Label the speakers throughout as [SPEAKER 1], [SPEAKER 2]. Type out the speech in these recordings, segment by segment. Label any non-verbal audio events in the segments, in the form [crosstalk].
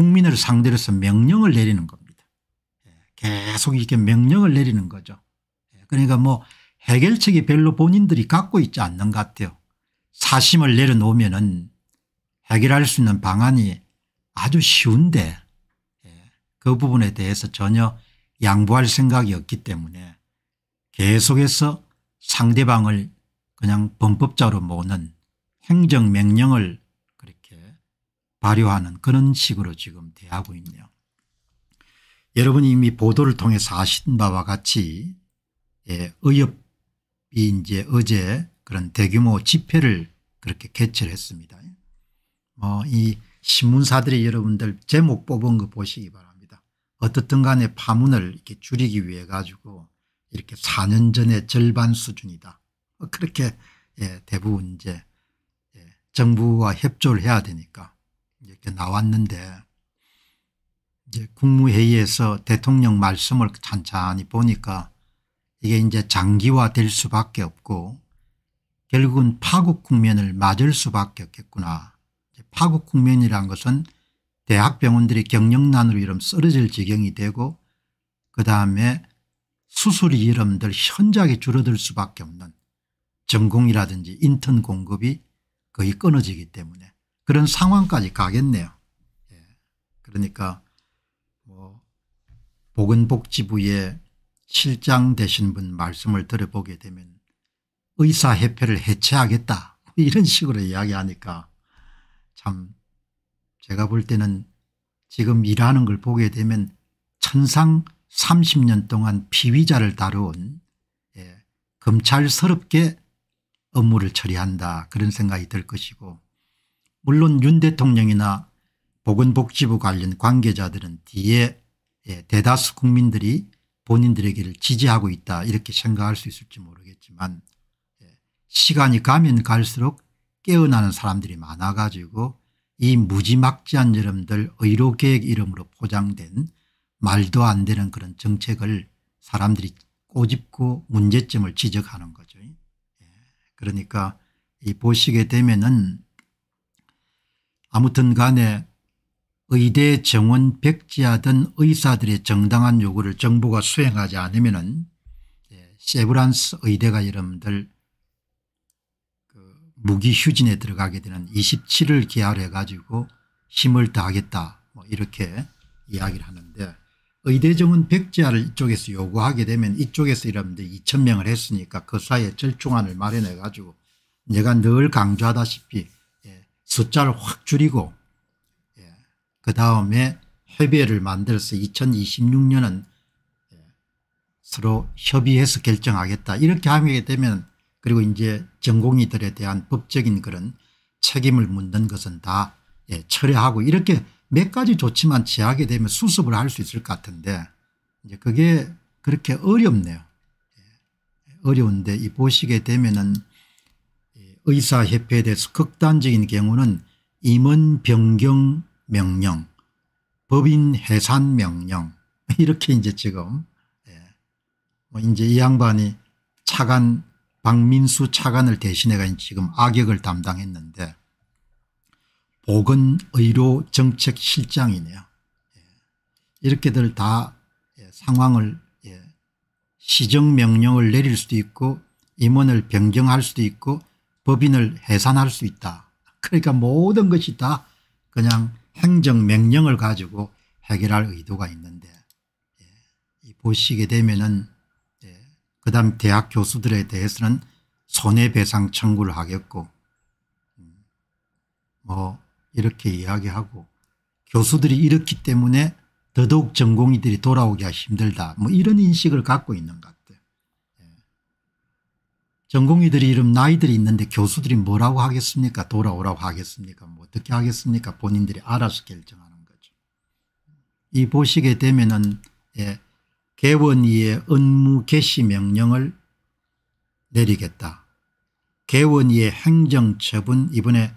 [SPEAKER 1] 국민을 상대로서 명령을 내리는 겁니다. 예, 계속 이렇게 명령을 내리는 거죠. 예, 그러니까 뭐 해결책이 별로 본인들이 갖고 있지 않는 것 같아요. 사심을 내려놓으면 은 해결할 수 있는 방안이 아주 쉬운데 예, 그 부분에 대해서 전혀 양보할 생각이 없기 때문에 계속해서 상대방을 그냥 범법자로 모는 행정명령을 발효하는 그런 식으로 지금 대하고 있네요. 여러분이 이미 보도를 통해서 아신 바와 같이 예, 의협이 이제 어제 그런 대규모 집회를 그렇게 개최를 했습니다. 어, 이 신문사들이 여러분들 제목 뽑은 거 보시기 바랍니다. 어떻든 간에 파문을 이렇게 줄이기 위해 가지고 이렇게 4년 전의 절반 수준이다. 뭐 그렇게 예, 대부분 이제 예, 정부와 협조를 해야 되니까 그때 나왔는데 이제 국무회의에서 대통령 말씀을 찬찬히 보니까 이게 이제 장기화될 수밖에 없고 결국은 파국 국면을 맞을 수밖에 없겠구나. 파국 국면이란 것은 대학병원들이 경영난으로 이름 쓰러질 지경이 되고 그다음에 수술이 이름들 현저하게 줄어들 수밖에 없는 전공이라든지 인턴 공급이 거의 끊어지기 때문에 그런 상황까지 가겠네요. 예. 그러니까 뭐 보건복지부의 실장 되신 분 말씀을 들어보게 되면 의사협회를 해체하겠다 [laughs] 이런 식으로 이야기하니까 참 제가 볼 때는 지금 일하는 걸 보게 되면 천상 30년 동안 피의자를 다루온 예, 검찰스럽게 업무를 처리한다 그런 생각이 들 것이고 물론 윤 대통령이나 보건복지부 관련 관계자들은 뒤에 예, 대다수 국민들이 본인들에게를 지지하고 있다 이렇게 생각할 수 있을지 모르겠지만 예, 시간이 가면 갈수록 깨어나는 사람들이 많아가지고 이 무지막지한 여러분들 의료계획 이름으로 포장된 말도 안 되는 그런 정책을 사람들이 꼬집고 문제점을 지적하는 거죠. 예, 그러니까 이 보시게 되면은 아무튼 간에 의대 정원 백지하던 의사들의 정당한 요구를 정부가 수행하지 않으면 은 예, 세브란스 의대가 여러분들 그 무기 휴진에 들어가게 되는 2 7을 기하로 해가지고 힘을 다하겠다 뭐 이렇게 이야기를 하는데 의대 정원 백지하를 이쪽에서 요구하게 되면 이쪽에서 여러분들 2천명을 했으니까 그 사이에 절충안을 마련해 가지고 내가 늘 강조하다시피 숫자를 확 줄이고 예. 그 다음에 협의회를 만들어서 2026년은 서로 협의해서 결정하겠다 이렇게 하게 되면 그리고 이제 전공의들에 대한 법적인 그런 책임을 묻는 것은 다 예, 철회하고 이렇게 몇 가지 조치만 취하게 되면 수습을 할 수 있을 것 같은데 이제 그게 그렇게 어렵네요. 예. 어려운데 이 보시게 되면은 의사협회에 대해서 극단적인 경우는 임원 변경 명령 법인 해산 명령 [laughs] 이렇게 이제 지금 예. 뭐 이제 이 양반이 차관 박민수 차관을 대신해가 지금 악역을 담당했는데 보건의료정책실장이네요. 예. 이렇게들 다 예, 상황을 시정명령을 내릴 수도 있고 임원을 변경할 수도 있고 법인을 해산할 수 있다. 그러니까 모든 것이 다 그냥 행정명령을 가지고 해결할 의도가 있는데 예, 보시게 되면은 예, 그 다음 대학 교수들에 대해서는 손해배상 청구를 하겠고 음, 뭐 이렇게 이야기하고 교수들이 이렇기 때문에 더더욱 전공의들이 돌아오기가 힘들다 뭐 이런 인식을 갖고 있는 것 같아요. 전공의들이 이름 나이들이 있는데 교수들이 뭐라고 하겠습니까 돌아오라고 하겠습니까 뭐 어떻게 하겠습니까 본인들이 알아서 결정하는 거죠. 이 보시게 되면 은 예, 개원이의 업무 개시 명령을 내리겠다. 개원이의 행정처분 이번에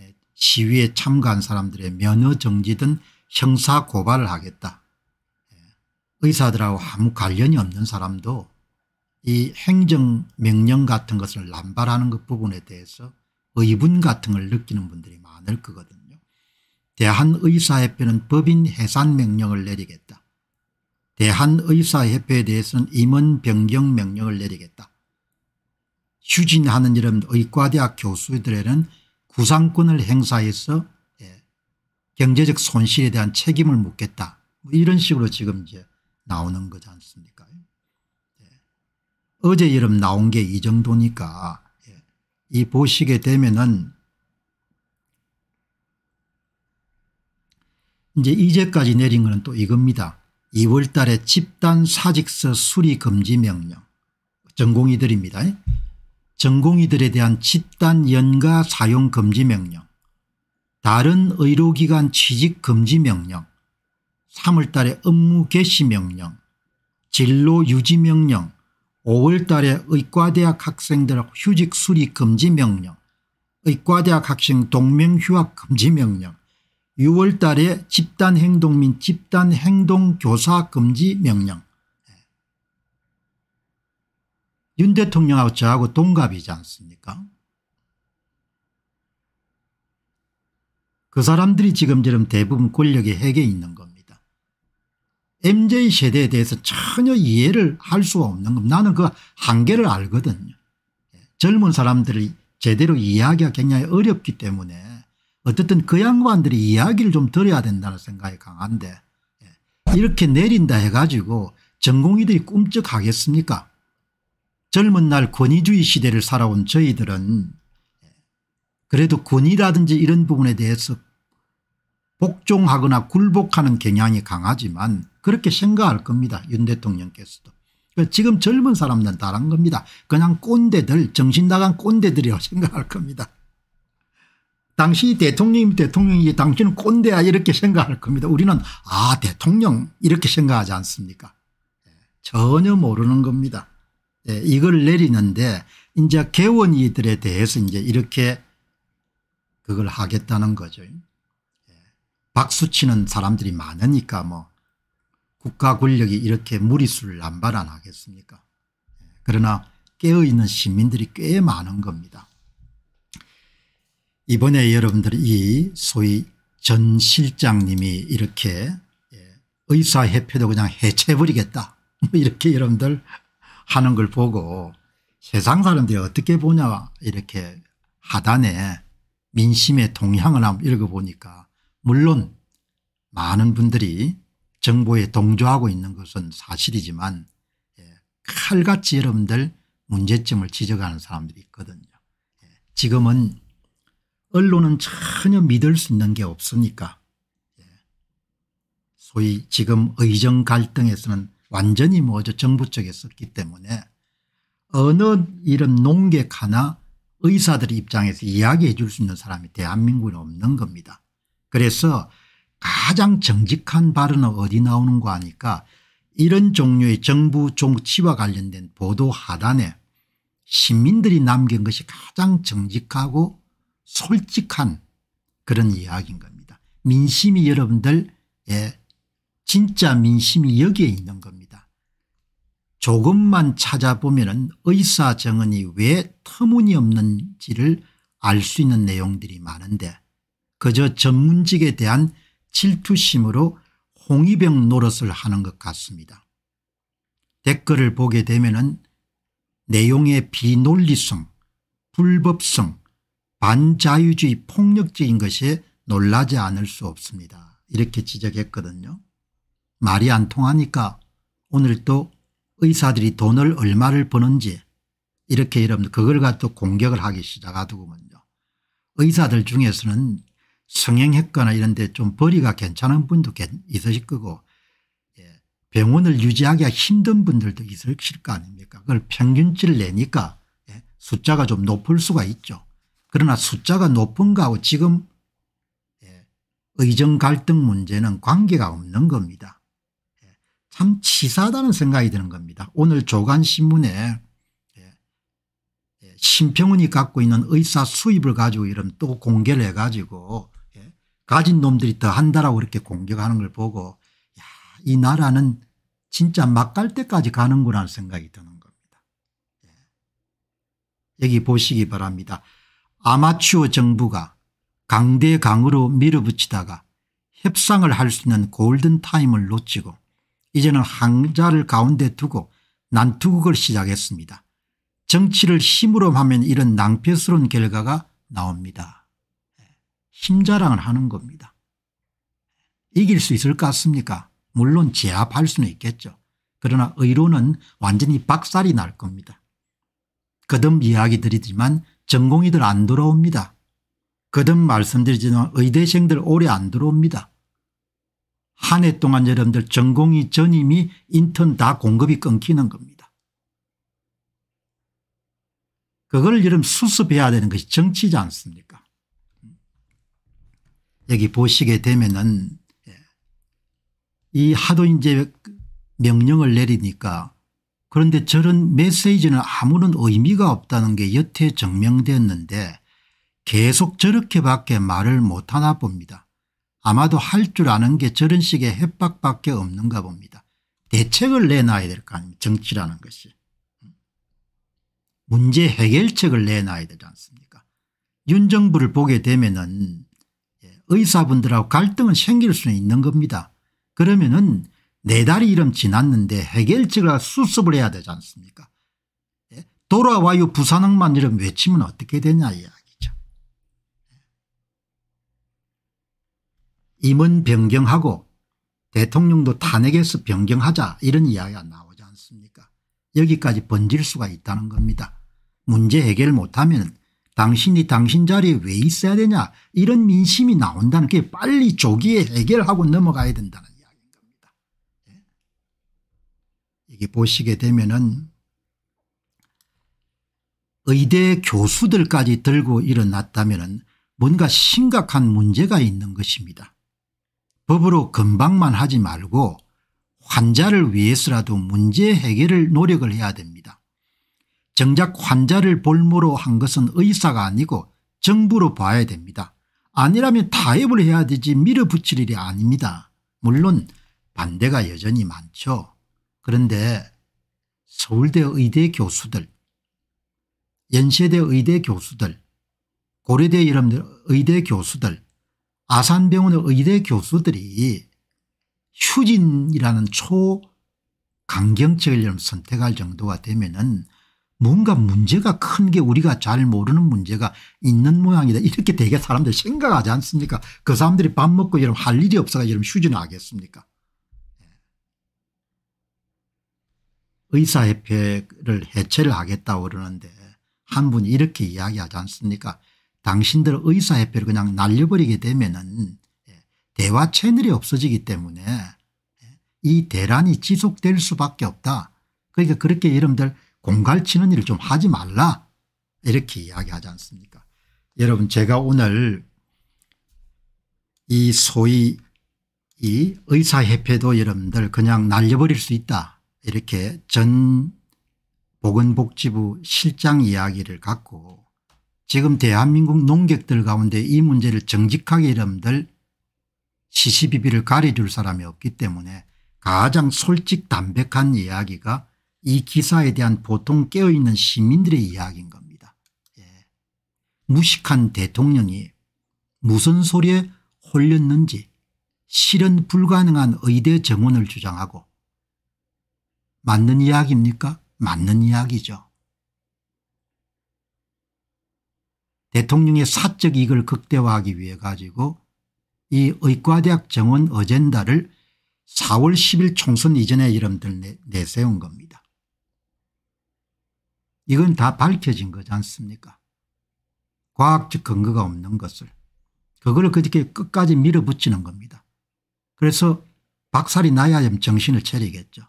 [SPEAKER 1] 예, 시위에 참가한 사람들의 면허 정지 등 형사고발을 하겠다. 예, 의사들하고 아무 관련이 없는 사람도 이 행정명령 같은 것을 남발하는 것 그 부분에 대해서 의분 같은 걸 느끼는 분들이 많을 거거든요. 대한의사협회는 법인 해산 명령을 내리겠다. 대한의사협회에 대해서는 임원 변경 명령을 내리겠다. 휴진하는 이런 의과대학 교수들에는 구상권을 행사해서 예, 경제적 손실에 대한 책임을 묻겠다. 뭐 이런 식으로 지금 이제 나오는 거지 않습니까? 어제 여름 나온 게 이 정도니까 예. 이 보시게 되면은 이제 이제까지 내린 것은 또 이겁니다. 2월 달에 집단 사직서 수리 금지 명령 전공이들입니다전공이들에 대한 집단 연가 사용 금지 명령 다른 의료기관 취직 금지 명령 3월 달에 업무 개시 명령 진로 유지 명령 5월 달에 의과대학 학생들 휴직 수리 금지 명령, 의과대학 학생 동맹 휴학 금지 명령, 6월 달에 집단행동 및 집단행동 교사 금지 명령. 예. 윤 대통령하고 저하고 동갑이지 않습니까? 그 사람들이 지금 처럼 대부분 권력의 핵에 있는 겁니다. m j 세대에 대해서 전혀 이해를 할 수가 없는 겁니다. 나는 그 한계를 알거든요. 젊은 사람들이 제대로 이해하기가 굉장히 어렵기 때문에 어쨌든 그 양반들이 이야기를 좀 들어야 된다는 생각이 강한데 예, 이렇게 내린다 해가지고 전공의들이 꿈쩍하겠습니까 젊은 날 권위주의 시대를 살아온 저희들은 예, 그래도 권위라든지 이런 부분에 대해서 복종하거나 굴복하는 경향이 강하지만 그렇게 생각할 겁니다. 윤 대통령께서도. 그러니까 지금 젊은 사람들은 다른 겁니다. 그냥 꼰대들 정신나간 꼰대들이라고 [laughs] 생각할 겁니다. 당시 대통령이 대통령이 당신은 꼰대야 이렇게 생각할 겁니다. 우리는 아 대통령 이렇게 생각하지 않습니까 예, 전혀 모르는 겁니다. 예, 이걸 내리는데 이제 개원이들에 대해서 이제 이렇게 그걸 하겠다는 거죠. 박수치는 사람들이 많으니까 뭐 국가 권력이 이렇게 무리수를 남발 안 하겠습니까 예, 그러나 깨어있는 시민들이 꽤 많은 겁니다. 이번에 여러분들이 소위 전 실장님이 이렇게 예, 의사협회도 그냥 해체해버리겠다 [laughs] 뭐 이렇게 여러분들 하는 걸 보고 세상 사람들이 어떻게 보냐 이렇게 하단에 민심의 동향을 한번 읽어보니까 물론 많은 분들이 정보에 동조하고 있는 것은 사실이지만 예, 칼같이 여러분들 문제점을 지적하는 사람들이 있거든요. 예, 지금은 언론은 전혀 믿을 수 있는 게 없으니까 예, 소위 지금 의정 갈등에서는 완전히 뭐저 정부 쪽에 썼기 때문에 어느 이런 농객 하나 의사들 입장에서 이야기해 줄 수 있는 사람이 대한민국에 없는 겁니다. 그래서 가장 정직한 발언은 어디 나오는 거 아니까 이런 종류의 정부 정치와 관련된 보도 하단에 시민들이 남긴 것이 가장 정직하고 솔직한 그런 이야기인 겁니다. 민심이 여러분들 예, 진짜 민심이 여기에 있는 겁니다. 조금만 찾아보면 의사정언이 왜 터무니없는지를 알 수 있는 내용들이 많은데 그저 전문직에 대한 질투심으로 홍위병 노릇을 하는 것 같습니다. 댓글을 보게 되면 은 내용의 비논리성, 불법성, 반자유주의 폭력적인 것에 놀라지 않을 수 없습니다. 이렇게 지적했거든요. 말이 안 통하니까 오늘 또 의사들이 돈을 얼마를 버는지 이렇게 여러분 그걸 갖고 공격을 하기 시작하더군요. 의사들 중에서는 성행했거나 이런 데 좀 벌이가 괜찮은 분도 있으실 거고 예, 병원을 유지하기가 힘든 분들도 있으실 거 아닙니까 그걸 평균치를 내니까 예, 숫자가 좀 높을 수가 있죠. 그러나 숫자가 높은 거하고 지금 예, 의정 갈등 문제는 관계가 없는 겁니다. 참 치사하다는 생각이 드는 겁니다. 오늘 조간신문에 심평원이 갖고 있는 의사 수입을 가지고 이런 또 공개를 해가지고 가진 놈들이 더 한다라고 이렇게 공격하는 걸 보고 야, 이 나라는 진짜 막갈 때까지 가는구나 생각이 드는 겁니다. 예. 여기 보시기 바랍니다. 아마추어 정부가 강대강으로 밀어붙이다가 협상을 할 수 있는 골든타임을 놓치고 이제는 항자를 가운데 두고 난투극을 시작했습니다. 정치를 힘으로 하면 이런 낭패스러운 결과가 나옵니다. 심자랑을 하는 겁니다. 이길 수 있을 것 같습니까? 물론 제압할 수는 있겠죠. 그러나 의로는 완전히 박살이 날 겁니다. 거듭 이야기 드리지만 전공이들 안 들어옵니다. 거듭 말씀드리지만 의대생들 오래 안 들어옵니다. 한 해 동안 여러분들 전공이 전임이 인턴 다 공급이 끊기는 겁니다. 그걸 여러분 수습해야 되는 것이 정치지 않습니까? 여기 보시게 되면은 예. 이 하도 이제 명령을 내리니까 그런데 저런 메시지는 아무런 의미가 없다는 게 여태 증명되었는데 계속 저렇게밖에 말을 못하나 봅니다. 아마도 할 줄 아는 게 저런 식의 협박밖에 없는가 봅니다. 대책을 내놔야 될 거 아닙니까 정치라는 것이. 문제 해결책을 내놔야 되지 않습니까 윤 정부를 보게 되면 은 의사분들하고 갈등은 생길 수 있는 겁니다. 그러면은 네 달이 이름 지났는데 해결책을 수습을 해야 되지 않습니까 예? 돌아와요 부산항만 이름 외치면 어떻게 되냐 이야기죠. 예? 임은 변경하고 대통령도 탄핵에서 변경하자 이런 이야기가 나오지 않습니까 여기까지 번질 수가 있다는 겁니다. 문제 해결 못하면 당신이 당신 자리에 왜 있어야 되냐 이런 민심이 나온다는 게 빨리 조기에 해결하고 넘어가야 된다는 이야기인 겁니다. 예. 이게 보시게 되면은 의대 교수들까지 들고 일어났다면 뭔가 심각한 문제가 있는 것입니다. 법으로 금방만 하지 말고 환자를 위해서라도 문제 해결을 노력을 해야 됩니다. 정작 환자를 볼모로 한 것은 의사가 아니고 정부로 봐야 됩니다. 아니라면 타협을 해야 되지 밀어붙일 일이 아닙니다. 물론 반대가 여전히 많죠. 그런데 서울대 의대 교수들 연세대 의대 교수들 고려대 이름들 의대 교수들 아산병원의 의대 교수들이 휴진이라는 초강경책을 선택할 정도가 되면 은 뭔가 문제가 큰 게 우리가 잘 모르는 문제가 있는 모양이다 이렇게 되게 사람들 생각하지 않습니까 그 사람들이 밥 먹고 이러면 할 일이 없어가 이러면 휴전 하겠습니까 예. 의사협회를 해체를 하겠다고 그러는데 한 분이 이렇게 이야기하지 않습니까 당신들 의사협회를 그냥 날려버리게 되면 은 예, 대화 채널이 없어지기 때문에 예, 이 대란이 지속될 수밖에 없다. 그러니까 그렇게 여러분들 공갈치는 일을 좀 하지 말라 이렇게 이야기하지 않습니까 여러분 제가 오늘 이 소위 이 의사협회도 여러분들 그냥 날려버릴 수 있다 이렇게 전 보건복지부 실장 이야기를 갖고 지금 대한민국 농객들 가운데 이 문제를 정직하게 여러분들 시시비비를 가려줄 사람이 없기 때문에 가장 솔직 담백한 이야기가 이 기사에 대한 보통 깨어있는 시민들의 이야기인 겁니다. 예. 무식한 대통령이 무슨 소리에 홀렸는지 실은 불가능한 의대 정원을 주장하고 맞는 이야기입니까? 맞는 이야기죠. 대통령의 사적 이익을 극대화하기 위해 가지고 이 의과대학 정원 어젠다를 4월 10일 총선 이전에 이름들 내세운 겁니다. 이건 다 밝혀진 거지 않습니까 과학적 근거가 없는 것을 그걸 그렇게 끝까지 밀어붙이는 겁니다. 그래서 박살이 나야 정신을 차리겠죠.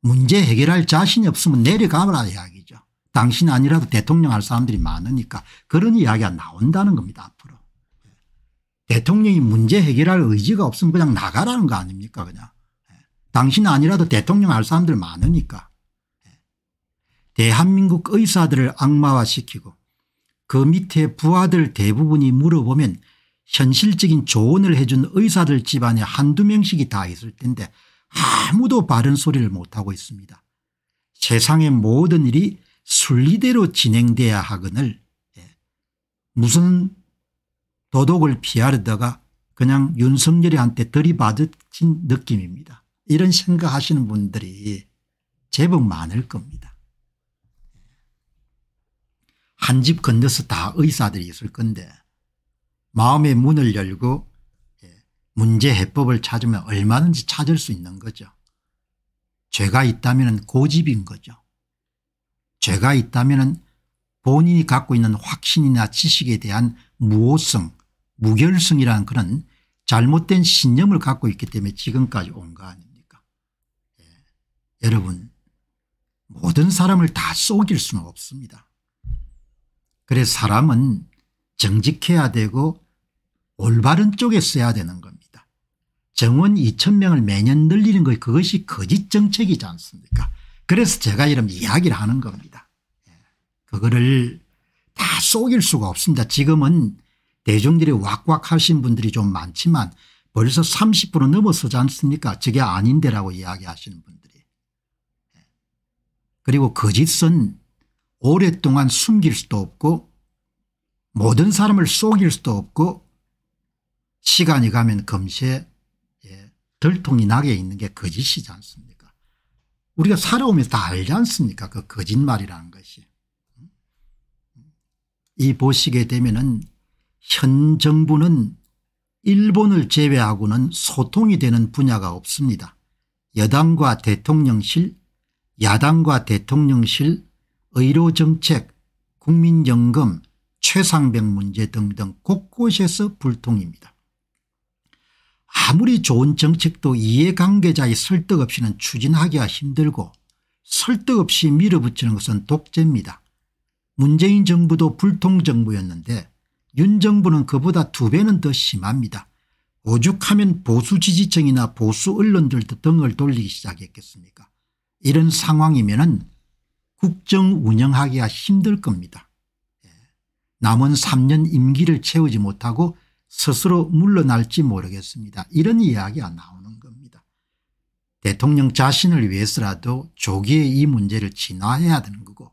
[SPEAKER 1] 문제 해결할 자신이 없으면 내려가라 이야기죠. 당신 아니라도 대통령 할 사람들이 많으니까 그런 이야기가 나온다는 겁니다 앞으로. 대통령이 문제 해결할 의지가 없으면 그냥 나가라는 거 아닙니까 그냥. 예. 당신 아니라도 대통령 할 사람들 많으니까. 대한민국 의사들을 악마화시키고 그 밑에 부하들 대부분이 물어보면 현실적인 조언을 해준 의사들 집안에 한두 명씩이 다 있을 텐데 아무도 바른 소리를 못하고 있습니다. 세상의 모든 일이 순리대로 진행돼야 하거늘 예. 무슨 도덕을 피하려다가 그냥 윤석열이한테 들이받은 느낌입니다. 이런 생각하시는 분들이 제법 많을 겁니다. 한집 건너서 다 의사들이 있을 건데 마음의 문을 열고 예, 문제 해법을 찾으면 얼마든지 찾을 수 있는 거죠. 죄가 있다면 고집인 거죠. 죄가 있다면 본인이 갖고 있는 확신이나 지식에 대한 무호성 무결성이라는 그런 잘못된 신념을 갖고 있기 때문에 지금까지 온 거 아닙니까 예. 여러분 모든 사람을 다 속일 수는 없습니다. 그래서 사람은 정직해야 되고 올바른 쪽에 써야 되는 겁니다. 정원 2천명을 매년 늘리는 것 그것이 거짓 정책이지 않습니까 그래서 제가 이런 이야기를 하는 겁니다. 예. 그거를 다 속일 수가 없습니다. 지금은 대중들이 왁왁 하신 분들이 좀 많지만 벌써 30% 넘어서지 않습니까 저게 아닌데라고 이야기하시는 분들이. 예. 그리고 거짓은 오랫동안 숨길 수도 없고 모든 사람을 속일 수도 없고 시간이 가면 금시에 예, 들통이 나게 있는 게 거짓이지 않습니까 우리가 살아오면서 다 알지 않습니까 그 거짓말이라는 것이 이 보시게 되면 은현 정부는 일본을 제외하고는 소통이 되는 분야가 없습니다. 여당과 대통령실 야당과 대통령실 의료정책, 국민연금, 최상병 문제 등등 곳곳에서 불통입니다. 아무리 좋은 정책도 이해관계자의 설득 없이는 추진하기가 힘들고 설득 없이 밀어붙이는 것은 독재입니다. 문재인 정부도 불통정부였는데 윤 정부는 그보다 두 배는 더 심합니다. 오죽하면 보수 지지층이나 보수 언론들 등을 돌리기 시작했겠습니까 이런 상황이면 은 국정 운영하기가 힘들 겁니다. 예. 남은 3년 임기를 채우지 못하고 스스로 물러날지 모르겠습니다. 이런 이야기가 나오는 겁니다. 대통령 자신을 위해서라도 조기에 이 문제를 진화해야 되는 거고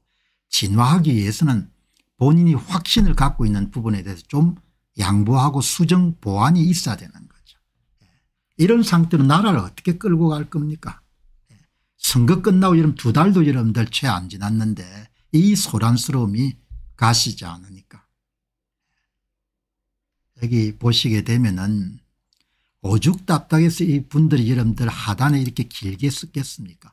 [SPEAKER 1] 진화하기 위해서는 본인이 확신을 갖고 있는 부분에 대해서 좀 양보하고 수정 보완이 있어야 되는 거죠. 예. 이런 상태로 나라를 어떻게 끌고 갈 겁니까 선거 끝나고 여러분 두 달도 여러분들 채안 지났는데 이 소란스러움이 가시지 않으니까. 여기 보시게 되면은 오죽 답답해서 이 분들이 여러분들 하단에 이렇게 길게 썼겠습니까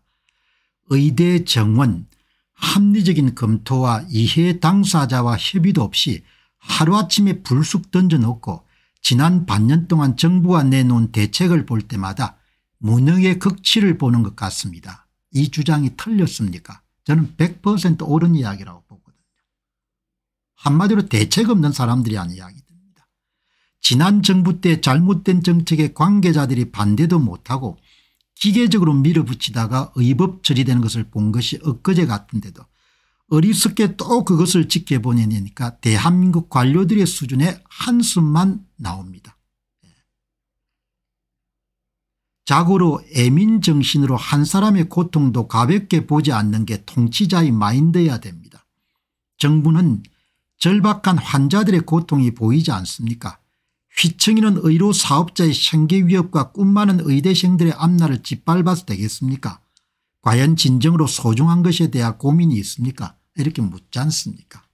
[SPEAKER 1] 의대 정원 합리적인 검토와 이해 당사자와 협의도 없이 하루아침에 불쑥 던져놓고 지난 반년 동안 정부가 내놓은 대책을 볼 때마다 무능의 극치를 보는 것 같습니다. 이 주장이 틀렸습니까 저는 100% 옳은 이야기라고 보거든요. 한마디로 대책 없는 사람들이 한 이야기입니다. 지난 정부 때 잘못된 정책에 관계자들이 반대도 못하고 기계적으로 밀어붙이다가 의법 처리되는 것을 본 것이 엊그제 같은데도 어리석게 또 그것을 지켜보내니까 대한민국 관료들의 수준에 한숨만 나옵니다. 자고로 애민정신으로 한 사람의 고통도 가볍게 보지 않는 게 통치자의 마인드여야 됩니다. 정부는 절박한 환자들의 고통이 보이지 않습니까 휘청이는 의료 사업자의 생계 위협과 꿈 많은 의대생들의 앞날을 짓밟아서 되겠습니까 과연 진정으로 소중한 것에 대한 고민이 있습니까 이렇게 묻지 않습니까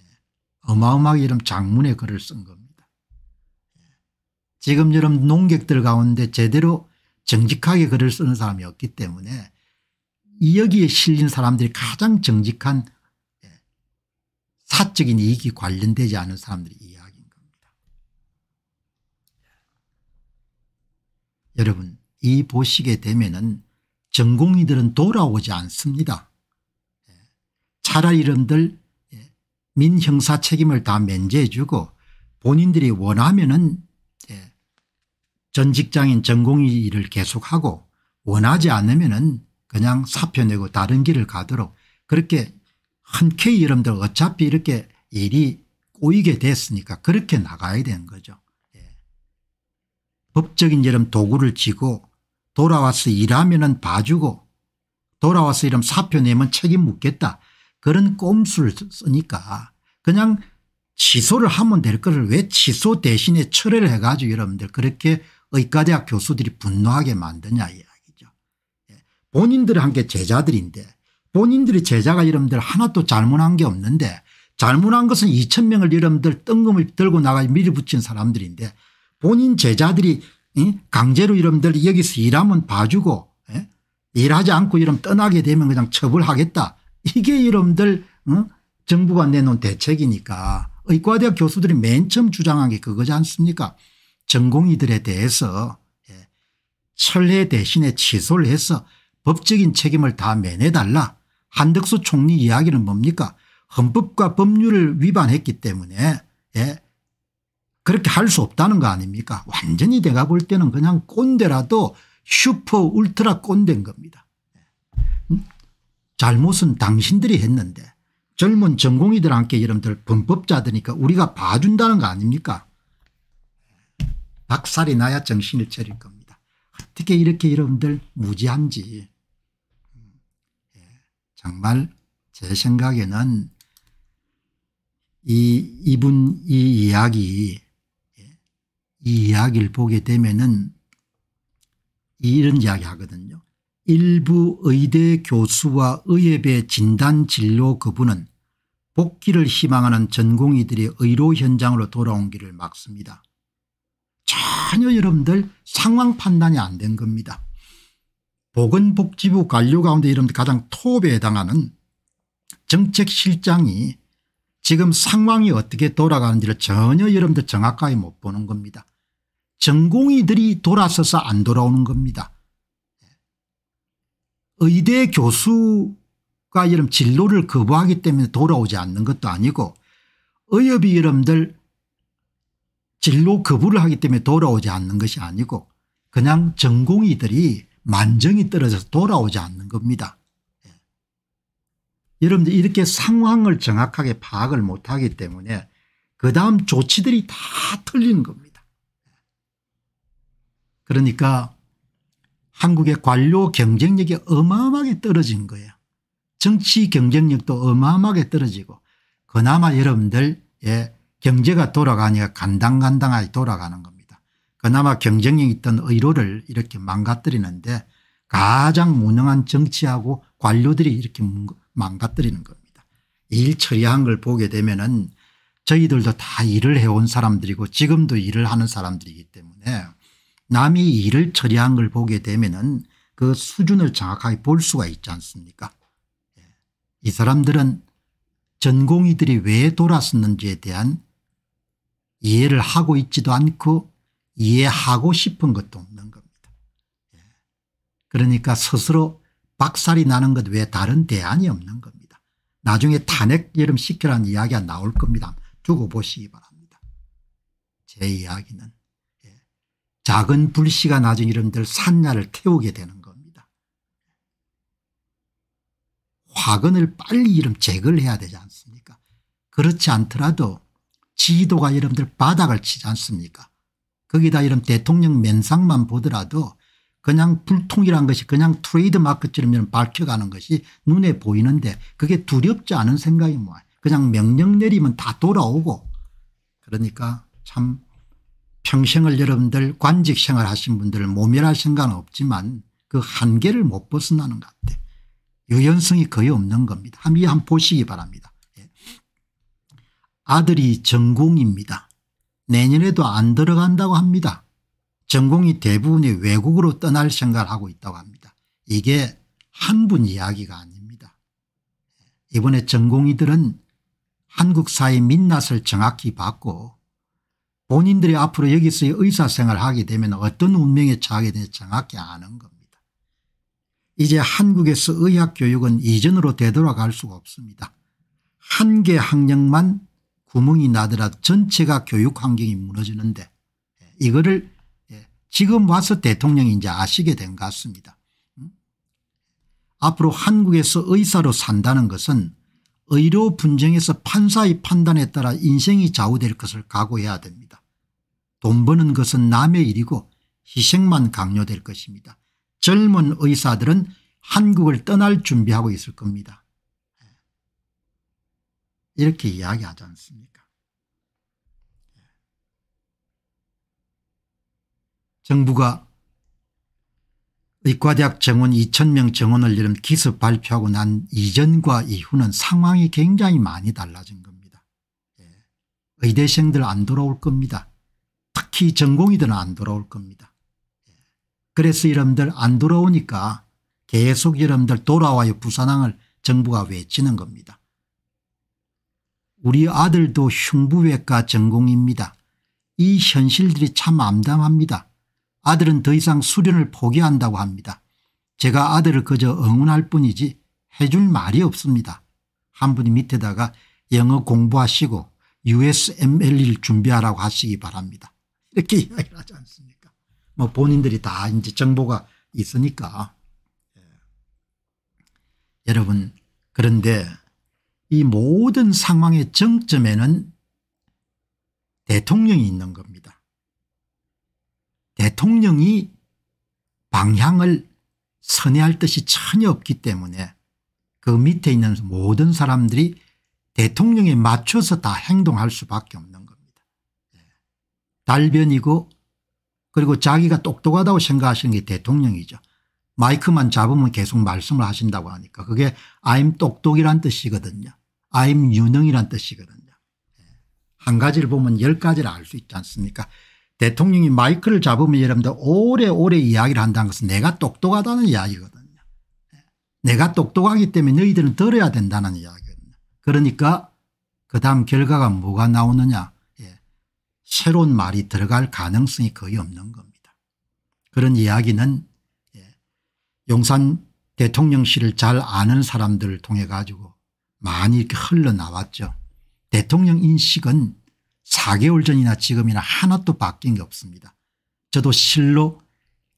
[SPEAKER 1] 예, 어마어마하게 이런 장문의 글을 쓴 겁니다. 예, 지금 여러분 농객들 가운데 제대로 정직하게 글을 쓰는 사람이 없기 때문에 여기에 실린 사람들이 가장 정직한 예, 사적인 이익이 관련되지 않은 사람들의 이야기인 겁니다. 여러분 이 보시게 되면은 전공의들은 돌아오지 않습니다. 예, 차라리 이런들 예, 민형사 책임을 다 면제해주고 본인들이 원하면은 전 직장인 전공의 일을 계속하고 원하지 않으면 은 그냥 사표 내고 다른 길을 가도록 그렇게 흔쾌히 여러분들 어차피 이렇게 일이 꼬이게 됐으니까 그렇게 나가야 되는 거죠. 예. 법적인 이름 도구를 쥐고 돌아와서 일하면 은 봐주고 돌아와서 이름 사표 내면 책임 묻겠다 그런 꼼수를 쓰니까 그냥 취소를 하면 될 거를 왜 취소 대신에 철회를 해가지고 여러분들 그렇게 의과대학 교수들이 분노하게 만드냐 이야기죠. 예. 본인들은 한게 제자들인데 본인들이 제자가 여러들 하나도 잘못한 게 없는데 잘못한 것은 2천 명을 여러들 뜬금을 들고 나가 밀어붙인 사람들인데 본인 제자들이 강제로 여러들 여기서 일하면 봐주고 예? 일하지 않고 이러면 떠나게 되면 그냥 처벌하겠다. 이게 여러들 정부가 내놓은 대책이니까 의과대학 교수들이 맨 처음 주장한 게 그거지 않습니까 전공의들에 대해서 예, 철회 대신에 취소를 해서 법적인 책임을 다매해달라 한덕수 총리 이야기는 뭡니까 헌법과 법률을 위반했기 때문에 예. 그렇게 할 수 없다는 거 아닙니까 완전히 내가 볼 때는 그냥 꼰대라도 슈퍼 울트라 꼰대인 겁니다. 예. 음, 잘못은 당신들이 했는데 젊은 전공의들한테 여러분들 범법자들니까 우리가 봐준다는 거 아닙니까 박살이 나야 정신을 차릴 겁니다. 어떻게 이렇게 여러분들 무지한지 음, 예, 정말 제 생각에는 이 이분 이 이야기 예, 이 이야기를 보게 되면은 이런 이야기 하거든요. 일부 의대 교수와 의협의 진단 진로 거부는 복귀를 희망하는 전공의들이 의료 현장으로 돌아온 길을 막습니다. 전혀 여러분들 상황 판단이 안 된 겁니다. 보건복지부 관료 가운데 여러분들 가장 톱에 해당하는 정책실장이 지금 상황이 어떻게 돌아가는지를 전혀 여러분들 정확하게 못 보는 겁니다. 전공의들이 돌아서서 안 돌아오는 겁니다. 의대 교수가 여러분 진로를 거부하기 때문에 돌아오지 않는 것도 아니고 의협이 여러분들 진로 거부를 하기 때문에 돌아오지 않는 것이 아니고 그냥 전공의들이 만정이 떨어져서 돌아오지 않는 겁니다. 예. 여러분들 이렇게 상황을 정확하게 파악을 못하기 때문에 그 다음 조치들이 다 틀리는 겁니다. 예. 그러니까 한국의 관료 경쟁력이 어마어마하게 떨어진 거예요. 정치 경쟁력도 어마어마하게 떨어지고 그나마 여러분들 예, 경제가 돌아가니까 간당간당하게 돌아가는 겁니다. 그나마 경쟁에 있던 의료를 이렇게 망가뜨리는데 가장 무능한 정치하고 관료들이 이렇게 망가뜨리는 겁니다. 일 처리한 걸 보게 되면 은 저희들도 다 일을 해온 사람들이고 지금도 일을 하는 사람들이기 때문에 남이 일을 처리한 걸 보게 되면 은그 수준을 정확하게 볼 수가 있지 않습니까 예. 이 사람들은 전공의들이 왜 돌아섰는지에 대한 이해를 하고 있지도 않고 이해하고 싶은 것도 없는 겁니다. 예. 그러니까 스스로 박살이 나는 것 외에 다른 대안이 없는 겁니다. 나중에 탄핵 여름 시켜라는 이야기가 나올 겁니다. 두고 보시기 바랍니다. 제 이야기는 예. 작은 불씨가 나중에 여러분들 산야를 태우게 되는 겁니다. 화근을 빨리 이름 제거를 해야 되지 않습니까 그렇지 않더라도 지도가 여러분들 바닥을 치지 않습니까 거기다 이런 대통령 면상만 보더라도 그냥 불통이란 것이 그냥 트레이드마크처럼 밝혀가는 것이 눈에 보이는데 그게 두렵지 않은 생각이 뭐야 그냥 명령 내리면 다 돌아오고 그러니까 참 평생을 여러분들 관직 생활하신 분들 모멸할 생각은 없지만 그 한계를 못 벗어나는 것 같아 유연성이 거의 없는 겁니다. 한번 보시기 바랍니다. 아들이 전공입니다. 내년에도 안 들어간다고 합니다. 전공이 대부분이 외국으로 떠날 생각을 하고 있다고 합니다. 이게 한 분 이야기가 아닙니다. 이번에 전공이들은 한국 사회 민낯을 정확히 봤고 본인들이 앞으로 여기서 의사생활을 하게 되면 어떤 운명에 처하게 되는지 정확히 아는 겁니다. 이제 한국에서 의학교육은 이전으로 되돌아갈 수가 없습니다. 한 개 학력만 구멍이 나더라도 전체가 교육 환경이 무너지는데 예, 이거를 예, 지금 와서 대통령이 이제 아시게 된 것 같습니다. 음? 앞으로 한국에서 의사로 산다는 것은 의료 분쟁에서 판사의 판단에 따라 인생이 좌우될 것을 각오해야 됩니다. 돈 버는 것은 남의 일이고 희생만 강요될 것입니다. 젊은 의사들은 한국을 떠날 준비하고 있을 겁니다. 예. 이렇게 이야기하지 않습니까 정부가 의과대학 정원 2천명 정원을 이름 기습 발표하고 난 이전과 이후는 상황이 굉장히 많이 달라진 겁니다. 예. 의대생들 안 돌아올 겁니다. 특히 전공이들은 안 돌아올 겁니다. 예. 그래서 여러분들 안 돌아오니까 계속 여러분들 돌아와요 부산항을 정부가 외치는 겁니다. 우리 아들도 흉부외과 전공입니다. 이 현실들이 참 암담합니다. 아들은 더 이상 수련을 포기한다고 합니다. 제가 아들을 그저 응원할 뿐이지 해줄 말이 없습니다. 한 분이 밑에다가 영어 공부하시고 u s m l e 준비하라고 하시기 바랍니다. 이렇게 [laughs] 이야기를 하지 않습니까 뭐 본인들이 다 이제 정보가 있으니까. 예. 여러분 그런데 이 모든 상황의 정점에는 대통령이 있는 겁니다. 대통령이 방향을 선회할 뜻이 전혀 없기 때문에 그 밑에 있는 모든 사람들이 대통령에 맞춰서 다 행동할 수밖에 없는 겁니다. 예. 달변이고 그리고 자기가 똑똑하다고 생각하시는 게 대통령이죠. 마이크만 잡으면 계속 말씀을 하신다고 하니까 그게 I'm 똑똑이란 뜻이거든요. I'm 유능이란 뜻이거든요. 예. 한 가지를 보면 열 가지를 알 수 있지 않습니까 대통령이 마이크를 잡으면 여러분들 오래오래 이야기를 한다는 것은 내가 똑똑하다는 이야기거든요. 내가 똑똑하기 때문에 너희들은 들어야 된다는 이야기거든요. 그러니까 그 다음 결과가 뭐가 나오느냐 예. 새로운 말이 들어갈 가능성이 거의 없는 겁니다. 그런 이야기는 예. 용산 대통령실을 잘 아는 사람들을 통해 가지고 많이 이렇게 흘러나왔죠. 대통령 인식은 4개월 전이나 지금이나 하나도 바뀐 게 없습니다. 저도 실로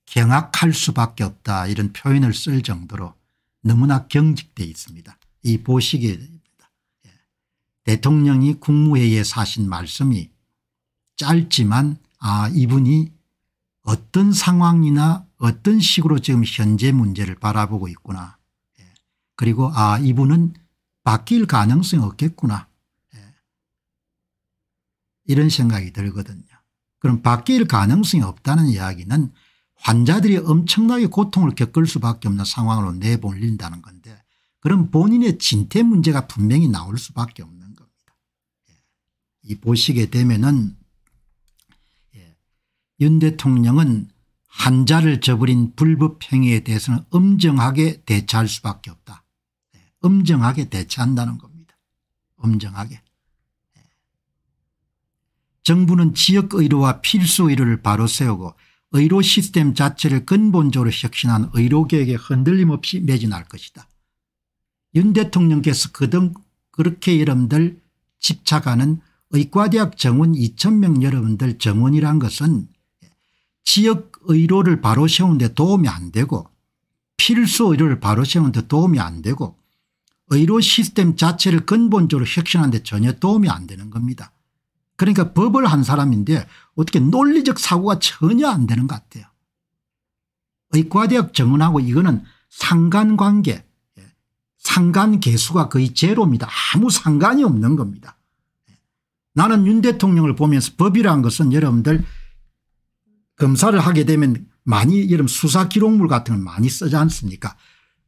[SPEAKER 1] 경악할 수밖에 없다 이런 표현을 쓸 정도로 너무나 경직돼 있습니다. 이 보시게 됩니다. 예. 대통령이 국무회의에서 신 말씀이 짧지만 아 이분이 어떤 상황이나 어떤 식으로 지금 현재 문제를 바라보고 있구나. 예. 그리고 아 이분은 바뀔 가능성이 없겠구나. 이런 생각이 들거든요. 그럼 바뀔 가능성이 없다는 이야기는 환자들이 엄청나게 고통을 겪을 수밖에 없는 상황으로 내몰린다는 건데 그럼 본인의 진퇴 문제가 분명히 나올 수밖에 없는 겁니다. 예. 이 보시게 되면은 예. 윤 대통령은 한자를 저버린 불법행위에 대해서는 엄정하게 대처할 수밖에 없다. 예. 엄정하게 대처한다는 겁니다. 엄정하게. 정부는 지역의료와 필수의료를 바로 세우고 의료 시스템 자체를 근본적으로 혁신한 의료계획에 흔들림 없이 매진할 것이다. 윤 대통령께서 그등 그렇게 여러분들 집착하는 의과대학 정원 2천명 여러분들 정원이란 것은 지역 의료를 바로 세우는데 도움이 안 되고 필수 의료를 바로 세우는데 도움이 안 되고 의료 시스템 자체를 근본적으로 혁신하는데 전혀 도움이 안 되는 겁니다. 그러니까 법을 한 사람인데 어떻게 논리적 사고가 전혀 안 되는 것 같아요. 의과대학 정언하고 이거는 상관관계 예, 상관 개수가 거의 제로입니다. 아무 상관이 없는 겁니다. 예. 나는 윤 대통령을 보면서 법이라는 것은 여러분들 검사를 하게 되면 많이 이런 수사 기록물 같은 걸 많이 쓰지 않습니까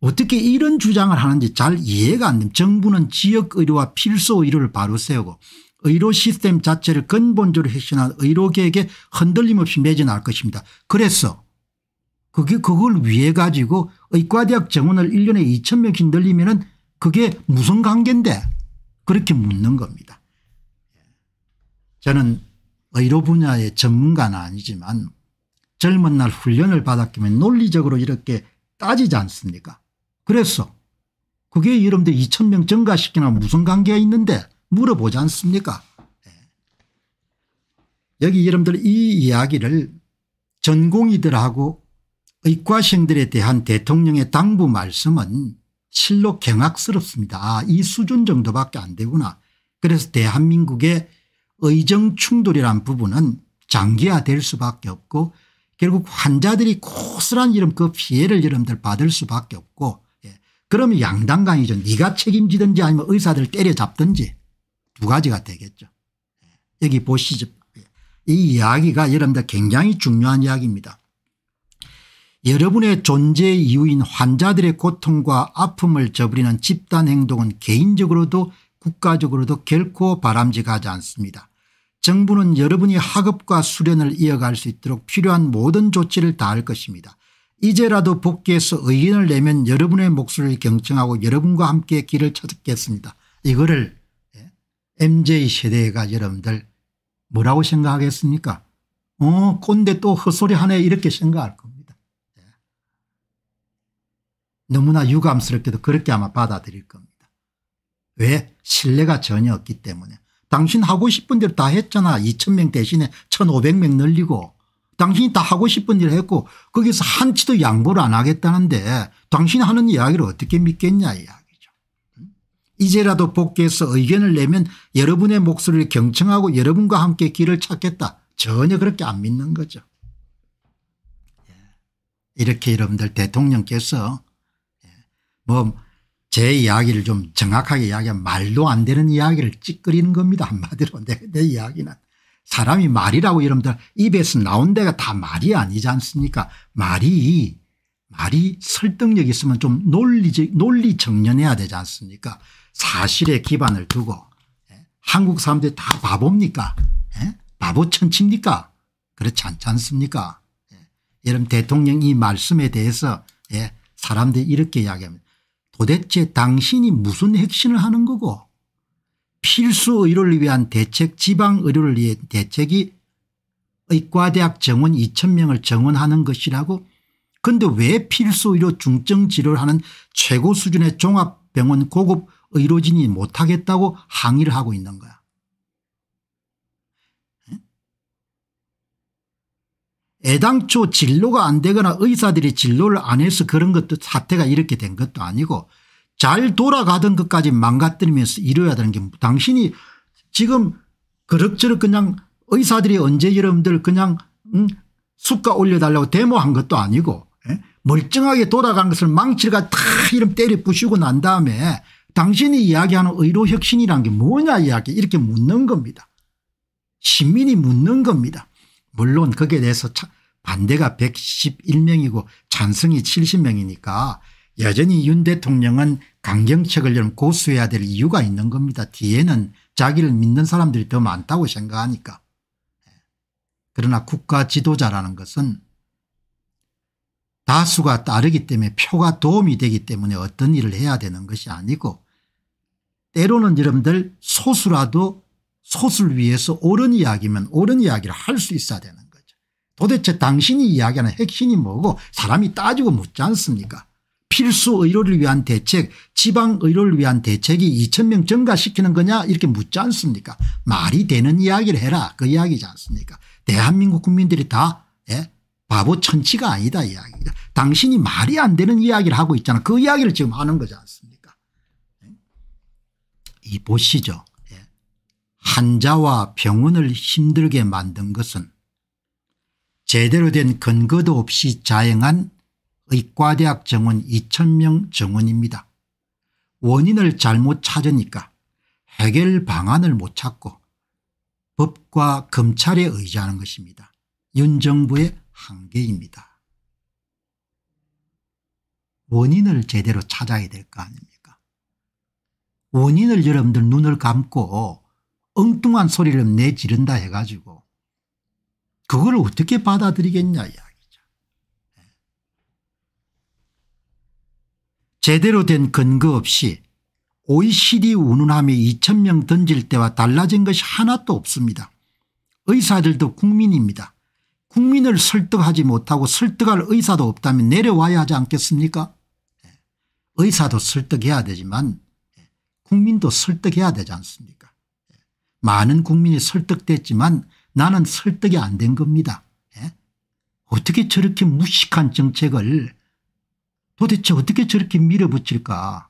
[SPEAKER 1] 어떻게 이런 주장을 하는지 잘 이해가 안 됩니다. 정부는 지역의료와 필수의료를 바로 세우고 의료 시스템 자체를 근본적으로 혁신한 의료계획에 흔들림 없이 매진할 것입니다. 그래서 그게 그걸 위해 가지고 의과대학 정원을 1년에 2천 명씩 늘리면은 그게 무슨 관계인데 그렇게 묻는 겁니다. 저는 의료 분야의 전문가는 아니지만 젊은 날 훈련을 받았기면 논리적으로 이렇게 따지지 않습니까 그래서 그게 여러분들 2천 명 증가시키나 무슨 관계가 있는데 물어보지 않습니까? 예. 여기 여러분들 이 이야기를 전공이들하고 의과생들에 대한 대통령의 당부 말씀은 실로 경악스럽습니다. 아, 이 수준 정도밖에 안 되구나. 그래서 대한민국의 의정 충돌이란 부분은 장기화될 수밖에 없고 결국 환자들이 고스란 이름 그 피해를 여러분들 받을 수밖에 없고 예. 그러면 양당 간이죠. 네가 책임지든지 아니면 의사들 때려잡든지 두 가지가 되겠죠. 예. 여기 보시죠. 예. 이 이야기가 여러분들 굉장히 중요한 이야기입니다. 여러분의 존재 이유인 환자들의 고통과 아픔을 저버리는 집단 행동은 개인적으로도 국가적으로도 결코 바람직하지 않습니다. 정부는 여러분이 학업과 수련을 이어갈 수 있도록 필요한 모든 조치를 다할 것입니다. 이제라도 복귀해서 의견을 내면 여러분의 목소리를 경청하고 여러분과 함께 길을 찾겠습니다. 이거를 m j 세대가 여러분들 뭐라고 생각하겠습니까? 어, 꼰대 또 헛소리 하네 이렇게 생각할 겁니다. 네. 너무나 유감스럽게도 그렇게 아마 받아들일 겁니다. 왜? 신뢰가 전혀 없기 때문에. 당신 하고 싶은 대로 다 했잖아. 2,000명 대신에 1,500명 늘리고. 당신이 다 하고 싶은 일을 했고 거기서 한치도 양보를 안 하겠다는데 당신이 하는 이야기를 어떻게 믿겠냐 이야기. 이제라도 복귀해서 의견을 내면 여러분의 목소리를 경청하고 여러분과 함께 길을 찾겠다. 전혀 그렇게 안 믿는 거죠. 예. 이렇게 여러분들 대통령께서 예, 뭐제 이야기를 좀 정확하게 이야기하면 말도 안 되는 이야기를 찌끄리는 겁니다. 한마디로 내, 내 이야기는. 사람이 말이라고 여러분들 입에서 나온 데가 다 말이 아니지 않습니까 말이 말이 설득력 있으면 좀 논리 논리 정연해야 되지 않습니까 사실에 기반을 두고 예, 한국 사람들이 다 바보입니까 예? 바보 천치입니까 그렇지 않지 않습니까 예? 여러분 대통령 이 말씀에 대해서 예? 사람들이 이렇게 이야기합니다. 도대체 당신이 무슨 핵심을 하는 거고 필수 의료를 위한 대책 지방 의료를 위한 대책이 의과대학 정원 2천명을 정원하는 것이라고 그런데 왜 필수 의료 중증 치료를 하는 최고 수준의 종합병원 고급 의료진이 못하겠다고 항의를 하고 있는 거야. 애당초 진로가 안 되거나 의사들이 진로를 안 해서 그런 것도 사태가 이렇게 된 것도 아니고 잘 돌아가던 것까지 망가뜨리면서 이뤄야 되는 게 뭐, 당신이 지금 그럭저럭 그냥 의사들이 언제 여러분들 그냥 음, 수가 올려달라고 데모한 것도 아니고 멀쩡하게 돌아간 것을 망치가 다 이름 때려 부시고 난 다음에 당신이 이야기하는 의료혁신이란 게 뭐냐 이야기 이렇게 묻는 겁니다. 시민이 묻는 겁니다. 물론 거기에 대해서 반대가 111명이고 찬성이 70명이니까 여전히 윤 대통령은 강경책을 좀 고수해야 될 이유가 있는 겁니다. 뒤에는 자기를 믿는 사람들이 더 많다고 생각하니까. 그러나 국가 지도자라는 것은 다수가 따르기 때문에 표가 도움이 되기 때문에 어떤 일을 해야 되는 것이 아니고 때로는 여러분들 소수라도 소수를 위해서 옳은 이야기면 옳은 이야기를 할 수 있어야 되는 거죠. 도대체 당신이 이야기하는 핵심이 뭐고 사람이 따지고 묻지 않습니까 필수 의료를 위한 대책 지방 의료를 위한 대책이 2천명 증가시키는 거냐 이렇게 묻지 않습니까 말이 되는 이야기를 해라 그 이야기지 않습니까 대한민국 국민들이 다 예? 바보 천치가 아니다 이야기 당신이 말이 안 되는 이야기를 하고 있잖아 그 이야기를 지금 하는 거지 않습니까 이 보시죠. 환자와 예. 병원을 힘들게 만든 것은 제대로 된 근거도 없이 자행한 의과대학 정원 2천명 정원입니다. 원인을 잘못 찾으니까 해결 방안을 못 찾고 법과 검찰에 의지하는 것입니다. 윤 정부의 한계입니다. 원인을 제대로 찾아야 될 거 아닙니까 원인을 여러분들 눈을 감고 엉뚱한 소리를 내지른다 해가지고 그걸 어떻게 받아들이겠냐 이야기죠. 제대로 된 근거 없이 OECD 운운함에 2천명 던질 때와 달라진 것이 하나도 없습니다. 의사들도 국민입니다. 국민을 설득하지 못하고 설득할 의사도 없다면 내려와야 하지 않겠습니까 예. 의사도 설득해야 되지만 국민도 설득해야 되지 않습니까 많은 국민이 설득됐지만 나는 설득이 안 된 겁니다. 예? 어떻게 저렇게 무식한 정책을 도대체 어떻게 저렇게 밀어붙일까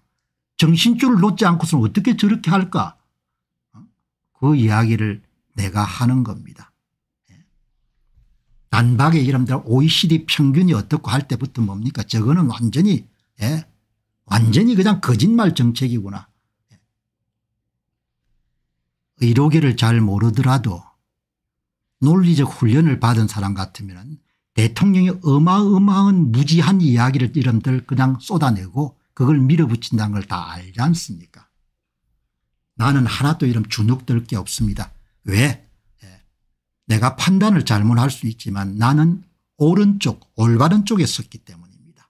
[SPEAKER 1] 정신줄을 놓지 않고서는 어떻게 저렇게 할까 어? 그 이야기를 내가 하는 겁니다. 예? 난박의 이름들 OECD 평균이 어떻고 할 때부터 뭡니까 저거는 완전히 예? 완전히 그냥 거짓말 정책이구나 의료계를 잘 모르더라도 논리적 훈련을 받은 사람 같으면 대통령의 어마어마한 무지한 이야기를 이름들 그냥 쏟아내고 그걸 밀어붙인다는 걸 다 알지 않습니까 나는 하나도 이런 주눅들 게 없습니다. 왜 예. 내가 판단을 잘못할 수 있지만 나는 오른쪽 올바른 쪽에 섰기 때문입니다.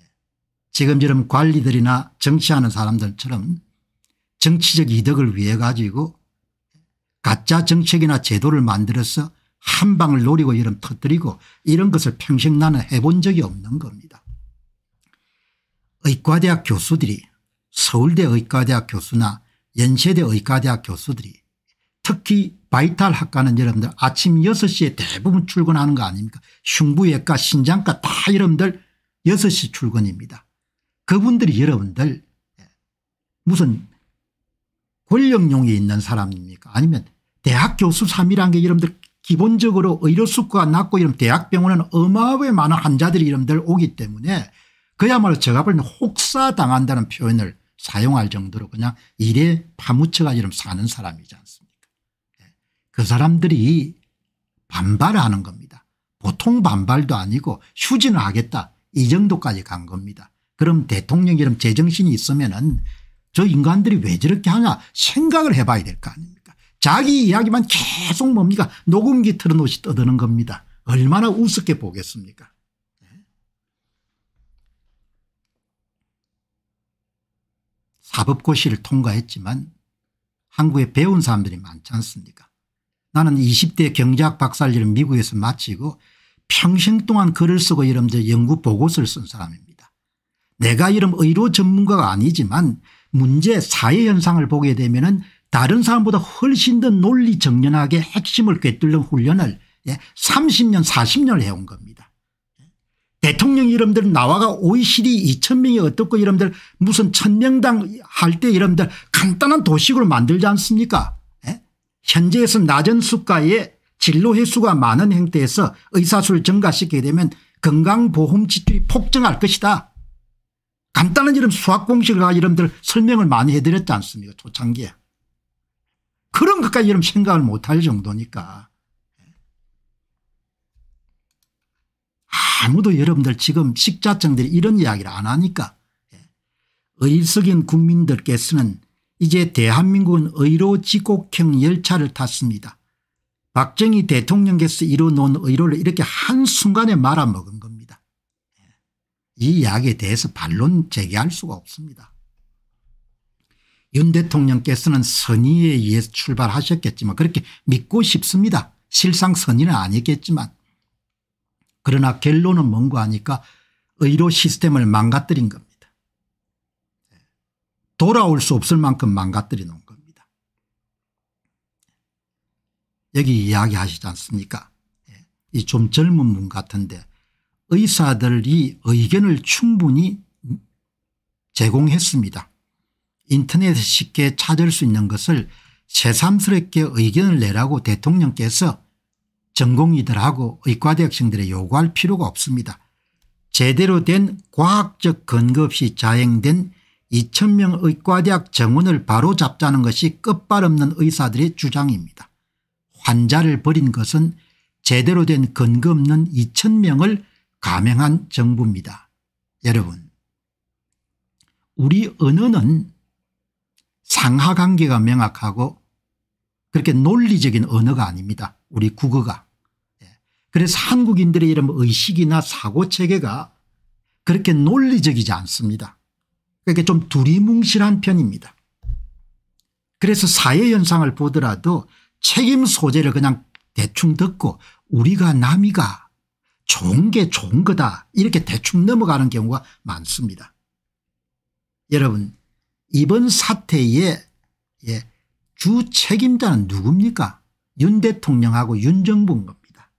[SPEAKER 1] 예. 지금처럼 관리들이나 정치하는 사람들처럼 정치적 이득을 위해 가지고 가짜 정책이나 제도를 만들어서 한 방을 노리고 여름 터뜨리고 이런 것을 평생 나는 해본 적이 없는 겁니다. 의과대학 교수들이 서울대 의과대학 교수나 연세대 의과대학 교수들이 특히 바이탈 학과는 여러분들 아침 6시에 대부분 출근하는 거 아닙니까 흉부외과 신장과 다 여러분들 6시 출근입니다. 그분들이 여러분들 예, 무슨 권력용이 있는 사람입니까 아니면 대학 교수 3이라는 게 여러분들 기본적으로 의료 수가가 낮고 이런 대학병원은 어마어마하게 많은 환자들이 이름들 오기 때문에 그야말로 제가 볼 때는 혹사당한다는 표현을 사용할 정도로 그냥 일에 파묻혀가 이름 사는 사람이지 않습니까 네. 그 사람들이 반발하는 겁니다. 보통 반발도 아니고 휴진을 하겠다 이 정도까지 간 겁니다. 그럼 대통령 이름 제정신이 있으면 은저 인간들이 왜 저렇게 하냐 생각을 해봐야 될 거 아닙니까 자기 이야기만 계속 뭡니까 녹음기 틀어놓이 떠드는 겁니다. 얼마나 우습게 보겠습니까 네. 사법고시를 통과했지만 한국에 배운 사람들이 많지 않습니까 나는 20대 경제학 박사을 미국에서 마치고 평생 동안 글을 쓰고 이런 연구 보고서를 쓴 사람입니다. 내가 이런 의료 전문가가 아니지만 문제 사회 현상을 보게 되면 은 다른 사람보다 훨씬 더 논리 정연하게 핵심을 꿰뚫는 훈련을 30년 예, 40년을 해온 겁니다. 대통령 이름들 나와가 OECD 2000명이 어떻고 이름들 무슨 1000명당 할 때 이름들 간단한 도식으로 만들지 않습니까 예? 현재에서 낮은 수가에 진로 횟수가 많은 행태에서 의사수를 증가시키게 되면 건강보험 지출이 폭증할 것이다. 간단한 이름 수학 공식과 이름들 설명을 많이 해드렸지 않습니까 초창기에. 그런 것까지 여러분 생각을 못할 정도니까 아무도 여러분들 지금 식자청들이 이런 이야기를 안 하니까 의석인 국민들께서는 이제 대한민국은 의로 지곡형 열차를 탔습니다. 박정희 대통령께서 이뤄놓은 의로를 이렇게 한순간에 말아먹은 겁니다. 이 이야기에 대해서 반론 제기할 수가 없습니다. 윤 대통령께서는 선의에 의해 출발하셨겠지만 그렇게 믿고 싶습니다. 실상 선의는 아니겠지만 그러나 결론은 뭔가 하니까 의료 시스템을 망가뜨린 겁니다. 돌아올 수 없을 만큼 망가뜨려 놓은 겁니다. 여기 이야기하시지 않습니까 예, 이좀 젊은 분 같은데 의사들이 의견을 충분히 제공했습니다. 인터넷에 쉽게 찾을 수 있는 것을 새삼스럽게 의견을 내라고 대통령께서 전공의들하고 의과대학생들의 요구할 필요가 없습니다. 제대로 된 과학적 근거 없이 자행된 2천명 의과대학 정원을 바로잡자는 것이 끝발없는 의사들의 주장입니다. 환자를 버린 것은 제대로 된 근거 없는 2천명을 감행한 정부입니다. 여러분 우리 언어는 상하관계가 명확하고 그렇게 논리적인 언어가 아닙니다. 우리 국어가. 예. 그래서 한국인들의 이런 뭐 의식이나 사고체계가 그렇게 논리적이지 않습니다. 그렇게좀 두리뭉실한 편입니다. 그래서 사회현상을 보더라도 책임 소재를 그냥 대충 듣고 우리가 남이가 좋은 게 좋은 거다 이렇게 대충 넘어가는 경우가 많습니다. 여러분 이번 사태의 예, 주 책임자는 누굽니까? 윤 대통령하고 윤 정부인 겁니다.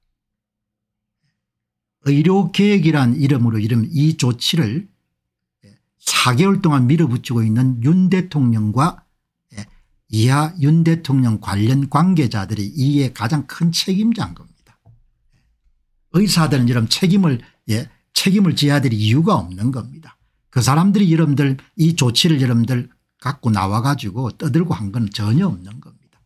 [SPEAKER 1] 의료계획이란 이름으로 이름 이 조치를 4개월 예, 동안 밀어붙이고 있는 윤 대통령과 예, 이하 윤 대통령 관련 관계자들이 이에 가장 큰 책임자인 겁니다. 의사들은 이런 책임을 예, 책임을 져야 될 이유가 없는 겁니다. 그 사람들이 여러분들 이 조치를 여러분들 갖고 나와 가지고 떠들고 한 건 전혀 없는 겁니다.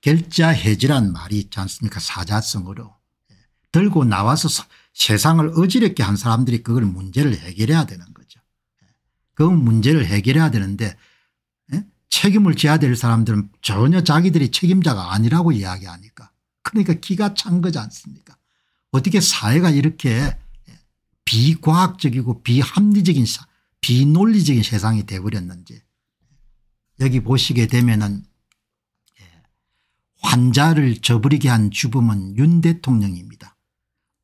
[SPEAKER 1] 결자 해지란 말이 있지 않습니까 사자성으로 예. 들고 나와서 세상을 어지럽게 한 사람들이 그걸 문제를 해결해야 되는 거죠. 예. 그 문제를 해결해야 되는데 예? 책임을 져야 될 사람들은 전혀 자기들이 책임자가 아니라고 이야기하니까 그러니까 기가 찬 거지 않습니까 어떻게 사회가 이렇게 비과학적이고 비합리적인 비논리적인 세상이 되어버렸는지 여기 보시게 되면은 예, 환자를 저버리게 한 주범은 윤 대통령입니다.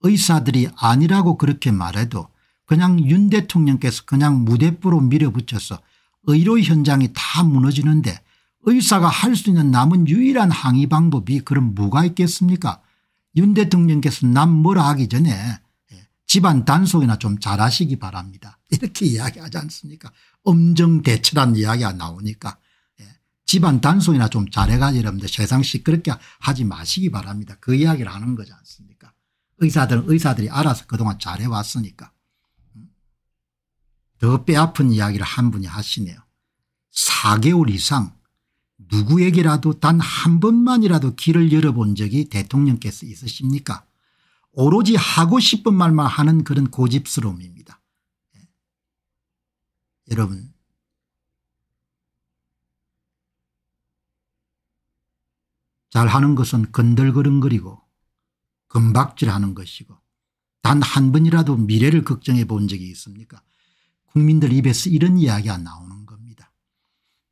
[SPEAKER 1] 의사들이 아니라고 그렇게 말해도 그냥 윤 대통령께서 그냥 무대포로 밀어붙여서 의료 현장이 다 무너지는데 의사가 할 수 있는 남은 유일한 항의 방법이 그럼 뭐가 있겠습니까 윤 대통령께서 남 뭐라 하기 전에 집안 단속이나 좀 잘하시기 바랍니다. [laughs] 이렇게 이야기하지 않습니까 엄정대처란 이야기가 나오니까 예. 집안 단속이나 좀 잘해가지고 여러분들 세상 시끄럽게 하지 마시기 바랍니다. 그 이야기를 하는 거지 않습니까 의사들은 의사들이 알아서 그동안 잘해왔으니까 음. 더 뼈아픈 이야기를 한 분이 하시네요. 4개월 이상 누구에게라도 단 한 번만이라도 길을 열어본 적이 대통령께서 있으십니까 오로지 하고 싶은 말만 하는 그런 고집스러움입니다. 예. 여러분 잘하는 것은 건들거름거리고 금박질하는 것이고 단 한 번이라도 미래를 걱정해 본 적이 있습니까 국민들 입에서 이런 이야기가 나오는 겁니다.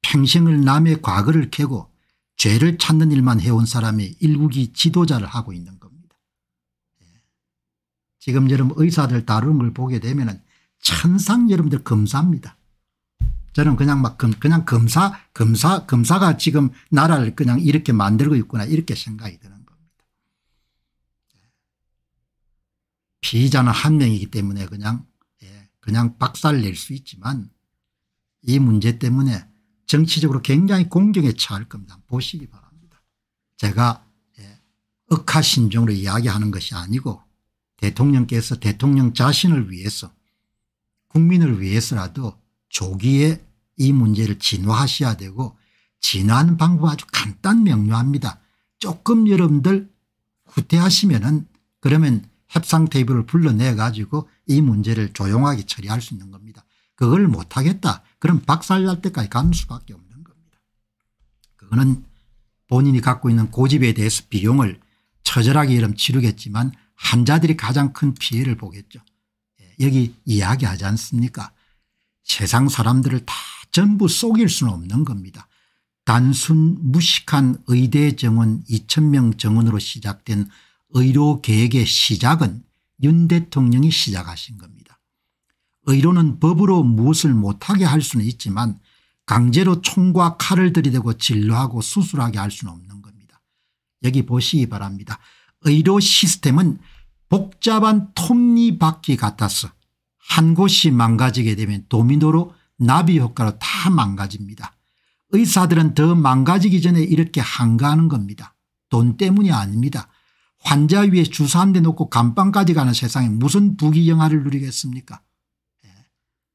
[SPEAKER 1] 평생을 남의 과거를 캐고 죄를 찾는 일만 해온 사람이 일국이 지도자를 하고 있는 겁니다. 지금 여러분 의사들 다루는 걸 보게 되면 천상 여러분들 검사입니다. 저는 그냥 막 검, 그냥 검사 검사 검사가 지금 나라를 그냥 이렇게 만들고 있구나 이렇게 생각이 드는 겁니다. 피의자는 한 명이기 때문에 그냥 예, 그냥 박살낼 수 있지만 이 문제 때문에 정치적으로 굉장히 공경에 처할 겁니다. 보시기 바랍니다. 제가 예, 억하심정으로 이야기하는 것이 아니고 대통령께서 대통령 자신을 위해서 국민을 위해서라도 조기에 이 문제를 진화하셔야 되고 진화하는 방법 은 아주 간단 명료합니다. 조금 여러분들 후퇴하시면 은 그러면 협상 테이블을 불러내 가지고 이 문제를 조용하게 처리할 수 있는 겁니다. 그걸 못하겠다. 그럼 박살날 때까지 가는 수밖에 없는 겁니다. 그거는 본인이 갖고 있는 고집에 대해서 비용을 처절하게 이름 치르겠지만 환자들이 가장 큰 피해를 보겠죠. 예, 여기 이야기하지 않습니까 세상 사람들을 다 전부 속일 수는 없는 겁니다. 단순 무식한 의대 정원 2천명 정원으로 시작된 의료계획의 시작은 윤 대통령이 시작하신 겁니다. 의료는 법으로 무엇을 못하게 할 수는 있지만 강제로 총과 칼을 들이대고 진료하고 수술하게 할 수는 없는 겁니다. 여기 보시기 바랍니다. 의료 시스템은 복잡한 톱니바퀴 같아서 한 곳이 망가지게 되면 도미노로 나비 효과로 다 망가집니다. 의사들은 더 망가지기 전에 이렇게 한가하는 겁니다. 돈 때문이 아닙니다. 환자 위에 주사 한 대 놓고 감방까지 가는 세상에 무슨 부귀영화를 누리겠습니까 예.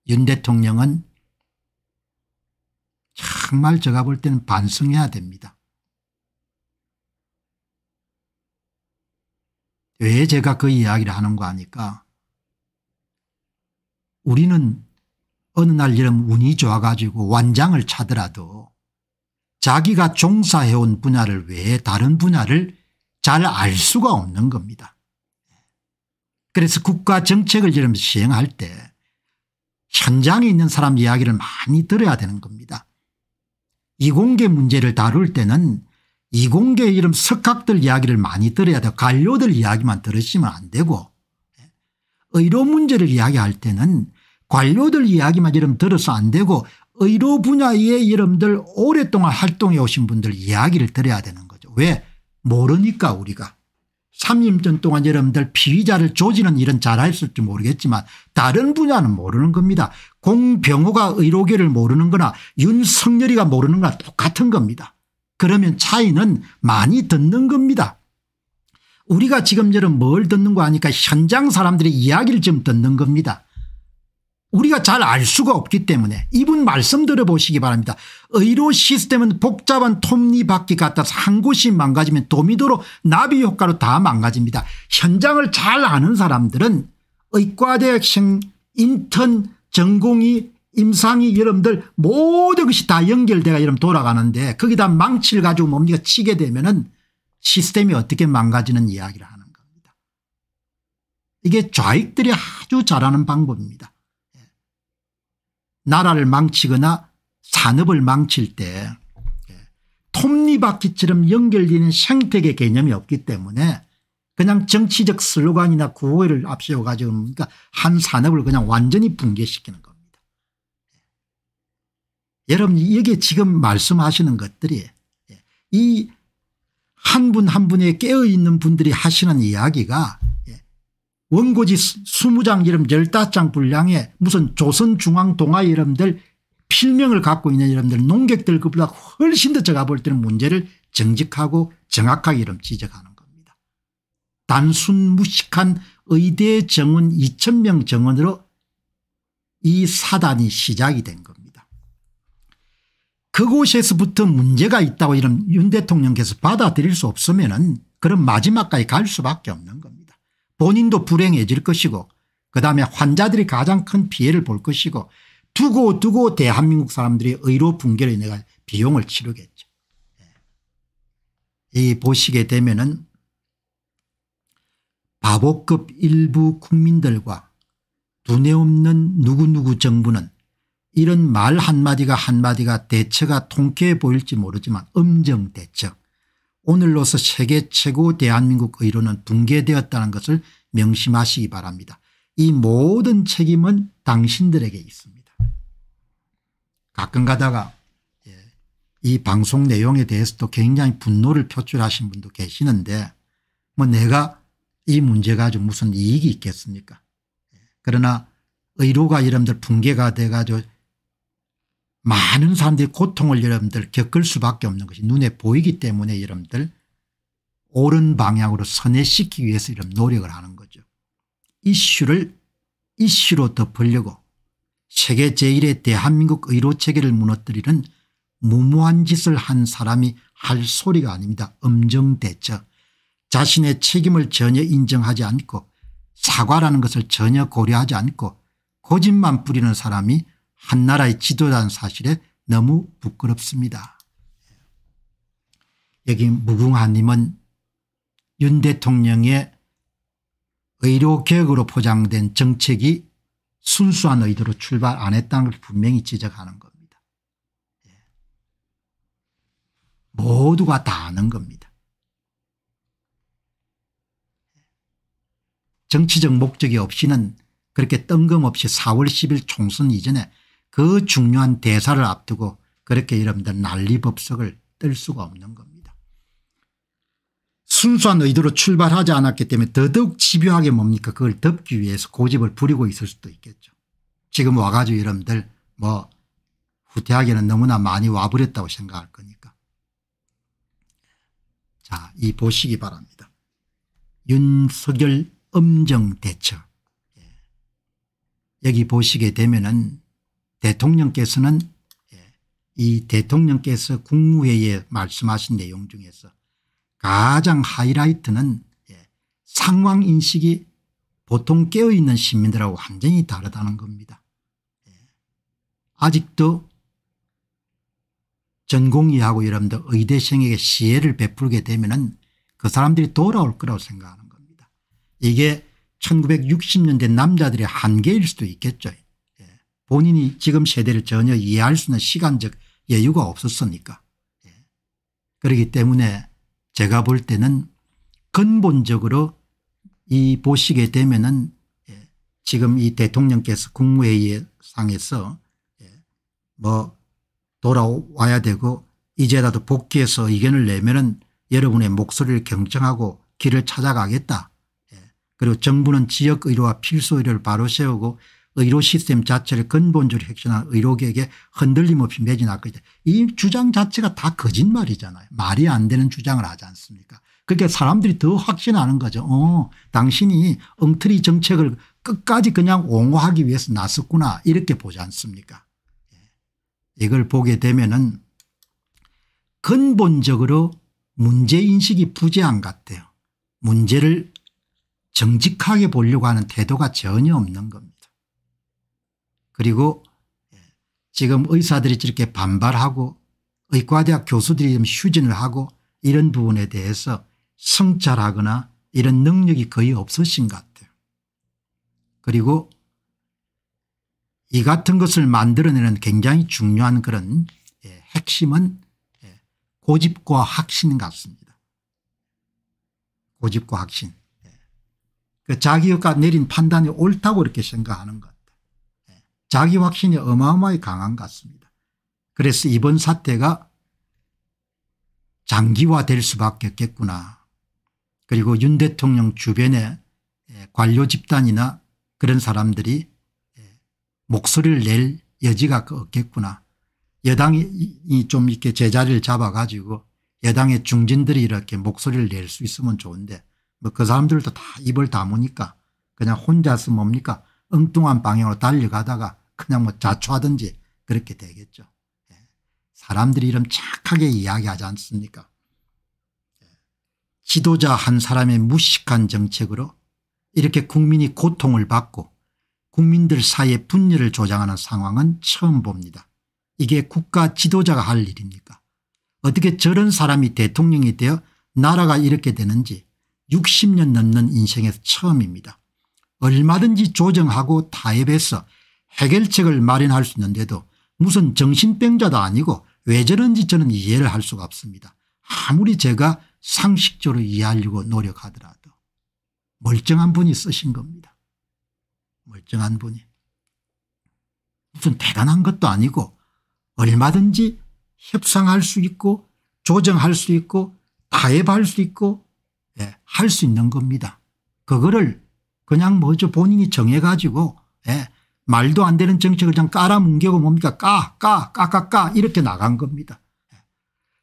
[SPEAKER 1] 윤 대통령은 정말 제가 볼 때는 반성해야 됩니다. 왜 제가 그 이야기를 하는 거 아니까 우리는 어느 날 이런 운이 좋아가지고 완장을 차더라도 자기가 종사해온 분야를 외에 다른 분야를 잘 알 수가 없는 겁니다. 그래서 국가 정책을 이름 시행할 때 현장에 있는 사람 이야기를 많이 들어야 되는 겁니다. 이공개 문제를 다룰 때는 이공계 이름 석학들 이야기를 많이 들어야 돼 관료들 이야기만 들으시면 안 되고 의료 문제를 이야기할 때는 관료들 이야기만 이름 들어서 안 되고 의료 분야의 이름들 오랫동안 활동해 오신 분들 이야기를 들어야 되는 거죠. 왜? 모르니까 우리가. 3년전 동안 여러분들 피의자를 조지는 일은 잘했을지 모르겠지만 다른 분야는 모르는 겁니다. 공병호가 의료계를 모르는 거나 윤석열이가 모르는 거나 똑같은 겁니다. 그러면 차이는 많이 듣는 겁니다. 우리가 지금 저런뭘 듣는 거 아니까 현장 사람들의 이야기를 지금 듣는 겁니다. 우리가 잘 알 수가 없기 때문에 이분 말씀 들어보시기 바랍니다. 의료 시스템은 복잡한 톱니바퀴 같아서 한 곳이 망가지면 도미도로 나비 효과로 다 망가집니다. 현장을 잘 아는 사람들은 의과대학생 인턴 전공이 임상이 여러분들 모든 것이 다연결되어 여러분 돌아가는데 거기다 망치를 가지고 뭡니까 치게 되면은 시스템이 어떻게 망가지는 이야기를 하는 겁니다. 이게 좌익들이 아주 잘하는 방법입니다. 나라를 망치거나 산업을 망칠 때 예, 톱니바퀴처럼 연결되는 생태계 개념이 없기 때문에 그냥 정치적 슬로건이나 구호를 앞세워 가지고 그러니까 한 산업을 그냥 완전히 붕괴시키는 겁니다. 여러분 여기 지금 말씀하시는 것들이 이 한 분한 한 분에 깨어있는 분들이 하시는 이야기가 원고지 20장 이름 15장 분량에 무슨 조선중앙동아 이름들 필명을 갖고 있는 이름들 농객들보다 훨씬 더 제가 볼 때는 문제를 정직하고 정확하게 이름 지적하는 겁니다. 단순 무식한 의대 정원 2 0명 정원으로 이 사단이 시작이 된 겁니다. 그곳에서부터 문제가 있다고 이런 윤 대통령께서 받아들일 수 없으면 은 그런 마지막까지 갈 수밖에 없는 겁니다. 본인도 불행해질 것이고 그다음에 환자들이 가장 큰 피해를 볼 것이고 두고두고 대한민국 사람들이 의료 붕괴로 인해 비용을 치르겠죠. 예. 이 보시게 되면 은 바보급 일부 국민들과 두뇌 없는 누구누구 정부는 이런 말 한마디가 한마디가 대처가 통쾌해 보일지 모르지만 음정대처 오늘로서 세계 최고 대한민국 의료는 붕괴되었다는 것을 명심하시기 바랍니다. 이 모든 책임은 당신들에게 있습니다. 가끔 가다가 예, 이 방송 내용에 대해서도 굉장히 분노를 표출하신 분도 계시는데 뭐 내가 이 문제 가 아주 무슨 이익이 있겠습니까 예, 그러나 의료가 이름들 붕괴가 돼가지고 많은 사람들이 고통을 여러분들 겪을 수밖에 없는 것이 눈에 보이기 때문에 여러분들 옳은 방향으로 선회시키기 위해서 이런 노력을 하는 거죠. 이슈를 이슈로 덮으려고 세계 제1의 대한민국 의료체계를 무너뜨리는 무모한 짓을 한 사람이 할 소리가 아닙니다. 엄정대처. 자신의 책임을 전혀 인정하지 않고 사과라는 것을 전혀 고려하지 않고 고집만 부리는 사람이 한 나라의 지도라는 사실에 너무 부끄럽습니다. 여기 무궁화님은 윤 대통령의 의료개혁으로 포장된 정책이 순수한 의도로 출발 안 했다는 걸 분명히 지적하는 겁니다. 예. 모두가 다 아는 겁니다. 정치적 목적이 없이는 그렇게 뜬금없이 4월 10일 총선 이전에 그 중요한 대사를 앞두고 그렇게 여러분들 난리법석을 뜰 수가 없는 겁니다. 순수한 의도로 출발하지 않았기 때문에 더더욱 집요하게 뭡니까 그걸 덮기 위해서 고집을 부리고 있을 수도 있겠죠. 지금 와가지고 여러분들 뭐 후퇴하기는 너무나 많이 와버렸다고 생각할 거니까. 자, 이 보시기 바랍니다. 윤석열 엄정 대처. 예. 여기 보시게 되면은 대통령께서는 예, 이 대통령께서 국무회의에 말씀하신 내용 중에서 가장 하이라이트는 예, 상황인식이 보통 깨어있는 시민들하고 완전히 다르다는 겁니다. 예. 아직도 전공의하고 여러분들 의대생에게 시혜를 베풀게 되면 은그 사람들이 돌아올 거라고 생각하는 겁니다. 이게 1960년대 남자들의 한계일 수도 있겠죠. 본인이 지금 세대를 전혀 이해할 수 있는 시간적 여유가 없었으니까. 예. 그렇기 때문에 제가 볼 때는 근본적으로 이 보시게 되면은 예. 지금 이 대통령께서 국무회의 상에서 예. 뭐 돌아와야 되고 이제라도 복귀해서 의견을 내면은 여러분의 목소리를 경청하고 길을 찾아가겠다. 예. 그리고 정부는 지역의료와 필수의료를 바로 세우고 의료 시스템 자체를 근본적으로 혁신한 의료계에게 흔들림 없이 매진할 것이다. 이 주장 자체가 다 거짓말이잖아요. 말이 안 되는 주장을 하지 않습니까 그러니까 사람들이 더 확신하는 거죠. 어 당신이 엉터리 정책을 끝까지 그냥 옹호하기 위해서 나섰구나 이렇게 보지 않습니까 예. 이걸 보게 되면은 근본적으로 문제인식이 부재한 같아요. 문제를 정직하게 보려고 하는 태도가 전혀 없는 겁니다. 그리고 예, 지금 의사들이 이렇게 반발하고 의과대학 교수들이 좀 휴진을 하고 이런 부분에 대해서 성찰하거나 이런 능력이 거의 없으신 것 같아요. 그리고 이 같은 것을 만들어내는 굉장히 중요한 그런 예, 핵심은 예, 고집과 확신 같습니다. 고집과 확신. 그 자기가 내린 판단이 옳다고 이렇게 생각하는 것. 자기 확신이 어마어마하게 강한 것 같습니다. 그래서 이번 사태가 장기화될 수밖에 없겠구나. 그리고 윤 대통령 주변에 예, 관료 집단이나 그런 사람들이 예, 목소리를 낼 여지가 그 없겠구나. 여당이 좀 이렇게 제자리를 잡아가지고 여당의 중진들이 이렇게 목소리를 낼 수 있으면 좋은데 뭐그 사람들도 다 입을 다무니까 그냥 혼자서 뭡니까 엉뚱한 방향으로 달려가다가 그냥 뭐 자초하든지 그렇게 되겠죠. 예. 사람들이 이런 착하게 이야기하지 않습니까? 예. 지도자 한 사람의 무식한 정책으로 이렇게 국민이 고통을 받고 국민들 사이의 분열을 조장하는 상황은 처음 봅니다. 이게 국가 지도자가 할 일입니까? 어떻게 저런 사람이 대통령이 되어 나라가 이렇게 되는지 60년 넘는 인생에서 처음입니다. 얼마든지 조정하고 타협해서 해결책을 마련할 수 있는데도 무슨 정신병자도 아니고 왜 저런지 저는 이해를 할 수가 없습니다. 아무리 제가 상식적으로 이해하려고 노력하더라도 멀쩡한 분이 쓰신 겁니다. 멀쩡한 분이. 무슨 대단한 것도 아니고 얼마든지 협상할 수 있고 조정할 수 있고 타협할 수 있고 예, 할수 있는 겁니다. 그거를 그냥 뭐죠 본인이 정해가지고 예, 말도 안 되는 정책을 그냥 깔아뭉개고 뭡니까 까 까 까 까 까 이렇게 나간 겁니다.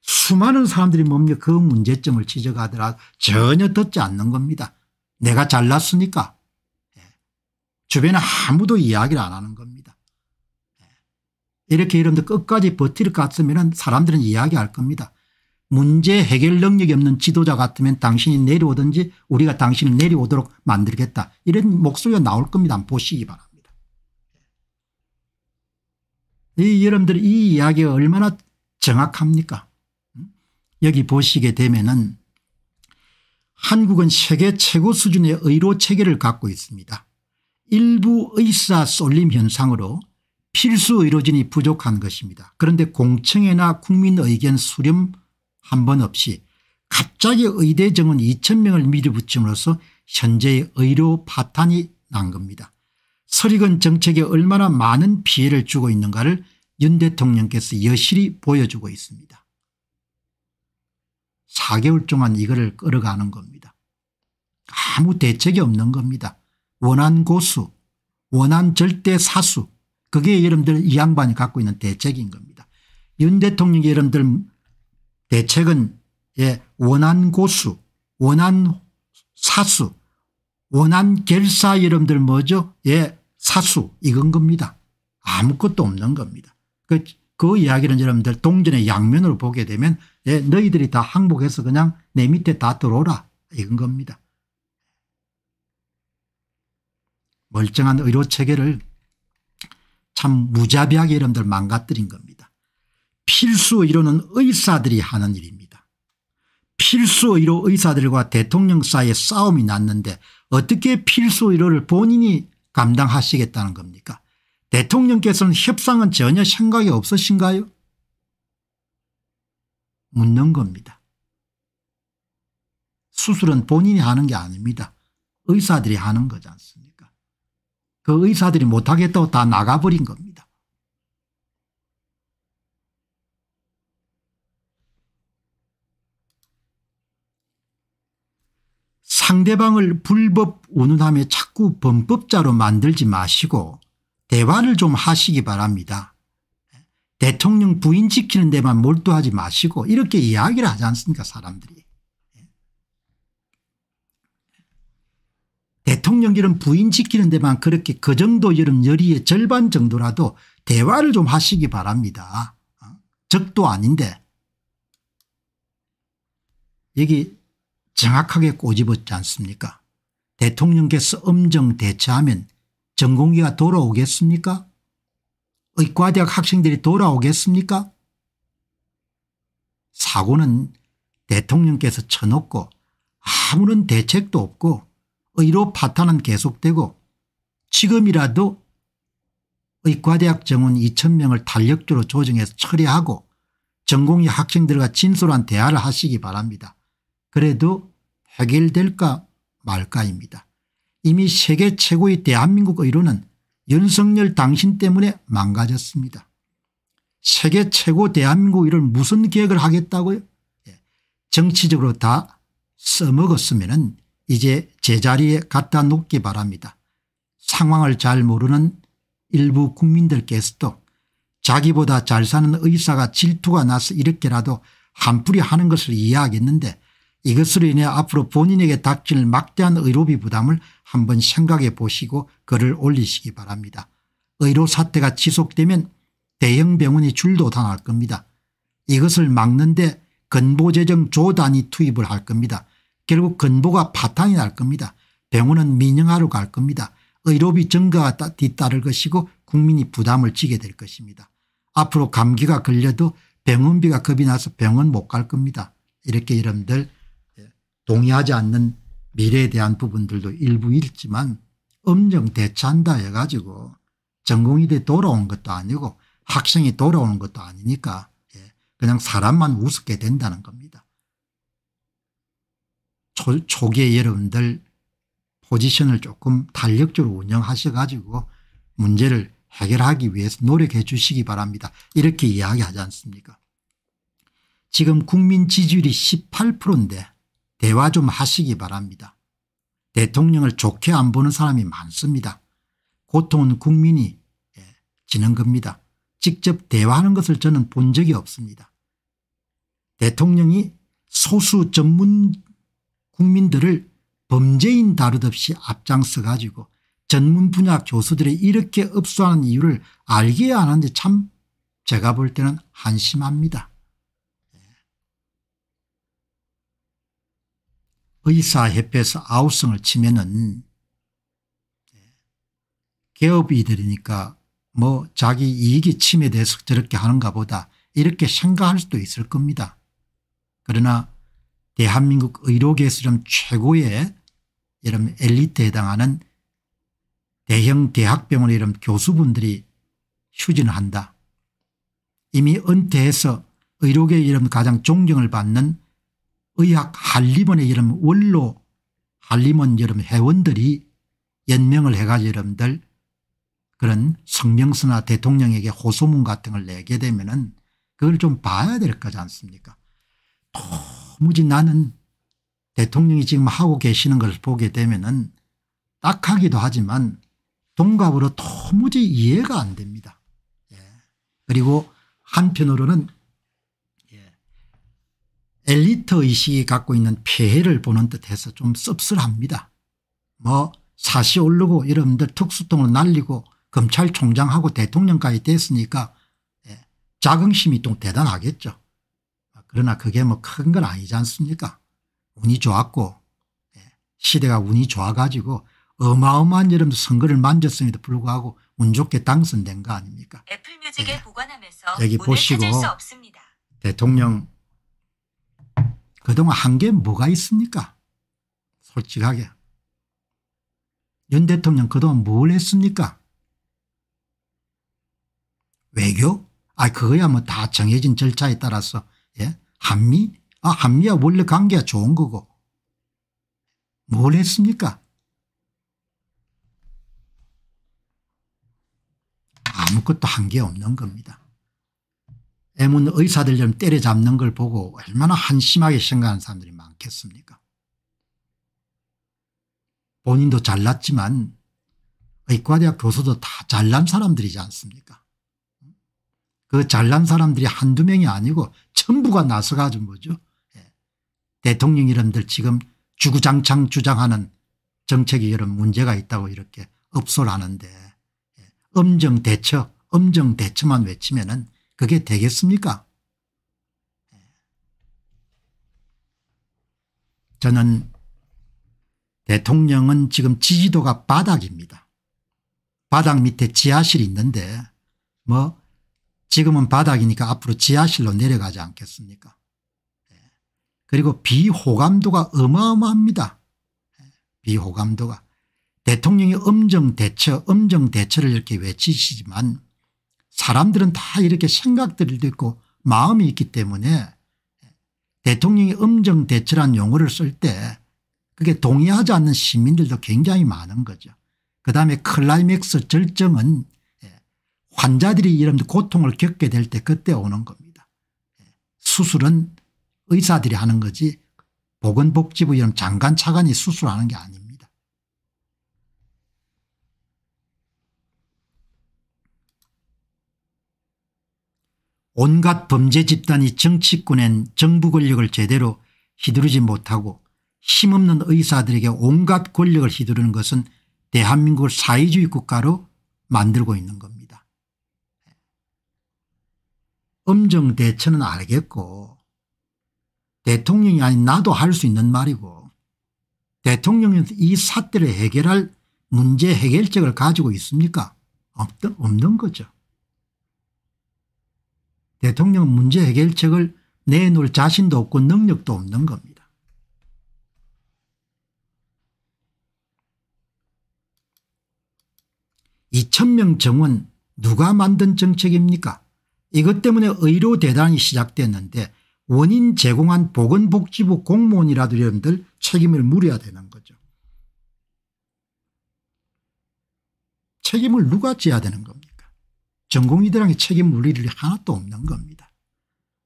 [SPEAKER 1] 수많은 사람들이 뭡니까 그 문제점을 지적하더라 전혀 듣지 않는 겁니다. 내가 잘났으니까 예. 주변에 아무도 이야기를 안 하는 겁니다. 예. 이렇게 여러분들 끝까지 버틸 것 같으면 사람들은 이야기할 겁니다. 문제 해결 능력이 없는 지도자 같으면 당신이 내려오든지 우리가 당신을 내려오도록 만들겠다. 이런 목소리가 나올 겁니다. 보시기 바랍니다. 이 여러분들이 이야기가 얼마나 정확합니까? 여기 보시게 되면은 한국은 세계 최고 수준의 의료 체계를 갖고 있습니다. 일부 의사 쏠림 현상으로 필수 의료진이 부족한 것입니다. 그런데 공청회나 국민의견 수렴 한 번 없이 갑자기 의대 정원 2천 명을 밀어붙임으로써 현재의 의료 파탄이 난 겁니다. 서리건 정책에 얼마나 많은 피해를 주고 있는가를 윤 대통령께서 여실히 보여주고 있습니다. 4개월 동안 이거를 끌어가는 겁니다. 아무 대책이 없는 겁니다. 원한 고수 원한 절대 사수 그게 여러분들 이 양반이 갖고 있는 대책인 겁니다. 윤 대통령 여러분들 대책은 예, 원한 고수 원한 사수 원한 결사 여러분들 뭐죠 예 사수 이건 겁니다. 아무것도 없는 겁니다. 그, 그 이야기는 여러분들 동전의 양면으로 보게 되면 예, 너희들이 다 항복해서 그냥 내 밑에 다 들어오라 이건 겁니다. 멀쩡한 의료체계를 참 무자비하게 여러분들 망가뜨린 겁니다. 필수 의료는 의사들이 하는 일입니다. 필수 의료 의사들과 대통령 사이에 싸움이 났는데 어떻게 필수 의료를 본인이 감당하시겠다는 겁니까 대통령께서는 협상은 전혀 생각이 없으신가요? 묻는 겁니다. 수술은 본인이 하는 게 아닙니다. 의사들이 하는 거지 않습니까? 그 의사들이 못하겠다고 다 나가버린 겁니다. 상대방을 불법 운운함에 자꾸 범법자로 만들지 마시고 대화를 좀 하시기 바랍니다. 대통령 부인 지키는 데만 몰두하지 마시고 이렇게 이야기를 하지 않습니까 사람들이. 대통령 이름 부인 지키는 데만 그렇게 그 정도 여름 열의의 절반 정도라도 대화를 좀 하시기 바랍니다. 어? 적도 아닌데 여기 정확하게 꼬집었지 않습니까 대통령께서 엄정 대처하면 전공기가 돌아오겠습니까? 의과대학 학생들이 돌아오겠습니까? 사고는 대통령께서 쳐놓고 아무런 대책도 없고 의료 파탄은 계속되고 지금이라도 의과대학 정원 2천명을 탄력주로 조정해서 처리하고 전공의 학생들과 진솔한 대화를 하시기 바랍니다. 그래도 해결될까 말까입니다. 이미 세계 최고의 대한민국 의료는 윤석열 당신 때문에 망가졌습니다. 세계 최고 대한민국 의료를 무슨 계획을 하겠다고요? 예, 정치적으로 다 써먹었으면 이제 제자리에 갖다 놓기 바랍니다. 상황을 잘 모르는 일부 국민들께서도 자기보다 잘 사는 의사가 질투가 나서 이렇게라도 한풀이 하는 것을 이해하겠는데 이것으로 인해 앞으로 본인에게 닥칠 막대한 의료비 부담을 한번 생각해 보시고 글을 올리시기 바랍니다. 의료 사태가 지속되면 대형 병원이 줄도 당할 겁니다. 이것을 막는데 근보재정 조단이 투입을 할 겁니다. 결국 근보가 파탄이 날 겁니다. 병원은 민영화로 갈 겁니다. 의료비 증가가 뒤따를 것이고 국민이 부담을 지게 될 것입니다. 앞으로 감기가 걸려도 병원비가 겁이 나서 병원 못 갈 겁니다. 이렇게 여러분들 동의하지 않는 미래에 대한 부분들도 일부 있지만 엄정 대처한다 해가지고 전공의대 돌아온 것도 아니고 학생이 돌아오는 것도 아니니까 예, 그냥 사람만 우습게 된다는 겁니다. 초, 초기에 여러분들 포지션을 조금 탄력적으로 운영하셔가지고 문제를 해결하기 위해서 노력해 주시기 바랍니다. 이렇게 이야기하지 않습니까 지금 국민 지지율이 18%인데 대화 좀 하시기 바랍니다. 대통령을 좋게 안 보는 사람이 많습니다. 고통은 국민이 예, 지는 겁니다. 직접 대화하는 것을 저는 본 적이 없습니다. 대통령이 소수 전문 국민들을 범죄인 다루듯이 앞장서 가지고 전문 분야 교수들이 이렇게 업소하는 이유를 알게 하는데 참 제가 볼 때는 한심합니다. 의사협회에서 아우성을 치면은 개업이들이니까 뭐 자기 이익이 침해돼서 저렇게 하는가 보다 이렇게 생각할 수도 있을 겁니다. 그러나 대한민국 의료계에서 최고의 이런 엘리트에 해당하는 대형 대학병원의 이런 교수분들이 휴진을 한다. 이미 은퇴해서 의료계 의 이름 가장 존경을 받는 의학 한림원의 여름 원로 한림원 여름 회원들이 연명을 해가지고 여러분들 그런 성명서나 대통령에게 호소문 같은 걸 내게 되면은 그걸 좀 봐야 될 거지 않습니까 도무지 나는 대통령이 지금 하고 계시는 걸 보게 되면은 딱하기도 하지만 동갑으로 도무지 이해가 안 됩니다. 예. 그리고 한편으로는 엘리트의식이 갖고 있는 폐해를 보는 듯해서 좀 씁쓸합니다. 뭐 사시 오르고 여러분들 특수통을 날리고 검찰총장하고 대통령까지 됐으니까 예, 자긍심이 또 대단하겠죠. 그러나 그게 뭐 큰 건 아니지 않습니까 운이 좋았고 예, 시대가 운이 좋아가지고 어마어마한 여름 선거를 만졌음에도 불구하고 운 좋게 당선된 거 아닙니까
[SPEAKER 2] 애플뮤직에 네. 예. 보관하면서 여기 보시고
[SPEAKER 1] 대통령 그동안 한 게 뭐가 있습니까 솔직하게 윤 대통령 그동안 뭘 했습니까 외교 아 그거야 뭐 다 정해진 절차에 따라서 예 한미 아 한미야 원래 관계가 좋은 거고 뭘 했습니까 아무것도 한 게 없는 겁니다. 대문 의사들 좀 때려잡는 걸 보고 얼마나 한심하게 생각하는 사람들이 많겠습니까 본인도 잘났지만 의과대학 교수도 다 잘난 사람들이지 않습니까 그 잘난 사람들이 한두 명이 아니고 전부가 나서가지고 뭐죠 예. 대통령 이름들 지금 주구장창 주장하는 정책이 이런 문제가 있다고 이렇게 업소를 하는데 엄정 예. 대처 엄정 대처만 외치면 은 그게 되겠습니까? 저는 대통령은 지금 지지도가 바닥입니다. 바닥 밑에 지하실이 있는데 뭐 지금은 바닥이니까 앞으로 지하실로 내려가지 않겠습니까? 그리고 비호감도가 어마어마합니다. 비호감도가. 대통령이 엄정 대처, 엄정 대처를 이렇게 외치시지만 사람들은 다 이렇게 생각들도있고 마음이 있기 때문에 대통령이 음정 대처란 용어를 쓸 때 그게 동의하지 않는 시민들도 굉장히 많은 거죠. 그다음에 클라이맥스 절정은 환자들이 이런 고통을 겪게 될 때 그때 오는 겁니다. 수술은 의사들이 하는 거지 보건복지부 이런 장관 차관이 수술하는 게 아닙니다. 온갖 범죄 집단이 정치권엔 정부 권력을 제대로 휘두르지 못하고 힘없는 의사들에게 온갖 권력을 휘두르는 것은 대한민국을 사회주의 국가로 만들고 있는 겁니다. 엄정 대처는 알겠고 대통령이 아닌 나도 할 수 있는 말이고 대통령은 이 사태를 해결할 문제 해결책을 가지고 있습니까? 없던, 없는 거죠. 대통령 문제 해결책을 내놓을 자신도 없고 능력도 없는 겁니다. 이천명 정원 누가 만든 정책입니까 이것 때문에 의료 대란이 시작됐는데 원인 제공한 보건복지부 공무원이라도 여러분들 책임을 물어야 되는 거죠. 책임을 누가 져야 되는 겁니다. 전공의들에게 책임 물리를 하나도 없는 겁니다.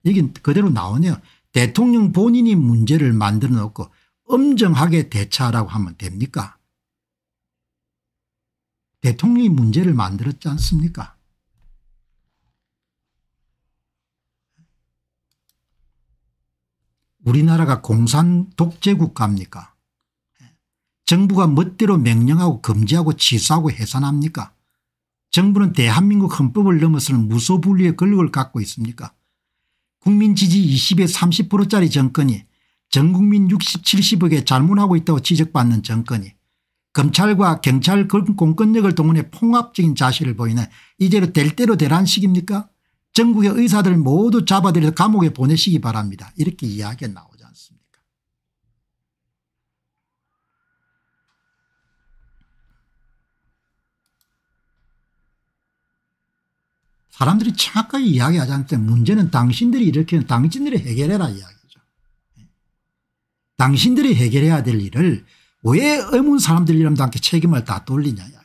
[SPEAKER 1] 이긴 그대로 나오네요. 대통령 본인이 문제를 만들어 놓고 엄정하게 대처하라고 하면 됩니까? 대통령이 문제를 만들었지 않습니까? 우리나라가 공산 독재 국가입니까? 예. 정부가 멋대로 명령하고 금지하고 치수하고 해산합니까? 정부는 대한민국 헌법을 넘어서는 무소불위의 권력을 갖고 있습니까 국민 지지 20에 30%짜리 정권이 전국민 60 70억에 잘못하고 있다고 지적받는 정권이 검찰과 경찰 공권력을 동원해 폭압적인 자세를 보이는 이대로 될 대로 되란 식입니까 전국의 의사들 모두 잡아들여서 감옥에 보내시기 바랍니다. 이렇게 이야기가 나옵니다 사람들이 착하게 이야기하지 않기 때문제는 당신들이 이렇게 당신들이 해결해라 이야기죠. 당신들이 해결해야 될 일을 왜 의문 사람들 이름도 않게 책임을 다 돌리냐 이야기.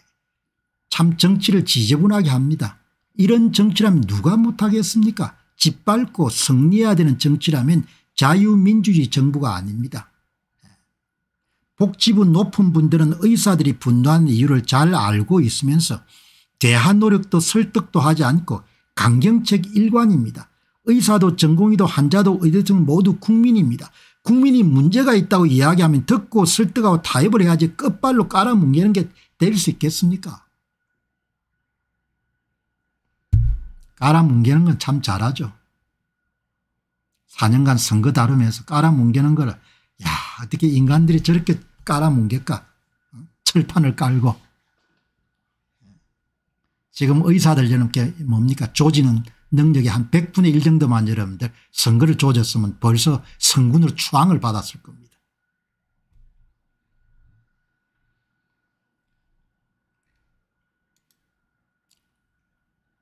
[SPEAKER 1] 참 정치를 지저분하게 합니다. 이런 정치라면 누가 못하겠습니까? 짓밟고 승리해야 되는 정치라면 자유민주주의 정부가 아닙니다. 복지부 높은 분들은 의사들이 분노한 이유를 잘 알고 있으면서 대한 노력도 설득도 하지 않고 강경책 일관입니다. 의사도 전공의도 환자도 의대생 모두 국민입니다. 국민이 문제가 있다고 이야기하면 듣고 설득하고 타협을 해야지 끝발로 깔아뭉개는 게 될 수 있겠습니까 깔아뭉개는 건 참 잘하죠. 4년간 선거 다루면서 깔아뭉개는 걸야 어떻게 인간들이 저렇게 깔아뭉갤까 철판을 깔고 지금 의사들 여러분께 뭡니까 조지는 능력이 한 100분의 1 정도만 여러분들 선거를 조졌으면 벌써 선군으로 추앙을 받았을 겁니다.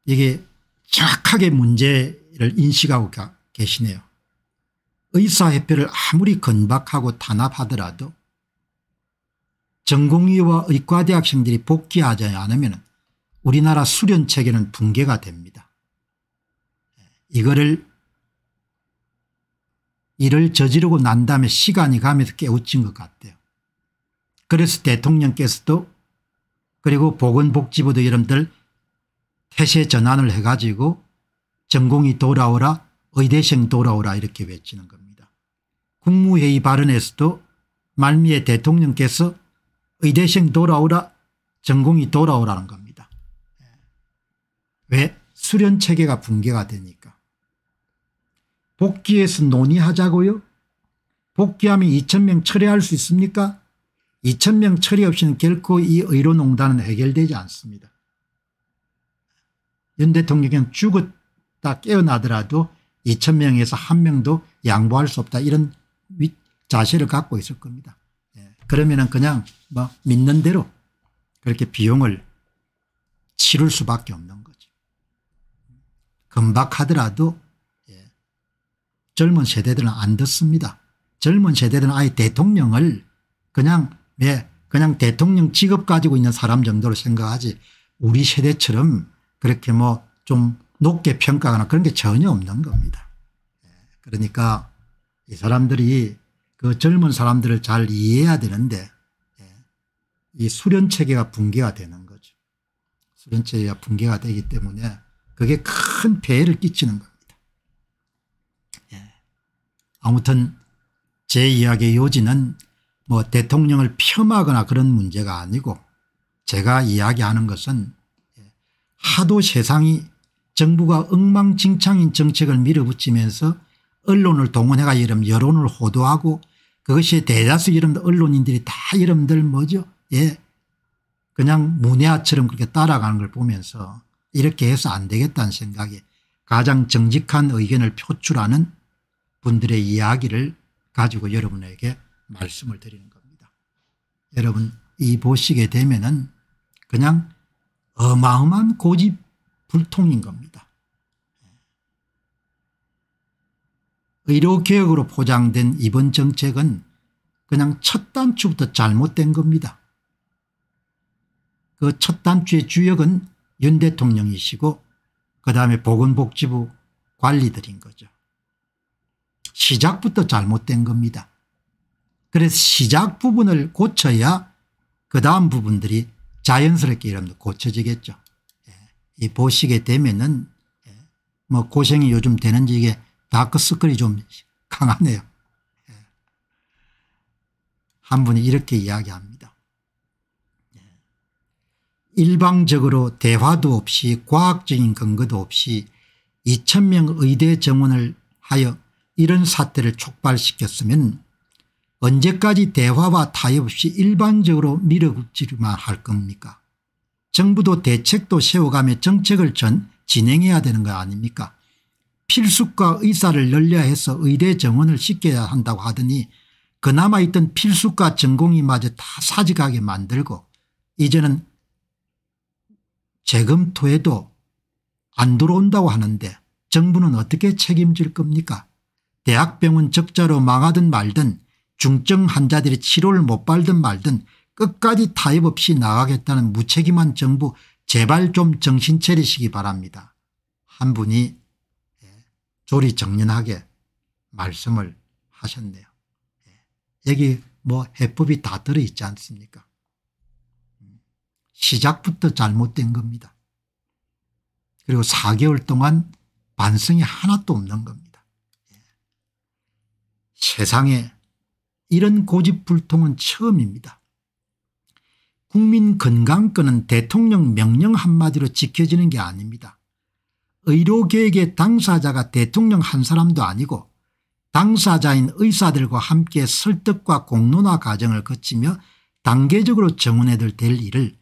[SPEAKER 1] 이게 정확하게 문제를 인식하고 계시네요. 의사협회를 아무리 건박하고 탄압하더라도 전공의와 의과대학생들이 복귀하지 않으면 우리나라 수련체계는 붕괴가 됩니다. 이거를 일을 저지르고 난 다음에 시간이 가면서 깨우친 것 같아요. 그래서 대통령께서도 그리고 보건복지부도 여러분들 태세 전환을 해가지고 전공이 돌아오라 의대생 돌아오라 이렇게 외치는 겁니다. 국무회의 발언에서도 말미에 대통령께서 의대생 돌아오라 전공이 돌아오라는 겁니다. 왜? 수련 체계가 붕괴가 되니까. 복귀해서 논의하자고요? 복귀하면 2천명 철회할 수 있습니까? 2천명 철회 없이는 결코 이 의료농단은 해결되지 않습니다. 윤 대통령은 죽었다 깨어나더라도 2천명에서한 명도 양보할 수 없다 이런 자세를 갖고 있을 겁니다. 예. 그러면 은 그냥 뭐 믿는 대로 그렇게 비용을 치를 수밖에 없는 거예 금박하더라도 예. 젊은 세대들은 안 듣습니다. 젊은 세대들은 아예 대통령을 그냥 예, 그냥 대통령 직업 가지고 있는 사람 정도로 생각하지 우리 세대처럼 그렇게 뭐 좀 높게 평가하거나 그런 게 전혀 없는 겁니다. 예. 그러니까 이 사람들이 그 젊은 사람들을 잘 이해해야 되는데 예, 이 수련 체계가 붕괴가 되는 거죠. 수련 체계가 붕괴가 되기 때문에 그게 큰 폐해를 끼치는 겁니다. 예. 아무튼 제 이야기의 요지는 뭐 대통령을 폄하거나 그런 문제가 아니고 제가 이야기하는 것은 예. 하도 세상이 정부가 엉망진창인 정책을 밀어붙이면서 언론을 동원해가 이름 여론을 호도하고 그것이 대다수 이름 언론인들이 다 이름들 뭐죠 예 그냥 문외아처럼 그렇게 따라가는 걸 보면서 이렇게 해서 안 되겠다는 생각에 가장 정직한 의견을 표출하는 분들의 이야기를 가지고 여러분에게 말씀을 드리는 겁니다. 여러분 이 보시게 되면 은 그냥 어마어마한 고집 불통인 겁니다. 의료개혁으로 포장된 이번 정책은 그냥 첫 단추부터 잘못된 겁니다. 그 첫 단추의 주역은 윤 대통령이시고 그다음에 보건복지부 관리들인 거죠. 시작부터 잘못된 겁니다. 그래서 시작 부분을 고쳐야 그 다음 부분들이 자연스럽게 이러면 고쳐지겠죠. 예. 이 보시게 되면은 예. 뭐 고생이 요즘 되는지 이게 다크서클이 좀 [laughs] 강하네요. 예. 한 분이 이렇게 이야기합니다. 일방적으로 대화도 없이 과학적인 근거도 없이 2천명 의대 정원을 하여 이런 사태를 촉발시켰으면 언제까지 대화와 타협 없이 일반적으로 밀어붙이기만 할 겁니까 정부도 대책도 세워가며 정책을 전 진행해야 되는 거 아닙니까 필수과 의사를 열려 야 해서 의대 정원을 시켜야 한다고 하더니 그나마 있던 필수과 전공이 마저 다 사직하게 만들고 이제는 재검토에도 안 들어온다고 하는데 정부는 어떻게 책임질 겁니까 대학병원 적자로 망하든 말든 중증 환자들이 치료를 못 받든 말든 끝까지 타협 없이 나가겠다는 무책임한 정부 제발 좀 정신 차리시기 바랍니다. 한 분이 예, 조리 정연하게 말씀을 하셨네요. 예, 여기 뭐 해법이 다 들어있지 않습니까 시작부터 잘못된 겁니다. 그리고 4개월 동안 반성이 하나도 없는 겁니다. 예. 세상에 이런 고집불통은 처음입니다. 국민 건강권은 대통령 명령 한마디로 지켜지는 게 아닙니다. 의료계획의 당사자가 대통령 한 사람도 아니고 당사자인 의사들과 함께 설득과 공론화 과정을 거치며 단계적으로 정원해들 될 일을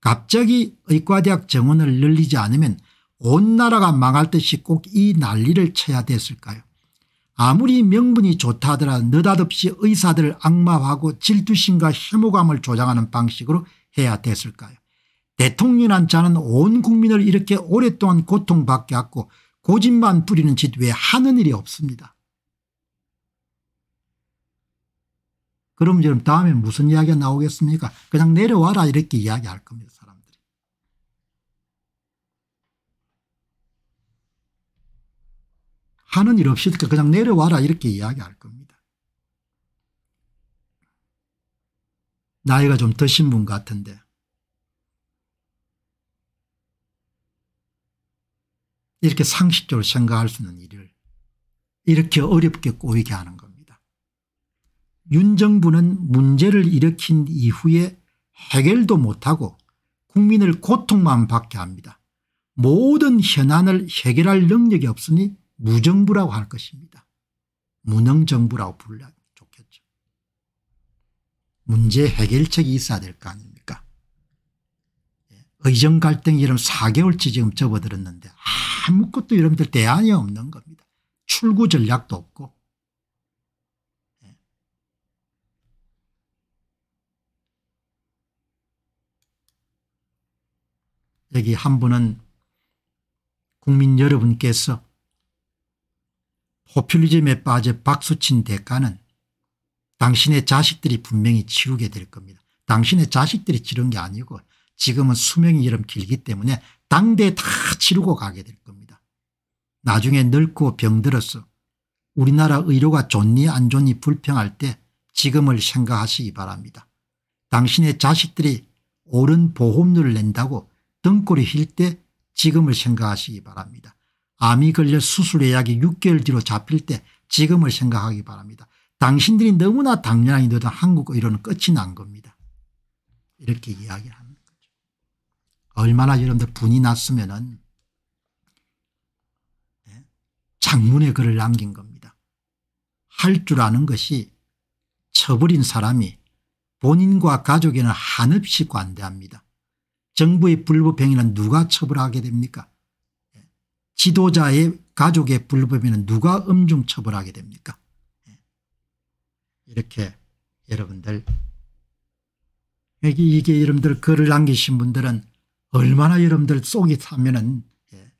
[SPEAKER 1] 갑자기 의과대학 정원을 늘리지 않으면 온 나라가 망할 듯이 꼭 이 난리를 쳐야 됐을까요 아무리 명분이 좋다 하더라 느닷없이 의사들을 악마화하고 질투심과 혐오감을 조장하는 방식으로 해야 됐을까요 대통령이란 자는 온 국민을 이렇게 오랫동안 고통받게 하고 고집만 부리는 짓 외에 하는 일이 없습니다. 그럼 지금 다음에 무슨 이야기가 나오겠습니까 그냥 내려와라 이렇게 이야기할 겁니다 사람들이. 하는 일없으 그냥 내려와라 이렇게 이야기할 겁니다. 나이가 좀 드신 분 같은데 이렇게 상식적으로 생각할 수 있는 일을 이렇게 어렵게 꼬이게 하는 것. 윤정부는 문제를 일으킨 이후에 해결도 못하고 국민을 고통만 받게 합니다. 모든 현안을 해결할 능력이 없으니 무정부라고 할 것입니다. 무능정부라고 부르면 좋겠죠. 문제 해결책이 있어야 될 거 아닙니까 예, 의정 갈등이 이런 4개월째 지금 접어들었는데 아무것도 여러분들 대안이 없는 겁니다. 출구 전략도 없고 여기 한 분은 국민 여러분께서 포퓰리즘에 빠져 박수친 대가는 당신의 자식들이 분명히 치르게 될 겁니다. 당신의 자식들이 치른 게 아니고 지금은 수명이 이름 길기 때문에 당대에 다 치르고 가게 될 겁니다. 나중에 늙고 병들어서 우리나라 의료가 좋니 안 좋니 불평할 때 지금을 생각하시기 바랍니다. 당신의 자식들이 옳은 보험료를 낸다고 등골이 휠때 지금을 생각하시기 바랍니다. 암이 걸려 수술의 약이 6개월 뒤로 잡힐 때 지금을 생각하기 바랍니다. 당신들이 너무나 당연하게 넣던 한국 의료는 끝이 난 겁니다. 이렇게 이야기하는 거죠. 얼마나 여러분들 분이 났으면 은 예, 장문의 글을 남긴 겁니다. 할 줄 아는 것이 처벌인 사람이 본인과 가족에는 한없이 관대합니다. 정부의 불법행위는 누가 처벌하게 됩니까 지도자의 가족의 불법행위는 누가 엄중 처벌하게 됩니까 이렇게 여러분들 이게 여러분들 글을 남기신 분들은 얼마나 여러분들 속이 타면은 예,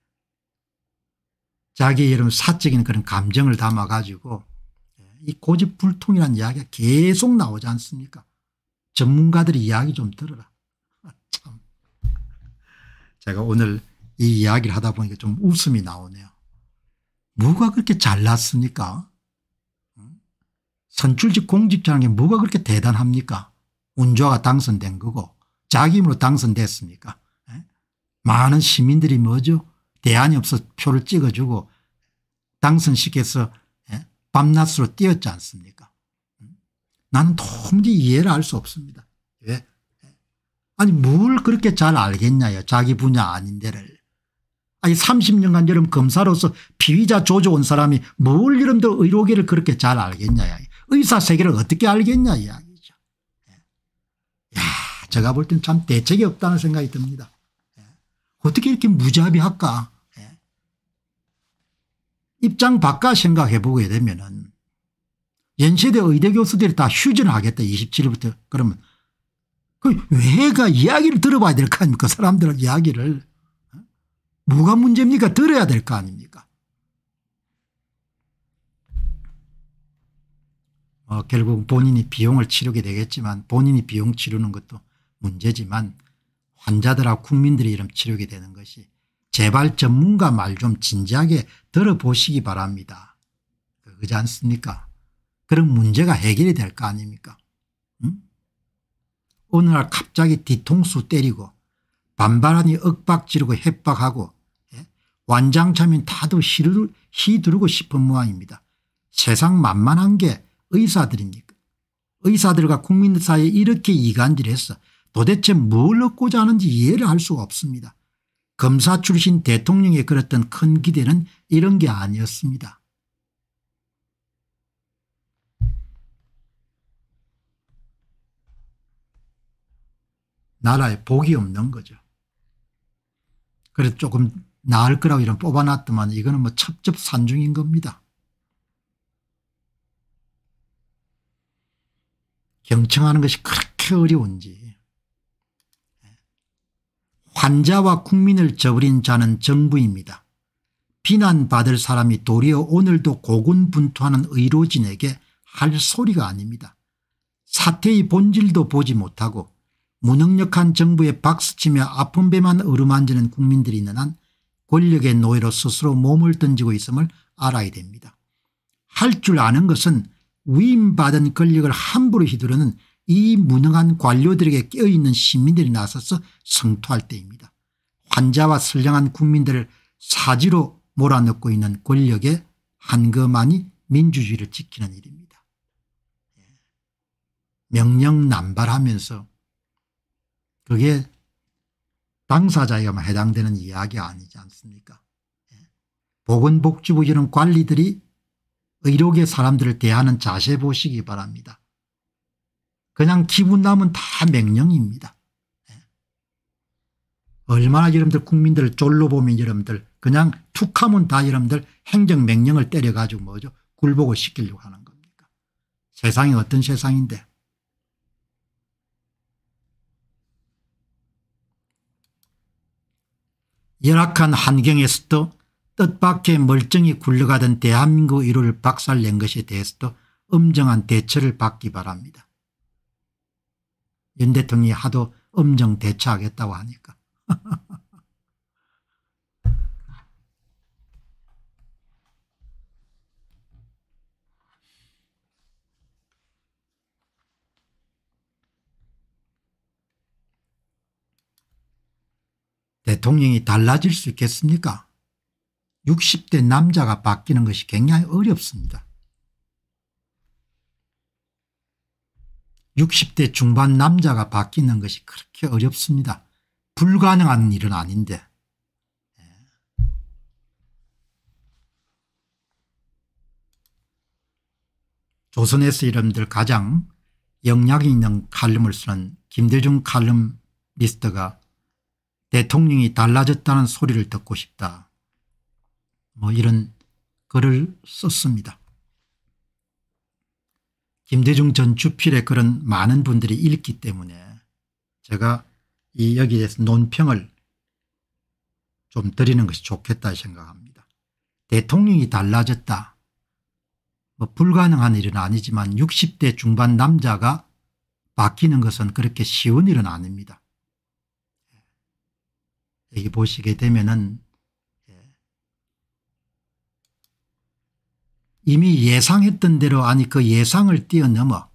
[SPEAKER 1] 자기 여러분 사적인 그런 감정을 담아가지고 예, 이 고집불통이라는 이야기가 계속 나오지 않습니까 전문가들의 이야기 좀 들어라 제가 오늘 이 이야기를 하다 보니까 좀 웃음이 나오네요. 뭐가 그렇게 잘났습니까? 선출직 공직자는게 뭐가 그렇게 대단합니까? 운조가 당선된 거고 자기 힘으로 당선됐습니까? 예? 많은 시민들이 뭐죠? 대안이 없어 표를 찍어주고 당선시켜서 예? 밤낮으로 뛰었지 않습니까? 나는 도무지 이해를 할 수 없습니다. 왜? 아니 뭘 그렇게 잘 알겠냐요 자기 분야 아닌 데를. 아니 30년간 여름 검사로서 피의자 조져온 사람이 뭘여러분 의료계를 그렇게 잘 알겠냐 의사 세계를 어떻게 알겠냐 이야기죠. 예. 야 제가 볼 때는 참 대책이 없다는 생각이 듭니다. 예. 어떻게 이렇게 무자비할까 예. 입장 바꿔 생각해 보게 되면 은 연세대 의대 교수들이 다 휴전하겠다 27일부터 그러면 왜가 그 이야기를 들어봐야 될 거 아닙니까 사람들은 이야기를. 어? 뭐가 문제입니까 들어야 될 거 아닙니까 어, 결국 본인이 비용을 치르게 되겠지만 본인이 비용 치르는 것도 문제지만 환자들하고 국민들이 이름 치르게 되는 것이 제발 전문가 말 좀 진지하게 들어보시기 바랍니다. 그러지 않습니까 그런 문제가 해결이 될 거 아닙니까 어느 날 갑자기 뒤통수 때리고 반발하니 억박지르고 협박하고 예? 완장차면 다도 시두르고 싶은 모양입니다. 세상 만만한 게 의사들입니까 의사들과 국민 사이에 이렇게 이간질해서 도대체 뭘 얻고자 하는지 이해를 할 수가 없습니다. 검사 출신 대통령의 그랬던 큰 기대는 이런 게 아니었습니다. 나라에 복이 없는 거죠. 그래서 조금 나을 거라고 이런 뽑아놨더만 이거는 뭐 첩첩산중인 겁니다. 경청하는 것이 그렇게 어려운지 환자와 국민을 저버린 자는 정부입니다. 비난받을 사람이 도리어 오늘도 고군분투하는 의료진에게 할 소리가 아닙니다. 사태의 본질도 보지 못하고 무능력한 정부에 박수치며 아픈 배만 어루만지는 국민들이 있는 한 권력의 노예로 스스로 몸을 던지고 있음을 알아야 됩니다. 할 줄 아는 것은 위임받은 권력을 함부로 휘두르는 이 무능한 관료들에게 깨어있는 시민들이 나서서 성토할 때입니다. 환자와 선량한 국민들을 사지로 몰아넣고 있는 권력의 한거만이 민주주의를 지키는 일입니다. 명령 난발하면서 그게 당사자에게만 해당되는 이야기 아니지 않습니까 예. 보건복지부 이런 관리들이 의료계 사람들을 대하는 자세 보시기 바랍니다. 그냥 기분 나면 다 맹령입니다. 예. 얼마나 여러분들 국민들을 졸로 보면 여러분들 그냥 툭하면 다 여러분들 행정맹령을 때려가지고 뭐죠 굴복을 시키려고 하는 겁니까 세상이 어떤 세상인데 열악한 환경에서도 뜻밖의 멀쩡히 굴러가던 대한민국 이론를 박살낸 것에 대해서도 엄정한 대처를 받기 바랍니다. 윤 대통령이 하도 엄정 대처하겠다고 하니까. [laughs] 대통령이 달라질 수 있겠습니까? 60대 남자가 바뀌는 것이 굉장히 어렵습니다. 60대 중반 남자가 바뀌는 것이 그렇게 어렵습니다. 불가능한 일은 아닌데. 조선에서 이름들 가장 영향이 있는 칼럼을 쓰는 김대중 칼럼미스트가 대통령이 달라졌다는 소리를 듣고 싶다. 뭐 이런 글을 썼습니다. 김대중 전 주필의 그런 많은 분들이 읽기 때문에 제가 이 여기에 대해서 논평을 좀 드리는 것이 좋겠다 생각합니다. 대통령이 달라졌다. 뭐 불가능한 일은 아니지만 60대 중반 남자가 바뀌는 것은 그렇게 쉬운 일은 아닙니다. 여기 보시게 되면은 예. 이미 예상했던 대로 아니 그 예상을 뛰어넘어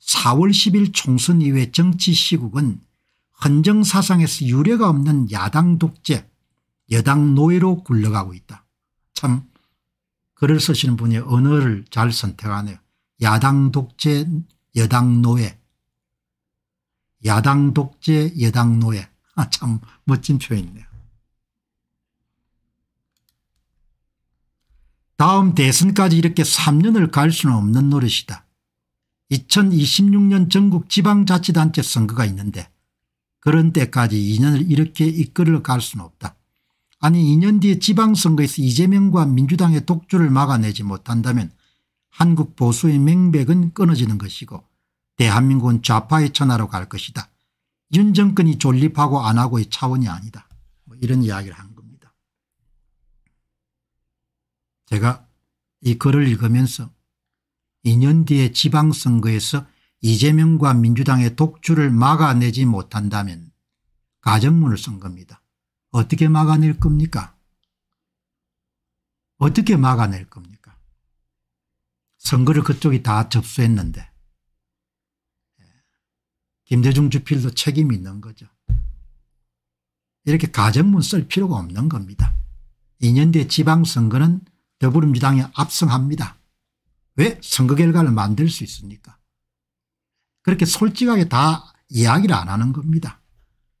[SPEAKER 1] 4월 10일 총선 이후의 정치 시국은 헌정사상에서 유례가 없는 야당 독재 여당 노예로 굴러가고 있다. 참 글을 쓰시는 분이 언어를 잘 선택하네요. 야당 독재 여당 노예 야당 독재 여당 노예 [laughs] 아, 참 멋진 표현이네요. 다음 대선까지 이렇게 3년을 갈 수는 없는 노릇이다. 2026년 전국 지방자치단체 선거가 있는데 그런 때까지 2년을 이렇게 이끌어 갈 수는 없다. 아니 2년 뒤에 지방선거에서 이재명과 민주당의 독주를 막아내지 못한다면 한국 보수의 맹백은 끊어지는 것이고 대한민국은 좌파의 천하로 갈 것이다. 윤 정권이 존립하고 안 하고의 차원이 아니다. 뭐 이런 이야기를 한 겁니다. 제가 이 글을 읽으면서 2년 뒤에 지방선거에서 이재명과 민주당의 독주를 막아내지 못한다면 가정문을 쓴 겁니다. 어떻게 막아낼 겁니까? 어떻게 막아낼 겁니까? 선거를 그쪽이 다 접수했는데 김대중 주필도 책임이 있는 거죠. 이렇게 가정문 쓸 필요가 없는 겁니다. 2년 뒤에 지방선거는 더불어민주당에 압승합니다. 왜 선거 결과를 만들 수 있습니까 그렇게 솔직하게 다 이야기를 안 하는 겁니다.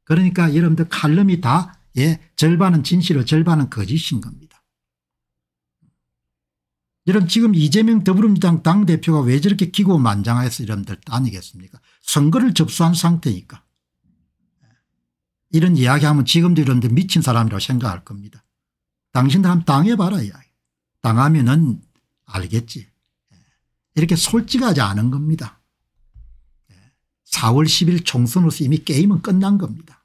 [SPEAKER 1] 그러니까 여러분들 칼럼이 다 예, 절반은 진실이 절반은 거짓인 겁니다. 여러분 지금 이재명 더불어민주당 당대표가 왜 저렇게 기고만장해서 하 여러분들 아니겠습니까 선거를 접수한 상태니까. 이런 이야기하면 지금도 이런데 미친 사람이라고 생각할 겁니다. 당신들 한번 당해봐라 이야기. 당하면은 알겠지. 이렇게 솔직하지 않은 겁니다. 4월 10일 총선으로서 이미 게임은 끝난 겁니다.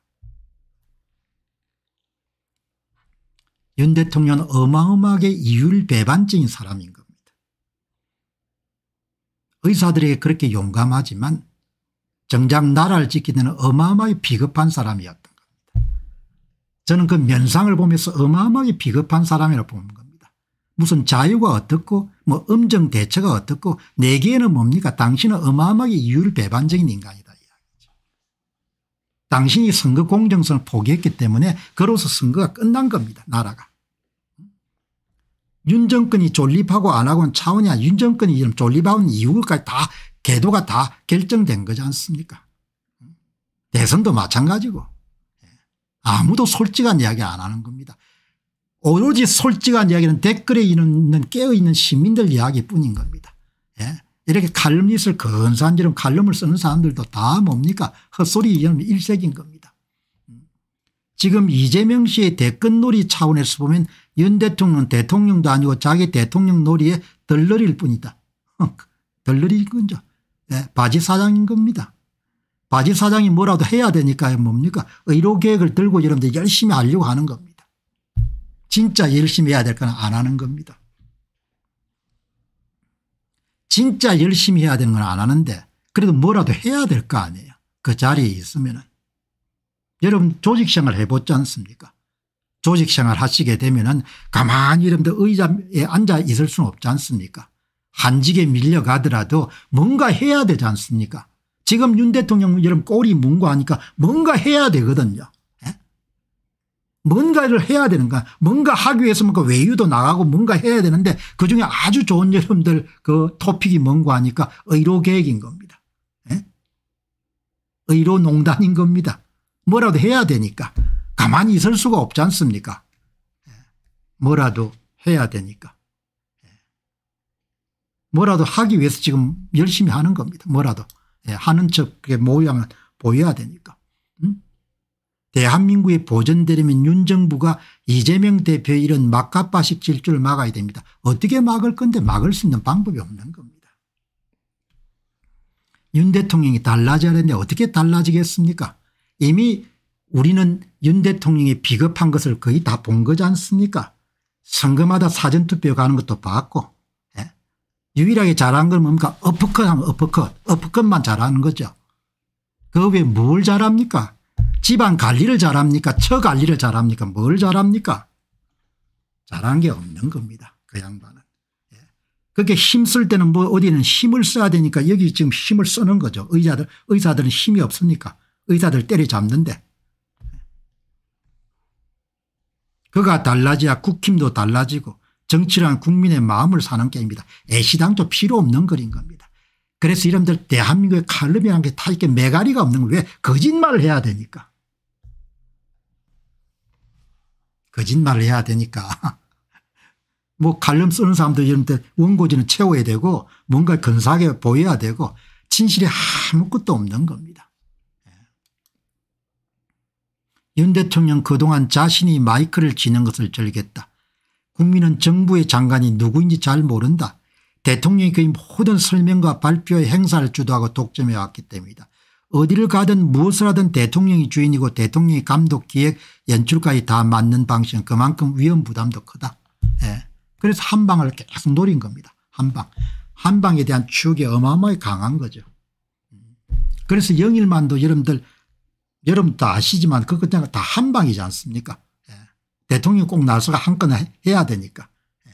[SPEAKER 1] 윤 대통령은 어마어마하게 이율 배반적인 사람인 겁니다. 의사들에게 그렇게 용감하지만 정작 나라를 지키는 어마어마하게 비겁한 사람이었던 겁니다. 저는 그 면상을 보면서 어마어마하게 비겁한 사람이라고 보는 겁니다. 무슨 자유가 어떻고 뭐 음정 대처가 어떻고 내기에는 뭡니까 당신은 어마어마하게 이율 배반적인 인간이다. 이야기죠. 당신이 선거 공정성을 포기했기 때문에 그로서 선거가 끝난 겁니다. 나라가. 윤 정권이 존립하고 안 하고는 차원이 아윤 정권이 존립하는 이유까지 다 개도가 다 결정된 거지 않습니까 대선도 마찬가지고 예. 아무도 솔직한 이야기 안 하는 겁니다. 오로지 솔직한 이야기는 댓글에 있는 깨어있는 시민들 이야기뿐인 겁니다. 예? 이렇게 칼럼니스를건사한 지름 칼럼을 쓰는 사람들도 다 뭡니까 헛소리 이념 일색인 겁니다. 지금 이재명 씨의 대권놀이 차원에서 보면 윤 대통령은 대통령도 아니고 자기 대통령 놀이에 덜러릴 뿐이다. 덜러린 [laughs] 건죠. 예, 바지 사장인 겁니다. 바지 사장이 뭐라도 해야 되니까 뭡니까 의료계획을 들고 여러분들 열심히 하려고 하는 겁니다. 진짜 열심히 해야 될 건 안 하는 겁니다. 진짜 열심히 해야 되는 건 안 하는데 그래도 뭐라도 해야 될 거 아니에요. 그 자리에 있으면 은 여러분 조직생활 해보지 않습니까 조직생활 하시게 되면 은 가만히 여러분들 의자에 앉아 있을 수는 없지 않습니까 한직에 밀려가더라도 뭔가 해야 되지 않습니까 지금 윤 대통령 여러분 꼬리 문고하니까 뭔가 해야 되거든요. 예? 뭔가를 해야 되는 가 뭔가 하기 위해서 뭔가 외유도 나가고 뭔가 해야 되는데 그중에 아주 좋은 여러분들 그 토픽이 뭔고 하니까 의료계획인 겁니다. 예? 의료농단인 겁니다. 뭐라도 해야 되니까 가만히 있을 수가 없지 않습니까 예? 뭐라도 해야 되니까. 뭐라도 하기 위해서 지금 열심히 하는 겁니다. 뭐라도 예, 하는 척의 모양을 보여야 되니까. 음? 대한민국이 보존되려면 윤 정부가 이재명 대표의 이런 막가빠식 질주를 막아야 됩니다. 어떻게 막을 건데 막을 수 있는 방법이 없는 겁니다. 윤 대통령이 달라져야 되는데 어떻게 달라지겠습니까 이미 우리는 윤 대통령이 비겁한 것을 거의 다 본 거지 않습니까 선거마다 사전투표 가는 것도 봤고 유일하게 잘한 건 뭡니까 어퍼컷 하면 어퍼컷 어퍼컷만 잘하는 거죠. 그 외에 뭘 잘합니까 집안 관리를 잘합니까 처 관리를 잘합니까 뭘 잘합니까 잘한 게 없는 겁니다 그 양반은. 예. 그게 힘 쓸 때는 뭐 어디는 힘을 써야 되니까 여기 지금 힘을 쓰는 거죠. 의사들, 의사들은 힘이 없으니까 의사들 때려잡는데 그가 달라지야 국힘도 달라지고 정치란 국민의 마음을 사는 게임이다. 애시당초 필요 없는 글인 겁니다. 그래서 이름들 대한민국의 칼럼이라는 게 다 이렇게 메가리가 없는 거왜 거짓말을 해야 되니까. 거짓말을 해야 되니까. [laughs] 뭐 칼럼 쓰는 사람들 이름들 원고지는 채워야 되고 뭔가 근사하게 보여야 되고 진실이 아무것도 없는 겁니다. 예. 윤 대통령 그동안 자신이 마이크를 쥐는 것을 즐겼다. 국민은 정부의 장관이 누구인지 잘 모른다. 대통령이 거의 모든 설명과 발표의 행사를 주도하고 독점해 왔기 때문이다. 어디를 가든 무엇을 하든 대통령이 주인이고 대통령이 감독 기획 연출까지 다 맞는 방식은 그만큼 위험 부담도 크다. 예. 그래서 한방을 계속 노린 겁니다. 한방. 한방에 대한 추억이 어마어마하게 강한 거죠. 그래서 영일만도 여러분들 여러분 다 아시지만 그것 때문에 다 한방이지 않습니까 대통령이 꼭 나서가 한 건 해야 되니까. 예.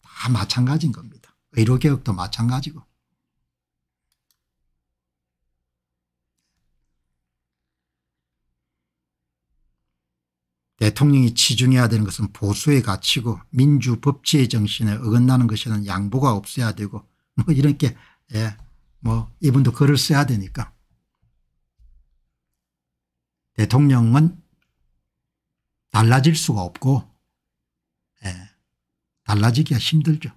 [SPEAKER 1] 다 마찬가지인 겁니다. 의료개혁도 마찬가지고. 대통령이 치중해야 되는 것은 보수의 가치고 민주 법치의 정신에 어긋나는 것에는 양보가 없어야 되고 뭐이렇 게, 예, 뭐 이분도 글을 써야 되니까. 대통령은 달라질 수가 없고 예, 달라지기가 힘들죠.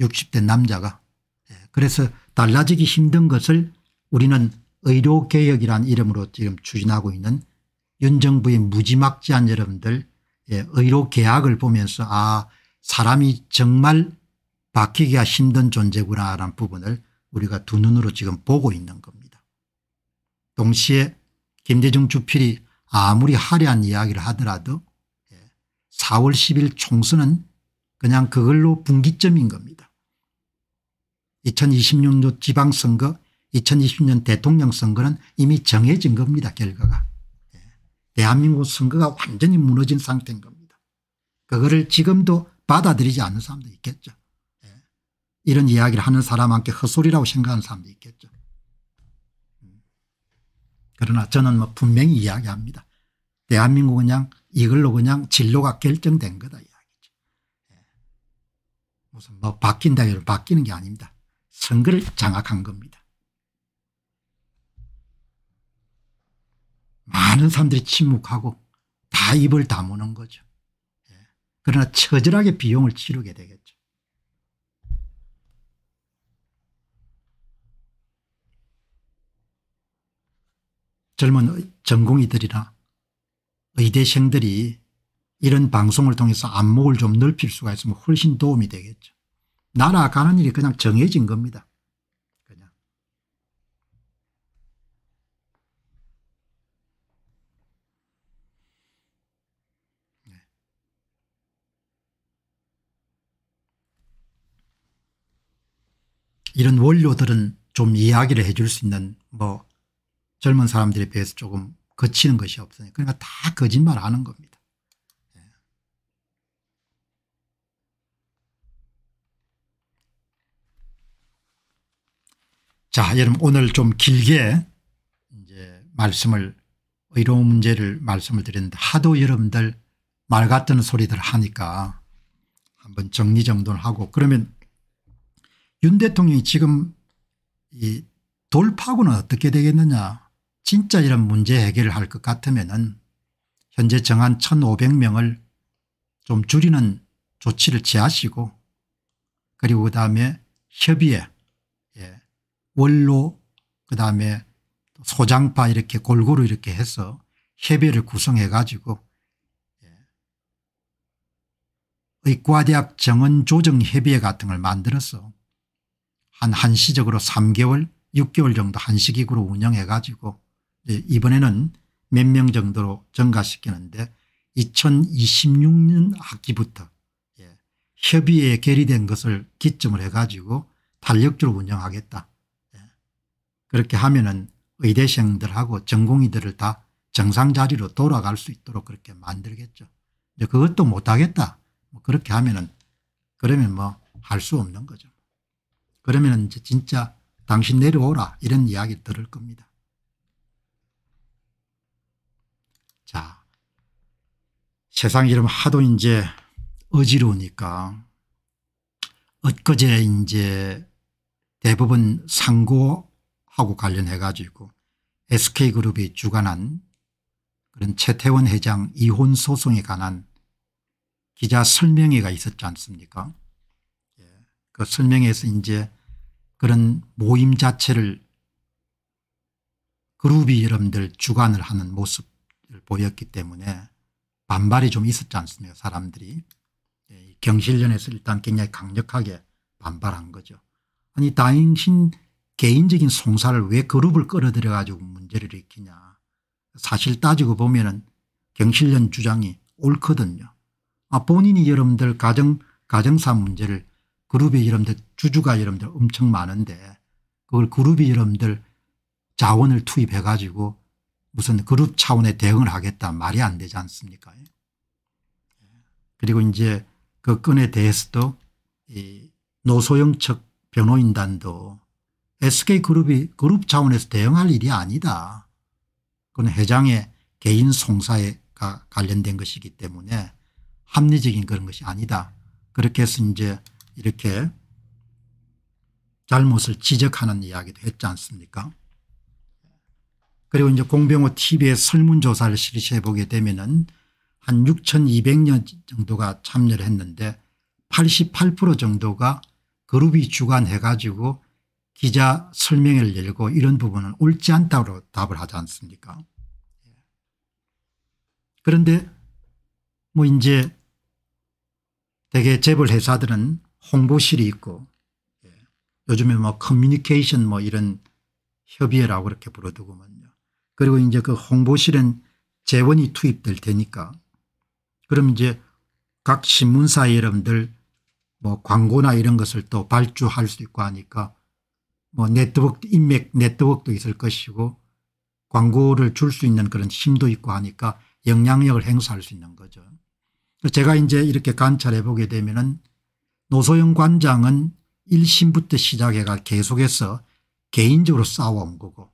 [SPEAKER 1] 60대 남자가. 예, 그래서 달라지기 힘든 것을 우리는 의료개혁이란 이름으로 지금 추진하고 있는 윤 정부의 무지막지한 여러분들 예, 의료개혁을 보면서 아 사람이 정말 바뀌기가 힘든 존재구나라는 부분을 우리가 두 눈으로 지금 보고 있는 겁니다. 동시에 김대중 주필이 아무리 화려한 이야기를 하더라도 4월 예, 10일 총선은 그냥 그걸로 분기점인 겁니다. 2026년 지방선거 2020년 대통령 선거는 이미 정해진 겁니다 결과가. 예, 대한민국 선거가 완전히 무너진 상태인 겁니다. 그거를 지금도 받아들이지 않는 사람도 있겠죠. 예, 이런 이야기를 하는 사람한테 헛소리라고 생각하는 사람도 있겠죠. 그러나 저는 뭐 분명히 이야기합니다. 대한민국 그냥 이걸로 그냥 진로가 결정된 거다 이야기죠. 예. 무슨 뭐 바뀐다 해서 바뀌는 게 아닙니다. 선거를 장악한 겁니다. 많은 사람들이 침묵하고 다 입을 다무는 거죠. 예. 그러나 처절하게 비용을 치르게 되겠죠. 젊은 전공의들이나 의대생들이 이런 방송을 통해서 안목을 좀 넓힐 수가 있으면 훨씬 도움이 되겠죠. 나라 가는 일이 그냥 정해진 겁니다. 그냥. 네. 이런 원료들은 좀 이야기를 해줄 수 있는 뭐 젊은 사람들에 비해서 조금 거치는 것이 없으니까 그러니까 다 거짓말하는 겁니다. 예. 자 여러분 오늘 좀 길게 이제 말씀을 의로운 문제를 말씀을 드렸는데 하도 여러분들 말 같은 소리들 하니까 한번 정리정돈을 하고 그러면 윤 대통령이 지금 이 돌파구는 어떻게 되겠느냐 진짜 이런 문제 해결을 할 것 같으면 은 현재 정한 1500명을 좀 줄이는 조치를 취하시고 그리고 그 다음에 협의회 예. 원로 그 다음에 소장파 이렇게 골고루 이렇게 해서 협의를 구성해 가지고 예, 의과대학 정원조정협의회 같은 걸 만들어서 한 한시적으로 3개월 6개월 정도 한시기구로 운영해 가지고 예, 이번에는 몇 명 정도로 증가시키는데 2026년 학기부터 예, 협의에 결의된 것을 기점을 해가지고 탄력적으로 운영하겠다. 예, 그렇게 하면은 의대생들하고 전공의들을 다 정상 자리로 돌아갈 수 있도록 그렇게 만들겠죠. 이제 그것도 못하겠다. 뭐 그렇게 하면은 그러면 뭐 할 수 없는 거죠. 그러면 이제 진짜 당신 내려오라 이런 이야기 들을 겁니다. 세상 이름 하도 이제 어지러우니까 엊그제 이제 대법원 상고하고 관련해 가지고 SK그룹이 주관한 그런 최태원 회장 이혼 소송에 관한 기자 설명회가 있었지 않습니까 예. 그 설명회에서 이제 그런 모임 자체를 그룹이 여러분들 주관을 하는 모습을 보였기 때문에 반발이 좀 있었지 않습니까 사람들이. 예, 경실련에서 일단 굉장히 강력하게 반발한 거죠. 아니 다행신 개인적인 송사를 왜 그룹을 끌어들여 가지고 문제를 일으키냐. 사실 따지고 보면 은 경실련 주장이 옳거든요. 아 본인이 여러분들 가정, 가정사 문제를 그룹이 여러분들 주주가 여러분들 엄청 많은데 그걸 그룹이 여러분들 자원을 투입해 가지고 무슨 그룹 차원의 대응을 하겠다 말이 안 되지 않습니까 예. 그리고 이제 그 건에 대해서도 이 노소영 측 변호인단도 SK그룹이 그룹 차원에서 대응할 일이 아니다. 그건 회장의 개인 송사가 관련된 것이기 때문에 합리적인 그런 것이 아니다. 그렇게 해서 이제 이렇게 잘못을 지적하는 이야기도 했지 않습니까 그리고 이제 공병호 tv의 설문조사를 실시해 보게 되면은 한 6200년 정도가 참여를 했는데 88% 정도가 그룹이 주관해 가지고 기자 설명회를 열고 이런 부분은 옳지 않다고 답을 하지 않습니까 그런데 뭐 이제 대개 재벌 회사들은 홍보실이 있고 예, 요즘에 뭐 커뮤니케이션 뭐 이런 협의회라고 그렇게 부르더구 그리고 이제 그홍보실은 재원이 투입될 테니까 그럼 이제 각 신문사 여러분들 뭐 광고나 이런 것을 또 발주할 수 있고 하니까 뭐 네트워크 인맥 네트워크도 있을 것이고 광고를 줄 수 있는 그런 힘도 있고 하니까 영향력을 행사할 수 있는 거죠. 제가 이제 이렇게 관찰해 보게 되면은 노소영 관장은 1심부터 시작해가 계속해서 개인적으로 싸워온 거고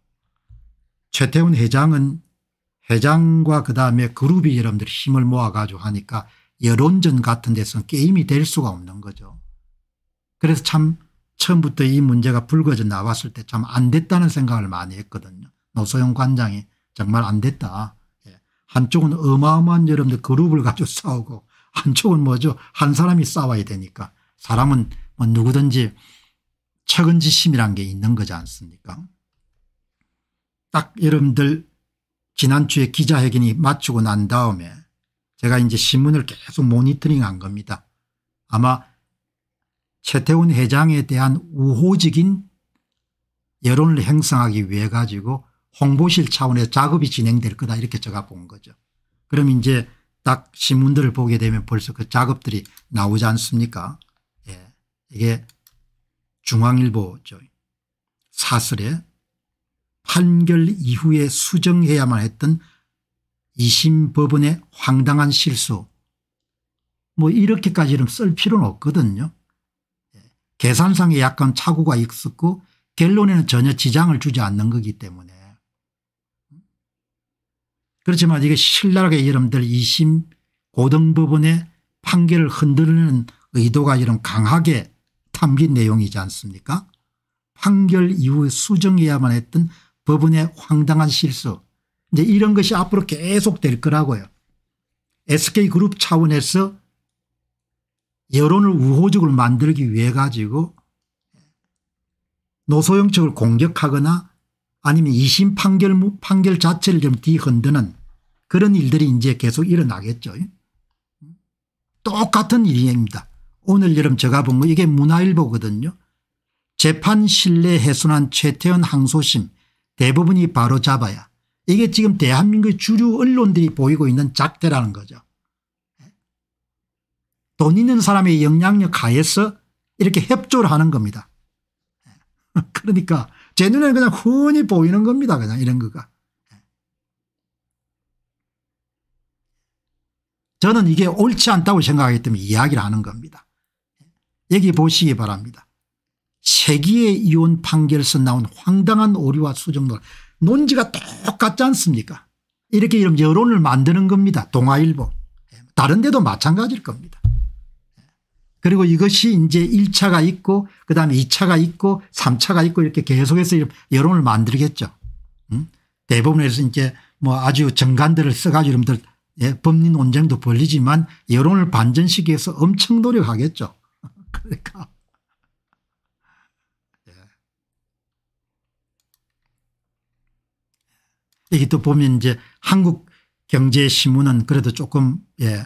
[SPEAKER 1] 최태훈 회장은 회장과 그다음에 그룹이 여러분들 이 힘을 모아 가지고 하니까 여론전 같은 데서는 게임이 될 수가 없는 거죠. 그래서 참 처음부터 이 문제가 불거져 나왔을 때 참 안 됐다는 생각을 많이 했거든요. 노소영 관장이 정말 안 됐다. 예. 한쪽은 어마어마한 여러분들 그룹을 가지고 싸우고 한쪽은 뭐죠 한 사람이 싸워야 되니까 사람은 뭐 누구든지 측은지심이란 게 있는 거지 않습니까 딱 여러분들 지난주에 기자회견이 마치고 난 다음에 제가 이제 신문을 계속 모니터링 한 겁니다. 아마 최태훈 회장에 대한 우호적인 여론을 형성하기 위해 가지고 홍보실 차원의 작업이 진행될 거다 이렇게 제가 본 거죠. 그럼 이제 딱 신문들을 보게 되면 벌써 그 작업들이 나오지 않습니까 예. 이게 중앙일보죠. 사설에 판결 이후에 수정해야만 했던 2심 법원의 황당한 실수 뭐 이렇게까지는 쓸 필요는 없거든요. 계산상에 약간 착오가 있었고 결론에는 전혀 지장을 주지 않는 거기 때문에 그렇지만 이게 신랄하게 여러분들 2심 고등법원의 판결을 흔들는 리 의도가 이런 강하게 담긴 내용이지 않습니까 판결 이후 에 수정해야만 했던 법원의 황당한 실수 이제 이런 것이 앞으로 계속 될 거라고요. SK그룹 차원에서 여론을 우호적으로 만들기 위해 가지고 노소영 측을 공격하거나 아니면 2심 판결, 판결 자체를 좀 뒤흔드는 그런 일들이 이제 계속 일어나겠죠. 똑같은 일입니다. 오늘 여름 제가 본 거 이게 문화일보거든요. 재판 신뢰 해소한 최태원 항소심 대부분이 바로 잡아야 이게 지금 대한민국의 주류 언론들이 보이고 있는 작대라는 거죠. 돈 있는 사람의 영향력 하에서 이렇게 협조를 하는 겁니다. [laughs] 그러니까 제 눈에는 그냥 흔히 보이는 겁니다. 그냥 이런 거가. 저는 이게 옳지 않다고 생각하기 때문에 이야기를 하는 겁니다. 여기 보시기 바랍니다. 세기의 이혼 판결에서 나온 황당한 오류와 수정론 논지가 똑같지 않습니까 이렇게 이런 여론을 만드는 겁니다. 동아일보 다른 데도 마찬가지일 겁니다. 그리고 이것이 이제 1차가 있고 그다음에 2차가 있고 3차가 있고 이렇게 계속해서 여론을 만들겠죠. 대부분에서 이제 뭐 아주 정관들을 써가지고 여러분들 예, 법리 논쟁도 벌리지만 여론을 반전시키기 위해서 엄청 노력하겠죠.
[SPEAKER 2] [laughs] 그러니까
[SPEAKER 1] 여기 또 보면 이제 한국경제신문은 그래도 조금 예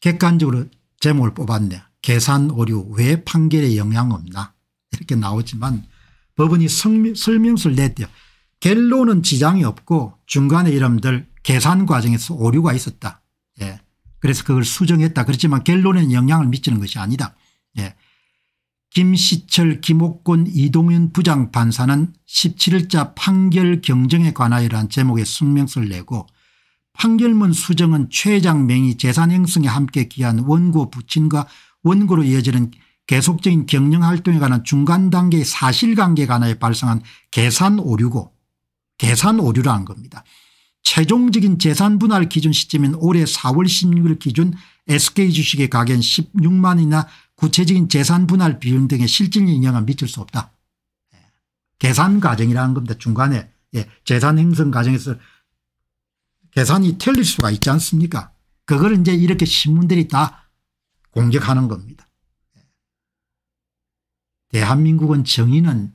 [SPEAKER 1] 객관적으로 제목을 뽑았네요. 계산 오류 왜 판결에 영향 없나 이렇게 나오지만 법원이 설명서를 냈대요. 결론은 지장이 없고 중간에 이름들 계산 과정에서 오류가 있었다. 예. 그래서 그걸 수정했다. 그렇지만 결론에는 영향을 미치는 것이 아니다. 예. 김시철 김옥곤 이동윤 부장판사는 17일자 판결 경정에 관하여란 제목의 숙명서를 내고 판결문 수정은 최장명이 재산행성에 함께 기한 원고 부친과 원고로 이어지는 계속적인 경영활동에 관한 중간 단계의 사실관계에 관하여 발생한 계산 오류고 계산 오류라는 겁니다. 최종적인 재산분할 기준 시점인 올해 4월 16일 기준 SK주식의 가격은 16만이나 구체적인 재산 분할 비용 등의 실질적인 영향을 미칠 수 없다. 예. 계산 과정이라는 겁니다. 중간에 예, 재산 형성 과정에서 계산이 틀릴 수가 있지 않습니까 그걸 이제 이렇게 신문들이 다 공격하는 겁니다. 예. 대한민국은 정의는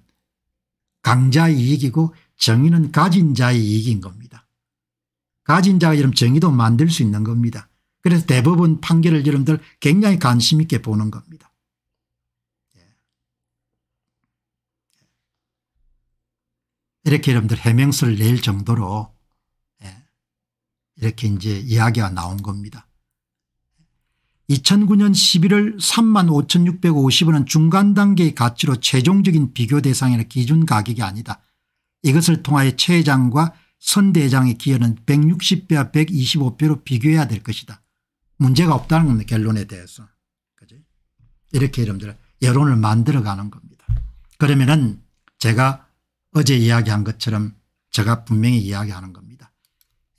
[SPEAKER 1] 강자의 이익이고 정의는 가진 자의 이익인 겁니다. 가진 자가 이런 정의도 만들 수 있는 겁니다. 그래서 대법원 판결을 여러분들 굉장히 관심 있게 보는 겁니다. 예. 이렇게 여러분들 해명서를 낼 정도로 예. 이렇게 이제 이야기가 나온 겁니다. 2009년 11월 3만 5650원은 중간 단계의 가치로 최종적인 비교 대상이나 기준 가격이 아니다. 이것을 통하여 최장과선 대장의 기여는 160배와 125배로 비교해야 될 것이다. 문제가 없다는 겁니다. 결론에 대해서. 그지? 이렇게 여러분들 여론을 만들어가는 겁니다. 그러면은 제가 어제 이야기한 것처럼 제가 분명히 이야기하는 겁니다.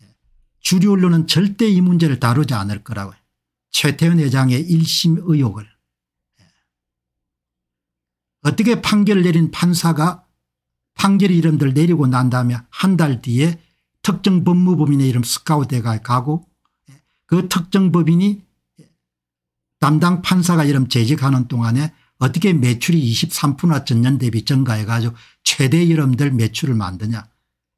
[SPEAKER 1] 예. 주류 언론은 절대 이 문제를 다루지 않을 거라고 최태원 회장의 1심 의혹을 예. 어떻게 판결을 내린 판사가 판결 이름들 내리고 난 다음에 한 달 뒤에 특정 법무법인의 이름 스카우트에 가고 그 특정 법인이 담당 판사가 이름 재직하는 동안에 어떻게 매출이 23%나 전년 대비 증가해 가지고 최대 이름들 매출을 만드냐.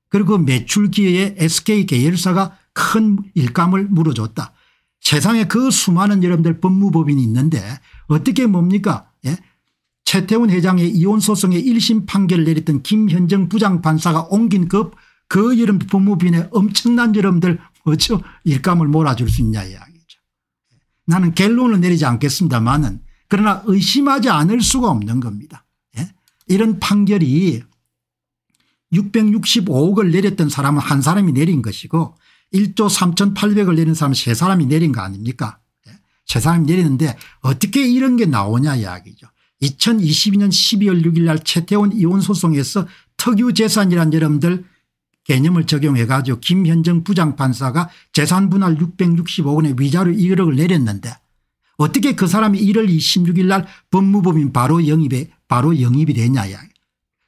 [SPEAKER 1] 그리고 그 매출기에 회 SK 계열사가 큰 일감을 물어줬다. 세상에 그 수많은 이름들 법무법인이 있는데 어떻게 뭡니까 예? 최태훈 회장의 이혼 소송에 1심 판결을 내렸던 김현정 부장판사가 옮긴 급그 그 이름 법무법인의 엄청난 이름들 뭐죠? 그렇죠? 일감을 몰아줄 수 있냐 이야기죠. 나는 결론을 내리지 않겠습니다만은 그러나 의심하지 않을 수가 없는 겁니다. 예? 이런 판결이 665억을 내렸던 사람은 한 사람이 내린 것이고 1조 3,800을 내린 사람은 세 사람이 내린 거 아닙니까? 예? 세 사람이 내리는데 어떻게 이런 게 나오냐 이야기죠. 2022년 12월 6일 날 최태원 이혼 소송에서 특유재산이란 여러분들 개념을 적용해 가지고 김현정 부장판사가 재산분할 665원의 위자료 1억을 내렸는데 어떻게 그 사람이 1월 26일 날 법무법인 바로 영입에 바로 영입이 되냐야.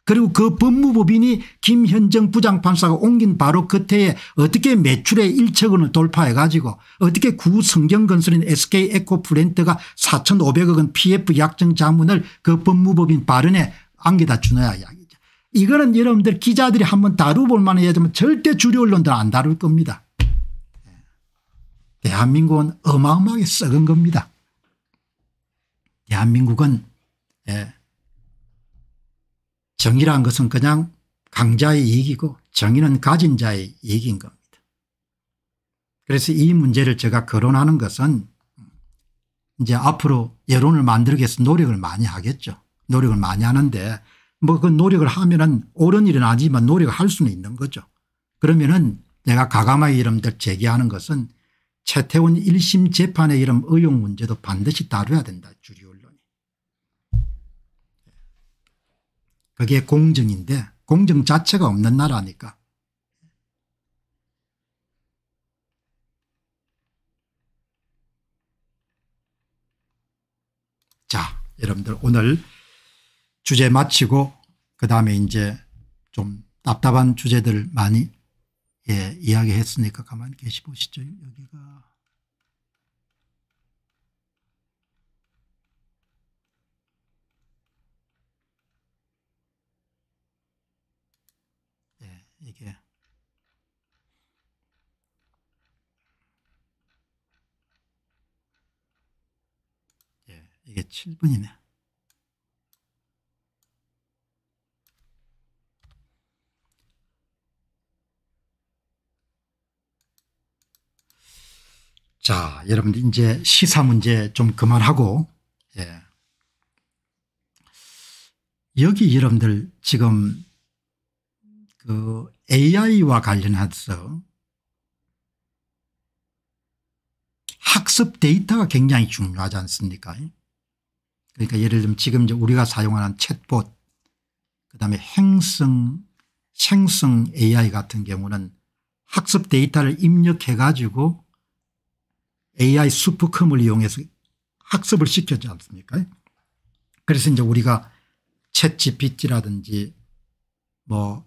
[SPEAKER 1] 그리고 그 법무법인이 김현정 부장판사가 옮긴 바로 그때에 어떻게 매출의 1천 원을 돌파해 가지고 어떻게 구성경건설인 SK 에코플랜트가 4,500억 원 PF 약정 자문을 그 법무법인 발언에 안겨다 주느냐 이야기. 이거는 여러분들 기자들이 한번 다루볼 만한 얘기지만 절대 주류 언론들은 안 다룰 겁니다. 예. 대한민국은 어마어마하게 썩은 겁니다. 대한민국은 예. 정의란 것은 그냥 강자의 이익이고 정의는 가진 자의 이익인 겁니다. 그래서 이 문제를 제가 거론하는 것은 이제 앞으로 여론을 만들기 위해서 노력을 많이 하겠죠. 노력을 많이 하는데 뭐그 노력을 하면은 옳은 일은 아니지만 노력을 할 수는 있는 거죠. 그러면은 내가 가감하게 이름들 제기하는 것은 최태원 1심 재판의 이름 의혹 문제도 반드시 다뤄야 된다 주류 언론이. 그게 공정인데 공정 자체가 없는 나라니까. 자 여러분들 오늘 주제 마치고 그다음에 이제 좀 답답한 주제들 많이 예, 이야기했으니까 가만히 계시 보시죠. 여기가 예, 이게
[SPEAKER 2] 예, 이게 7분이네.
[SPEAKER 1] 자, 여러분들 이제 시사 문제 좀 그만하고 예. 여기 여러분들 지금 그 AI와 관련해서 학습 데이터가 굉장히 중요하지 않습니까? 그러니까 예를 들면 지금 이제 우리가 사용하는 챗봇 그다음에 행성 생성 AI 같은 경우는 학습 데이터를 입력해 가지고 AI 수프컴을 이용해서 학습을 시켰지 않습니까? 그래서 이제 우리가 채 GPT라든지 뭐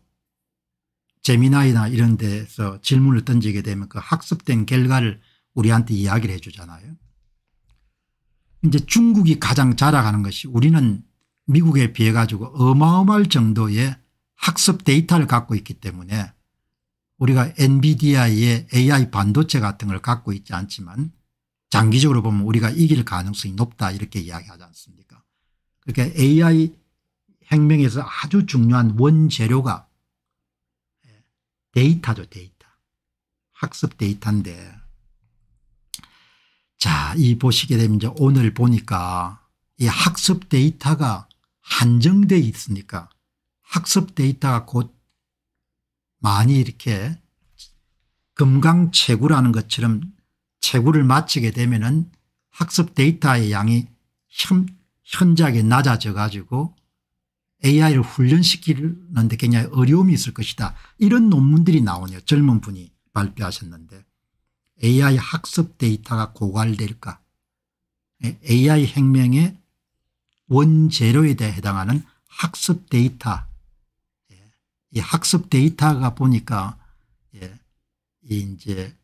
[SPEAKER 1] 제미나이나 이런 데서 질문을 던지게 되면 그 학습된 결과를 우리한테 이야기를 해 주잖아요. 이제 중국이 가장 자라가는 것이 우리는 미국에 비해 가지고 어마어마할 정도의 학습 데이터를 갖고 있기 때문에 우리가 엔비디아의 AI 반도체 같은 걸 갖고 있지 않지만 장기적으로 보면 우리가 이길 가능성이 높다 이렇게 이야기하지 않습니까 그러니 AI 혁명에서 아주 중요한 원재료가 예, 데이터죠 데이터 학습 데이터인데 자 이 보시게 되면 이제 오늘 보니까 이 학습 데이터가 한정돼 있으니까 학습 데이터가 곧 많이 이렇게 금강체구라는 것처럼 체구를 마치게 되면 학습 데이터의 양이 현, 현저하게 낮아져 가지고 AI를 훈련시키는데 굉장히 어려움이 있을 것이다. 이런 논문들이 나오네요. 젊은 분이 발표하셨는데 AI 학습 데이터가 고갈될까 AI 혁명의 원재료에 대해 해당하는 학습 데이터 예, 이 학습 데이터가 보니까 예, 이제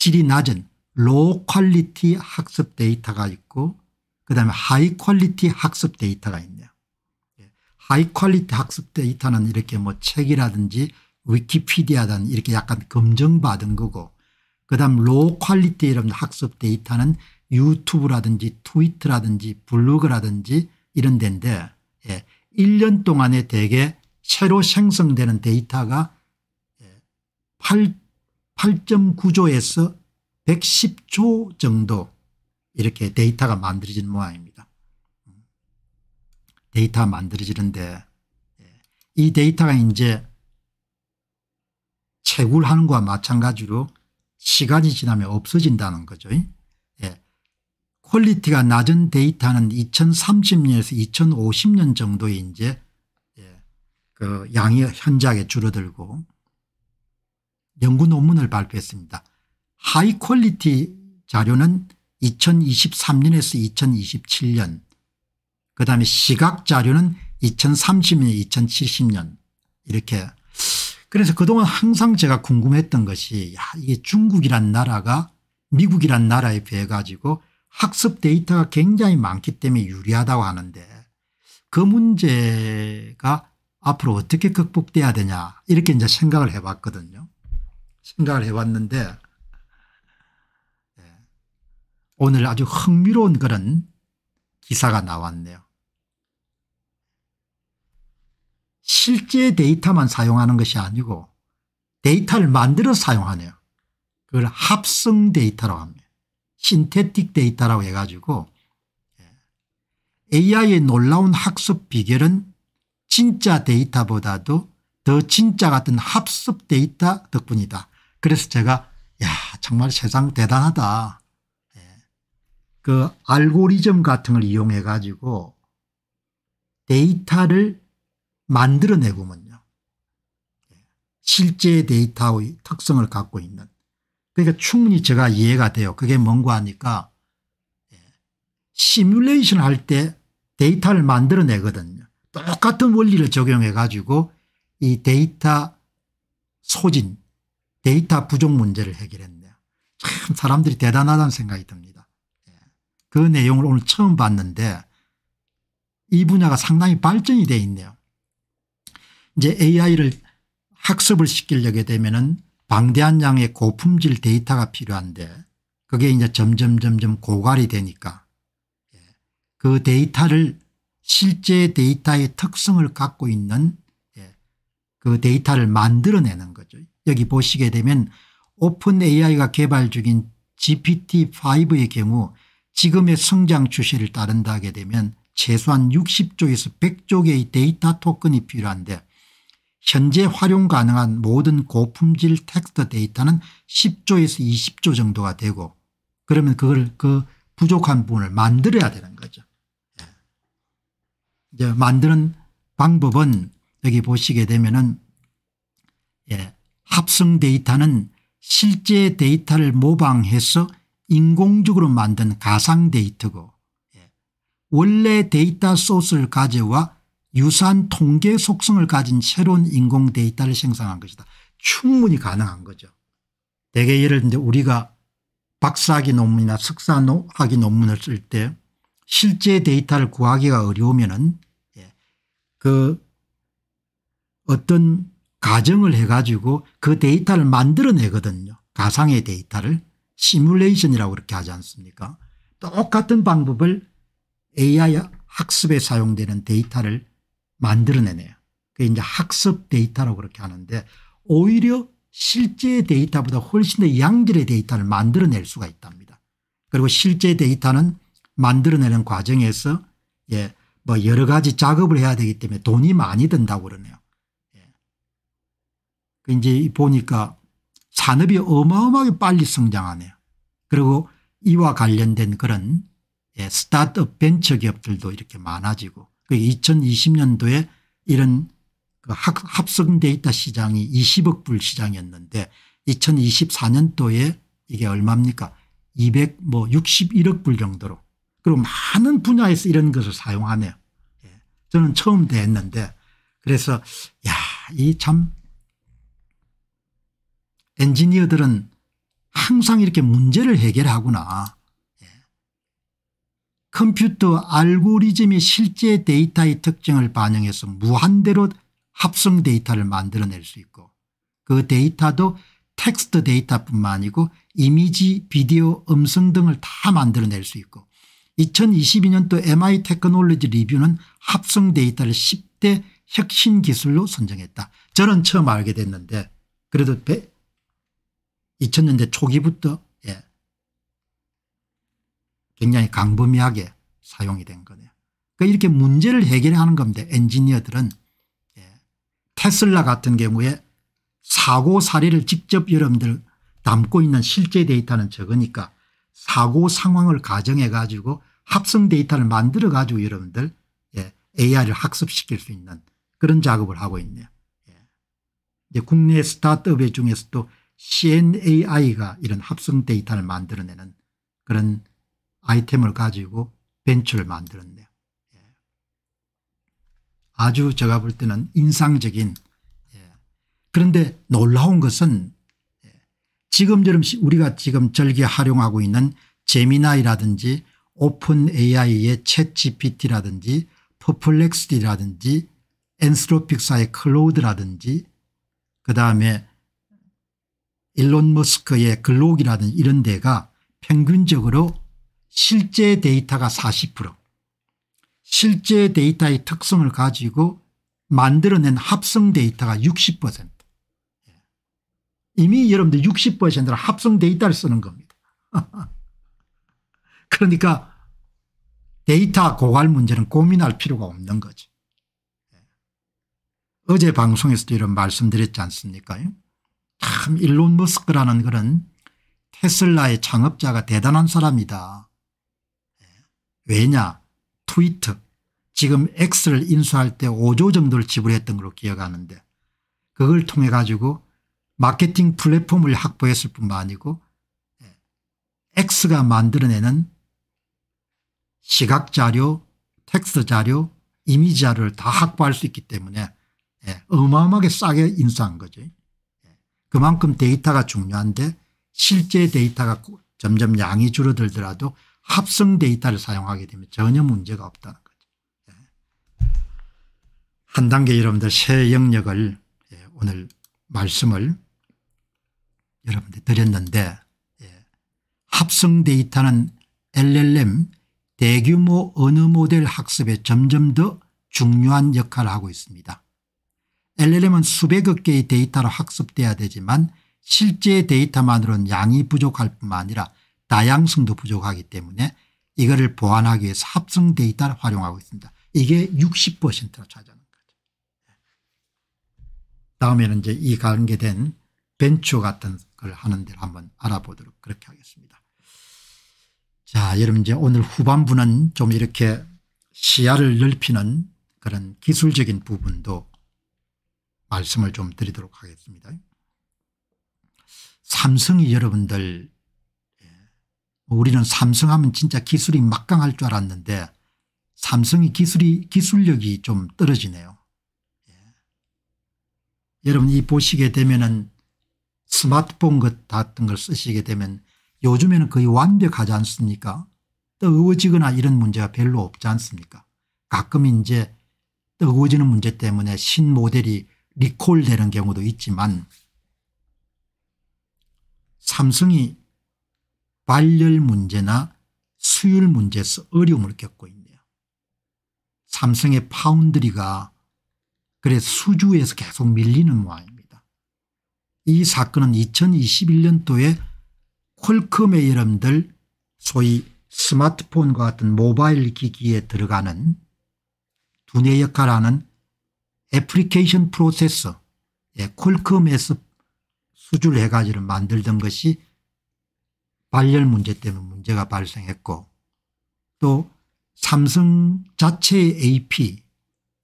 [SPEAKER 1] 질이 낮은 로 퀄리티 학습 데이터가 있고 그다음에 하이 퀄리티 학습 데이터가 있네요. 하이 예. 퀄리티 학습 데이터는 이렇게 뭐 책이라든지 위키피디아든 이렇게 약간 검증받은 거고 그다음 로 퀄리티 이런 학습 데이터는 유튜브라든지 트위터라든지 블로그라든지 이런 데인데 예, 1년 동안에 대개 새로 생성되는 데이터가 8 예. 8.9조에서 110조 정도 이렇게 데이터가 만들어진 모양입니다. 데이터 만들어지는데 예, 이 데이터가 이제 채굴하는 것과 마찬가지로 시간이 지나면 없어진다는 거죠. 예. 퀄리티가 낮은 데이터는 2030년에서 2050년 정도에 이제 예. 그 양이 현저하게 줄어들고 연구 논문을 발표했습니다. 하이 퀄리티 자료는 2023년에서 2027년 그 다음에 시각 자료는 2030년 2070년 이렇게 그래서 그동안 항상 제가 궁금했던 것이 야 이게 중국이란 나라가 미국이란 나라에 비해 가지고 학습 데이터가 굉장히 많기 때문에 유리하다고
[SPEAKER 2] 하는데
[SPEAKER 1] 그 문제가 앞으로 어떻게 극복돼야 되냐 이렇게 이제 생각을 해봤거든요. 생각을 해봤는데 예, 오늘 아주 흥미로운 그런 기사가 나왔네요. 실제 데이터만 사용하는 것이 아니고 데이터를 만들어 사용하네요. 그걸 합성 데이터라고 합니다. 신테틱 데이터라고 해가지고 예, AI의 놀라운 학습 비결은 진짜 데이터보다도 더 진짜 같은 합습 데이터 덕분이다. 그래서 제가 야 정말 세상 대단하다. 예. 그 알고리즘 같은 걸 이용해 가지고 데이터를 만들어내고면요. 예. 실제 데이터의 특성을 갖고 있는 그러니까 충분히 제가 이해가 돼요. 그게 뭔가 하니까 예. 시뮬레이션 할 때 데이터를 만들어내거든요. 똑같은 원리를 적용해 가지고 이 데이터 소진 데이터 부족 문제를 해결했네요. 참 사람들이 대단하다는 생각이 듭니다. 예. 그 내용을 오늘 처음 봤는데 이 분야가 상당히 발전이 돼 있네요. 이제 AI를 학습을 시키려게 되면은 방대한 양의 고품질 데이터가 필요한데 그게 이제 점점 점점 고갈이 되니까 예. 그 데이터를 실제 데이터의 특성을 갖고 있는 예. 그 데이터를 만들어내는 거죠. 여기 보시게 되면 오픈 AI가 개발 중인 GPT-5의 경우 지금의 성장 추세를 따른다 하게 되면 최소한 60조에서 100조 개의 데이터 토큰이 필요한데 현재 활용 가능한 모든 고품질 텍스트 데이터는 10조에서 20조 정도가 되고 그러면 그걸 그 부족한 부분을 만들어야 되는 거죠. 예. 이제 만드는 방법은 여기 보시게 되면은 예, 합성 데이터는 실제 데이터를 모방해서 인공적으로 만든 가상 데이터고 예, 원래 데이터 소스를 가져와 유사한 통계 속성을 가진 새로운 인공 데이터를 생성한 것이다. 충분히 가능한 거죠. 대개 예를 들면 우리가 박사학위 논문이나 석사학위 논문을 쓸 때 실제 데이터를 구하기가 어려우면 은그 예, 어떤 가정을 해가지고 그 데이터를 만들어내거든요. 가상의 데이터를 시뮬레이션이라고 그렇게 하지 않습니까 똑같은 방법을 AI 학습에 사용되는 데이터를 만들어내네요. 그게 이제 학습 데이터라고 그렇게 하는데 오히려 실제 데이터보다 훨씬 더 양질의 데이터를 만들어낼 수가 있답니다. 그리고 실제 데이터는 만들어내는 과정에서 예, 뭐 여러 가지 작업을 해야 되기 때문에 돈이 많이 든다고 그러네요. 이제 보니까 산업이 어마어마하게 빨리 성장하네요. 그리고 이와 관련된 그런 예, 스타트업 벤처 기업들도 이렇게 많아지고 2020년도에 그 이런 그 합성 데이터 시장이 20억 불 시장이었는데 2024년도에 이게 얼마입니까 261억 뭐 불 정도로 그리고 많은 분야에서 이런 것을 사용하네요. 예, 저는 처음 됐는데 그래서 야이 참 엔지니어들은 항상 이렇게 문제를 해결하구나. 예. 컴퓨터 알고리즘이 실제 데이터의 특징을 반영해서 무한대로 합성 데이터를 만들어낼 수 있고 그 데이터도 텍스트 데이터뿐만 아니고 이미지, 비디오, 음성 등을 다 만들어낼 수 있고 2022년도 MI 테크놀로지 리뷰는 합성 데이터를 10대 혁신 기술로 선정했다. 저는 처음 알게 됐는데 그래도 2000년대 초기부터 예. 굉장히 강범위하게 사용이 된 거네요. 그러니까 이렇게 문제를 해결하는 겁니다. 엔지니어들은 예. 테슬라 같은 경우에 사고 사례를 직접 여러분들 담고 있는 실제 데이터는 적으니까 사고 상황을 가정해 가지고 합성 데이터를 만들어 가지고 여러분들 예. AI를 학습시킬 수 있는 그런 작업을 하고 있네요. 예. 이제 국내 스타트업 중에서도 CNAI가 이런 합성 데이터를 만들어내는 그런 아이템을 가지고 벤처를 만들었네요. 예. 아주 제가 볼 때는 인상적인 예. 그런데 놀라운 것은 예. 지금처럼 우리가 지금 절개 활용하고 있는 제미나이라든지 오픈 AI의 챗 GPT라든지 퍼플렉스티라든지 엔스로픽사의 클로우드라든지 그 다음에 일론 머스크의 글록이라는 이런 데가 평균적으로 실제 데이터가 40% 실제 데이터의 특성을 가지고 만들어낸 합성 데이터가 60% 예. 이미 여러분들 60%를 합성 데이터를 쓰는 겁니다. [laughs] 그러니까 데이터 고갈 문제는 고민할 필요가 없는 거죠. 예. 어제 방송에서도 이런 말씀드렸지 않습니까 참 일론 머스크라는 그런 테슬라의 창업자가 대단한 사람이다. 왜냐 트위터 지금 X를 인수할 때 5조 정도를 지불했던 걸로 기억하는데 그걸 통해 가지고 마케팅 플랫폼을 확보했을 뿐만 아니고 예, X가 만들어내는 시각자료 텍스트 자료 이미지 자료를 다 확보할 수 있기 때문에 예, 어마어마하게 싸게 인수한 거죠. 그만큼 데이터가 중요한데 실제 데이터가 점점 양이 줄어들더라도 합성 데이터를 사용하게 되면 전혀 문제가 없다는 거죠. 예. 한 단계 여러분들 새 영역을 예, 오늘 말씀을 여러분들 드렸는데 예, 합성 데이터는 LLM 대규모 언어 모델 학습에 점점 더 중요한 역할을 하고 있습니다. LLM은 수백억 개의 데이터로 학습돼야 되지만 실제 데이터만으로는 양이 부족할 뿐만 아니라 다양성도 부족하기 때문에 이거를 보완하기 위해서 합성 데이터를 활용하고 있습니다. 이게 60%나 차지하는 거죠. 다음에는 이제 이 관계된 벤처 같은 걸 하는 데를 한번 알아보도록 그렇게 하겠습니다. 자 여러분 이제 오늘 후반부는 좀 이렇게 시야를 넓히는 그런 기술적인 부분도 말씀을 좀 드리도록 하겠습니다. 삼성이 여러분들 예, 우리는 삼성하면 진짜 기술이 막강할 줄 알았는데 삼성이 기술이 기술력이 좀 떨어지네요. 예. 여러분 이 보시게 되면은 스마트폰 같은 걸 쓰시게 되면 요즘에는 거의 완벽하지 않습니까? 뜨워지거나 이런 문제가 별로 없지 않습니까? 가끔 이제 뜨워지는 문제 때문에 신 모델이 리콜되는 경우도 있지만 삼성이 발열 문제나 수율 문제에서 어려움을 겪고 있네요. 삼성의 파운드리가 그래 수주에서 계속 밀리는 모양입니다. 이 사건은 2021년도에 퀄컴의 여러분들 소위 스마트폰과 같은 모바일 기기에 들어가는 두뇌 역할하는 애플리케이션 프로세서 예, 콜컴에서 수주를 해가지고 만들던 것이 발열 문제 때문에 문제가 발생했고 또 삼성 자체의 AP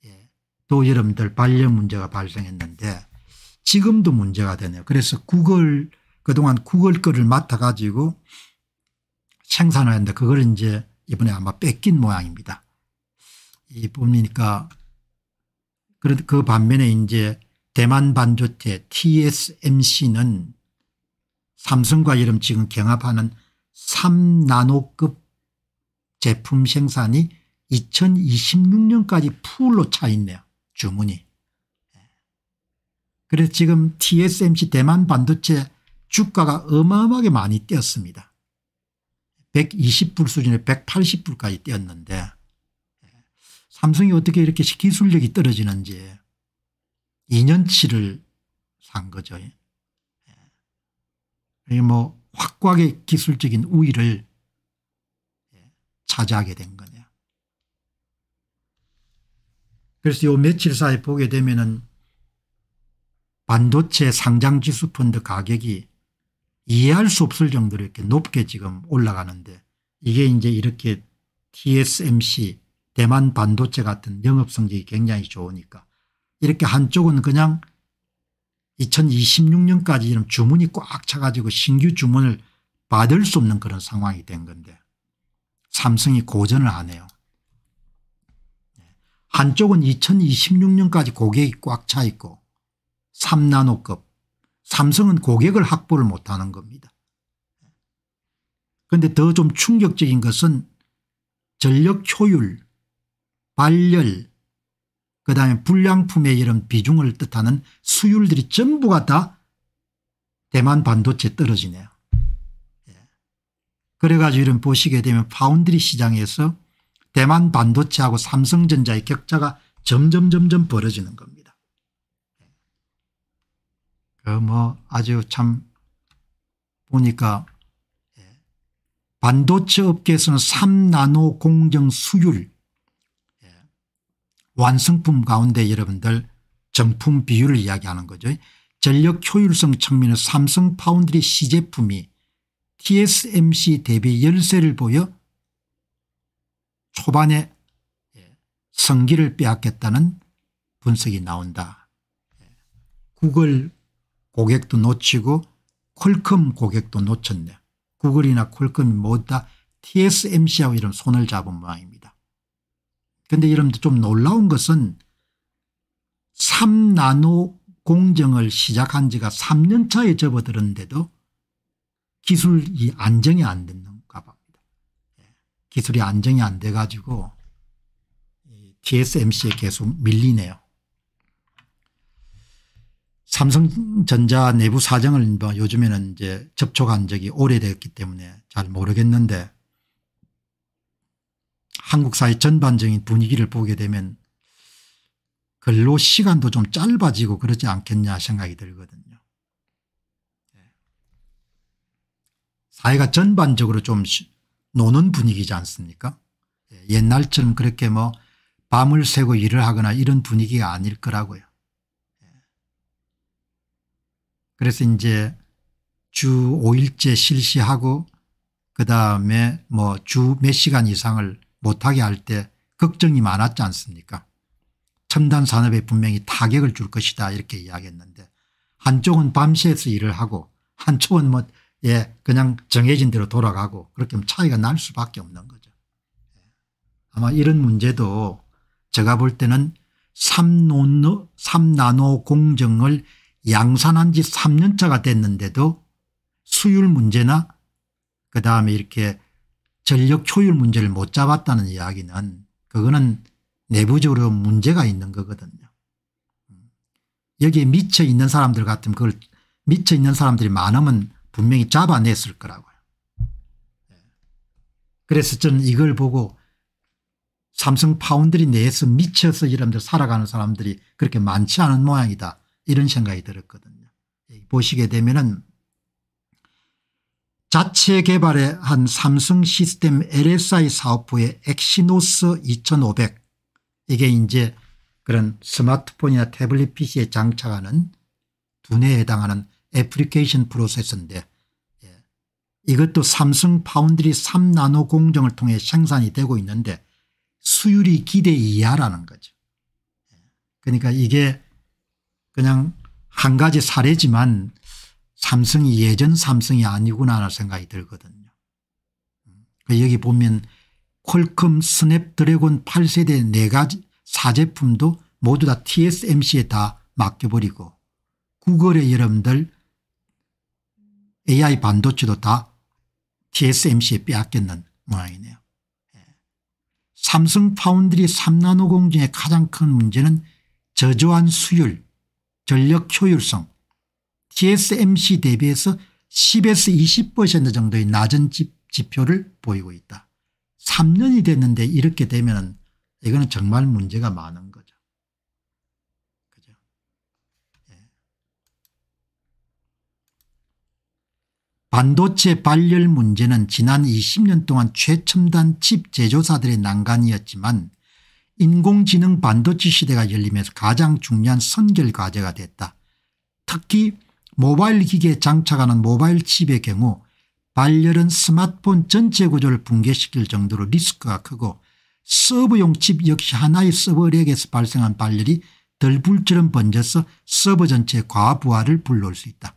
[SPEAKER 1] 예, 또 여러분들 발열 문제가 발생했는데 지금도 문제가 되네요. 그래서 구글 그동안 구글 거를 맡아가지고 생산하는데 그걸 이제 이번에 아마 뺏긴 모양입니다. 이 보니까 그 반면에 이제 대만 반도체 TSMC는 삼성과 이름 지금 경합하는 3나노급 제품 생산이 2026년까지 풀로 차 있네요. 주문이. 그래서 지금 TSMC 대만 반도체 주가가 어마어마하게 많이 뛰었습니다. 120불 수준에 180불까지 뛰었는데 삼성이 어떻게 이렇게 기술력이 떨어지는지 2년치를 산 거죠. 예. 뭐 확고하게 기술적인 우위를 예, 차지하게 된 거네요. 그래서 요 며칠 사이 보게 되면은 반도체 상장 지수 펀드 가격이 이해할 수 없을 정도로 이렇게 높게 지금 올라가는데 이게 이제 이렇게 TSMC 대만 반도체 같은 영업 성적이 굉장히 좋으니까 이렇게 한쪽은 그냥 2026년까지 이런 주문이 꽉 차가지고 신규 주문을 받을 수 없는 그런 상황이 된 건데 삼성이 고전을 하네요. 예. 한쪽은 2026년까지 고객이 꽉 차 있고 3나노급 삼성은 고객을 확보를 못하는 겁니다. 그런데 더 좀 충격적인 것은 전력 효율 발열 그다음에 불량품의 이런 비중을 뜻하는 수율들이 전부가 다 대만 반도체 떨어지네요. 예. 그래가지고 이런 보시게 되면 파운드리 시장에서 대만 반도체하고 삼성전자의 격차가 점점 점점 벌어지는 겁니다. 예. 그뭐 아주 참 보니까 예. 반도체 업계에서는 3나노 공정 수율 완성품 가운데 여러분들 정품 비율을 이야기하는 거죠. 전력 효율성 측면에 삼성 파운드리 시제품이 TSMC 대비 열세를 보여 초반에 성기를 빼앗겼다는 분석이 나온다. 구글 고객도 놓치고 콜컴 고객도 놓쳤네. 구글이나 콜컴이 모두 다 TSMC하고 이런 손을 잡은 모양입니다. 근데 여러분들 좀 놀라운 것은 3나노 공정을 시작한 지가 3년 차에 접어들었는데도 기술이 안정이 안 됐는가 봅니다. 예, 기술이 안정이 안 돼가지고 TSMC에 계속 밀리네요. 삼성전자 내부 사정을 뭐 요즘에는 이제 접촉한 적이 오래됐기 때문에 잘 모르겠는데 한국 사회 전반적인 분위기를 보게 되면 근로 시간도 좀 짧아지고 그러지 않겠냐 생각이 들거든요. 예. 사회가 전반적으로 좀 노는 분위기지 않습니까 예, 옛날처럼 그렇게 뭐 밤을 새고 일을 하거나 이런 분위기가 아닐 거라고요. 예. 그래서 이제 주 5일째 실시하고 그다음에 뭐 주 몇 시간 이상을 못하게 할 때 걱정이 많았지 않습니까 첨단 산업에 분명히 타격을 줄 것이다 이렇게 이야기했는데 한쪽은 밤새서 일을 하고 한쪽은 뭐 예, 그냥 정해진 대로 돌아가고 그렇게 하면 차이가 날 수밖에 없는 거죠. 아마 이런 문제도 제가 볼 때는 3노노, 3나노 공정을 양산한 지 3년차가 됐는데도 수율 문제나 그다음에 이렇게 전력 효율 문제를 못 잡았다는 이야기는 그거는 내부적으로 문제가 있는 거거든요. 여기에 미쳐 있는 사람들 같으면 그걸 미쳐 있는 사람들이 많으면 분명히 잡아냈을 거라고요. 그래서 저는 이걸 보고 삼성 파운드리 내에서 미쳐서 이런들 살아가는 사람들이 그렇게 많지 않은 모양이다 이런 생각이 들었거든요. 예, 보시게 되면은 자체 개발에 한 삼성 시스템 LSI 사업부의 엑시노스 2500 이게 이제 그런 스마트폰이나 태블릿 PC에 장착하는 두뇌에 해당하는 애플리케이션 프로세서인데 예, 이것도 삼성 파운드리 3나노 공정을 통해 생산이 되고 있는데 수율이 기대 이하라는 거죠. 예, 그러니까 이게 그냥 한 가지 사례지만 삼성이 예전 삼성이 아니구나 하는 생각이 들거든요. 음, 여기 보면 퀄컴 스냅드래곤 8세대 4가지 4제품도 모두 다 TSMC에 다 맡겨버리고 구글의 여러분들 AI 반도체도 다 TSMC에 빼앗겼는 모양이네요. 예. 삼성 파운드리 3나노 공정의 가장 큰 문제는 저조한 수율, 전력 효율성, GSMC 대비해서 10에서 20% 정도의 낮은 지, 지표를 보이고 있다. 3년이 됐는데 이렇게 되면 이거는 정말 문제가 많은 거죠. 그죠? 예. 반도체 발열 문제는 지난 20년 동안 최첨단 칩 제조사들의 난간이었지만 인공지능 반도체 시대가 열리면서 가장 중요한 선결 과제가 됐다. 특히 모바일 기기에 장착하는 모바일 칩의 경우 발열은 스마트폰 전체 구조를 붕괴시킬 정도로 리스크가 크고 서버용 칩 역시 하나의 서버렉에서 발생한 발열이 덜불처럼 번져서 서버 전체 과부하를 불러올 수 있다.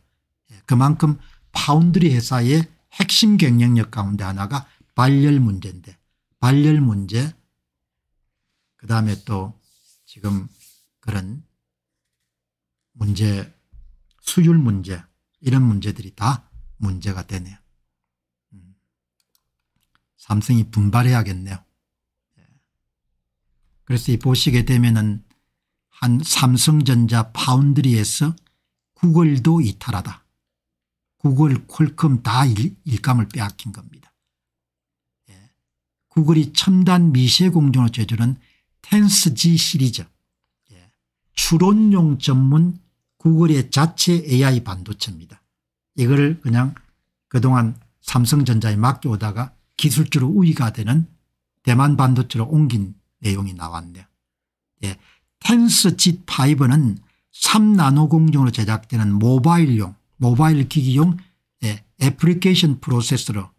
[SPEAKER 1] 예, 그만큼 파운드리 회사의 핵심 경쟁력 가운데 하나가 발열 문제인데 발열 문제 그다음에 또 지금 그런 문제 수율 문제 이런 문제들이 다 문제가 되네요. 음. 삼성이 분발해야겠네요. 예. 그래서 이 보시게 되면은 한 삼성전자 파운드리에서 구글도 이탈하다. 구글, 콜컴 다 일, 감을 빼앗긴 겁니다. 예. 구글이 첨단 미세 공정을 제조는 텐스지 시리즈, 예. 추론용 전문 구글의 자체 AI 반도체입니다. 이거 그냥 그동안 삼성전자에 맡겨오다가 기술주로 우위가 되는 대만 반도체로 옮긴 내용이 나왔네요. 예. 텐스 G5는 3나노 공정으로 제작되는 모바일용 모바일 기기용 예. 애플리케이션 프로세서로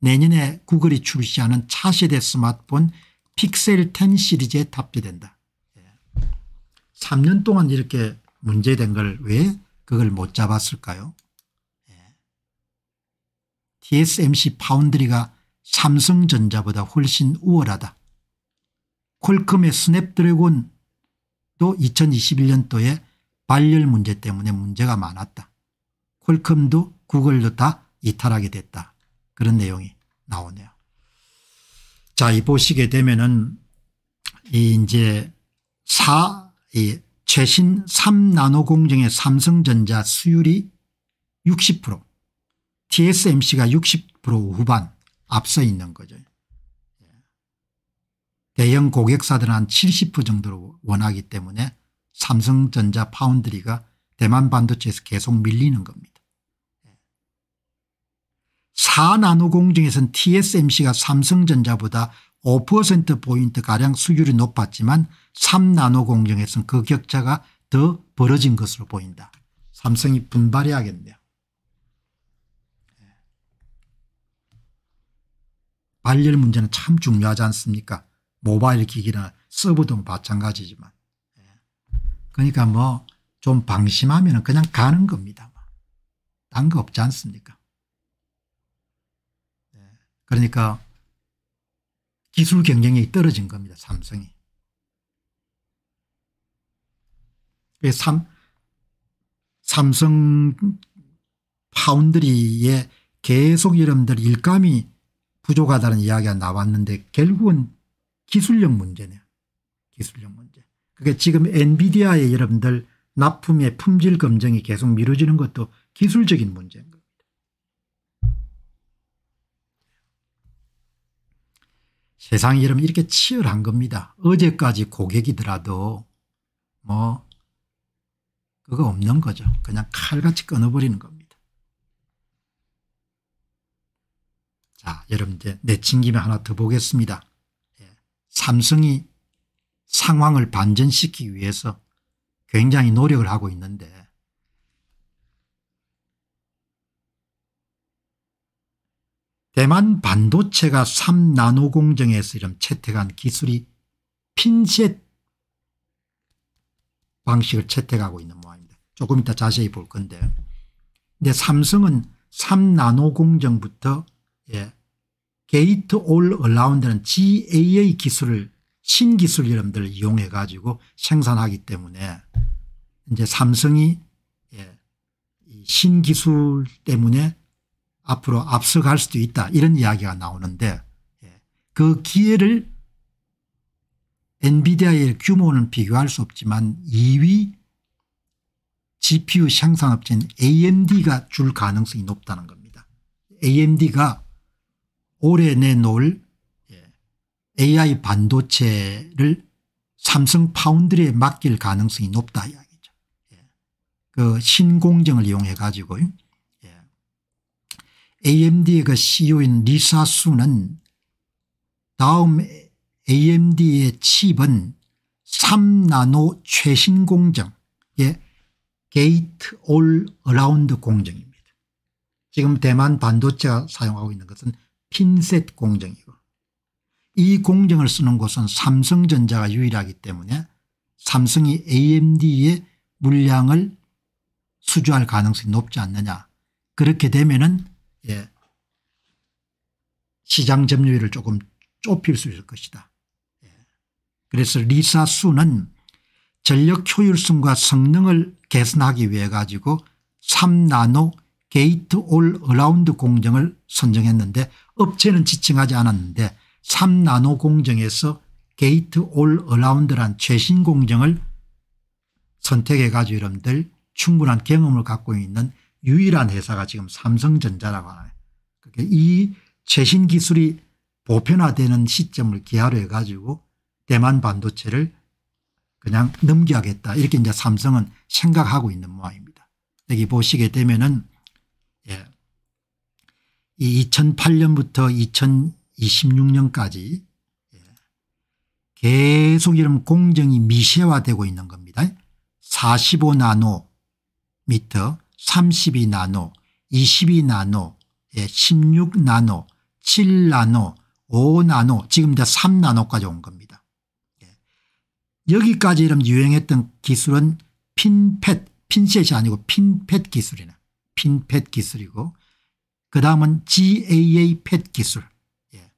[SPEAKER 1] 내년에 구글이 출시하는 차세대 스마트폰 픽셀 10 시리즈에 탑재된다. 예. 3년 동안 이렇게 문제된 걸 왜 그걸 못 잡았을까요? TSMC 예. 파운드리가 삼성전자보다 훨씬 우월하다. 퀄컴의 스냅드래곤도 2021년도에 발열 문제 때문에 문제가 많았다. 퀄컴도 구글도 다 이탈하게 됐다. 그런 내용이 나오네요. 자, 이 보시게 되면은 이 이제 사, 이 최신 3나노 공정의 삼성전자 수율이 60% TSMC가 60% 후반 앞서 있는 거죠. 예. 대형 고객사들은 한 70% 정도로 원하기 때문에 삼성전자 파운드리가 대만 반도체에서 계속 밀리는 겁니다. 4나노 예. 공정에서는 TSMC가 삼성전자보다 5%포인트가량 수율이 높았지만 3나노 공정에서는 그 격차가 더 벌어진 것으로 보인다. 삼성이 분발해야겠네요. 예. 발열 문제는 참 중요하지 않습니까? 모바일 기기나 서버도 마찬가지지만. 예. 그러니까 뭐 좀 방심하면 그냥 가는 겁니다. 딴 거 없지 않습니까? 예. 그러니까 기술 경쟁이 떨어진 겁니다. 삼성이. 그 삼, 삼성 파운드리에 계속 여러분들 일감이 부족하다는 이야기가 나왔는데 결국은 기술력 문제네요. 기술력 문제. 그게 지금 엔비디아의 여러분들 납품의 품질 검증이 계속 미뤄지는 것도 기술적인 문제인 겁니다. 세상이 여러분 이렇게 치열한 겁니다. 어제까지 고객이더라도 뭐 그거 없는 거죠. 그냥 칼같이 끊어버리는 겁니다. 자, 여러분 이제 내친 김에 하나 더 보겠습니다. 예, 삼성이 상황을 반전시키기 위해서 굉장히 노력을 하고 있는데 대만 반도체가 3나노 공정에서 이런 채택한 기술이 핀셋 방식을 채택하고 있는 모양입니다. 조금 이따 자세히 볼 건데 근데 삼성은 3나노 공정부터 예, 게이트 올 어라운드는 GAA 기술을 신기술 여러분들 이용해 가지고 생산하기 때문에 이제 삼성이 예, 신기술 때문에 앞으로 앞서갈 수도 있다 이런 이야기가 나오는데 예, 그 기회를 엔비디아의 규모는 비교할 수 없지만 2위 GPU 향상 업체인 AMD가 줄 가능성이 높다는 겁니다. AMD가 올해 내놓을 예, AI 반도체를 삼성 파운드리에 맡길 가능성이 높다 이야기죠. 예, 그 신공정을 이용해 가지고 예, AMD의 그 CEO인 리사 수는 다음 AMD의 칩은 3나노 최신 공정의 게이트 올 어라운드 공정입니다. 지금 대만 반도체가 사용하고 있는 것은 핀셋 공정이고 이 공정을 쓰는 곳은 삼성전자가 유일하기 때문에 삼성이 amd의 물량을 수주할 가능성이 높지 않느냐 그렇게 되면 은 예, 시장 점유율을 조금 좁힐 수 있을 것이다. 예. 그래서 리사 수는 전력 효율성과 성능을 개선하기 위해 가지고 3나노 게이트 올 어라운드 공정을 선정했는데 업체는 지칭하지 않았는데 3나노 공정에서 게이트 올 어라운드란 최신 공정을 선택해 가지고 여러분들 충분한 경험을 갖고 있는 유일한 회사가 지금 삼성전자라고 하나요. 이 최신 기술이 보편화되는 시점을 기하로 해가지고 대만 반도체를 그냥 넘겨야겠다 이렇게 이제 삼성은 생각하고 있는 모양입니다. 여기 보시게 되면은 예. 이 2008년부터 2026년까지 예. 계속 이런 공정이 미세화되고 있는 겁니다. 45 나노미터, 32 나노, 22 나노, 예, 16 나노, 7 나노, 5 나노, 지금 이제 3 나노까지 온 겁니다. 여기까지 이런 유행했던 기술은 핀펫, 핀셋이 아니고 핀펫 기술이나 핀펫 기술이고 그 다음은 GAA 펫 기술. 예.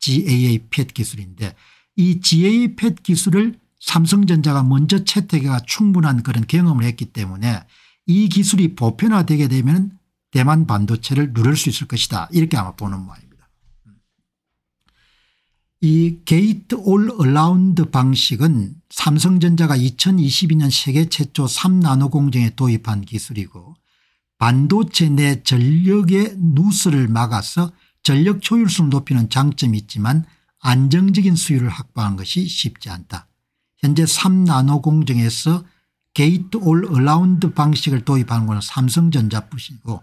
[SPEAKER 1] GAA 펫 기술인데 이 GAA 펫 기술을 삼성전자가 먼저 채택해가 충분한 그런 경험을 했기 때문에 이 기술이 보편화되게 되면 대만 반도체를 누를 수 있을 것이다. 이렇게 아마 보는 모양 이 게이트 올 어라운드 방식은 삼성전자가 2022년 세계 최초 3나노 공정에 도입한 기술이고 반도체 내 전력의 누수를 막아서 전력 효율성을 높이는 장점이 있지만 안정적인 수율을 확보하는 것이 쉽지 않다. 현재 3나노 공정에서 게이트 올 어라운드 방식을 도입하는 것은 삼성전자뿐이고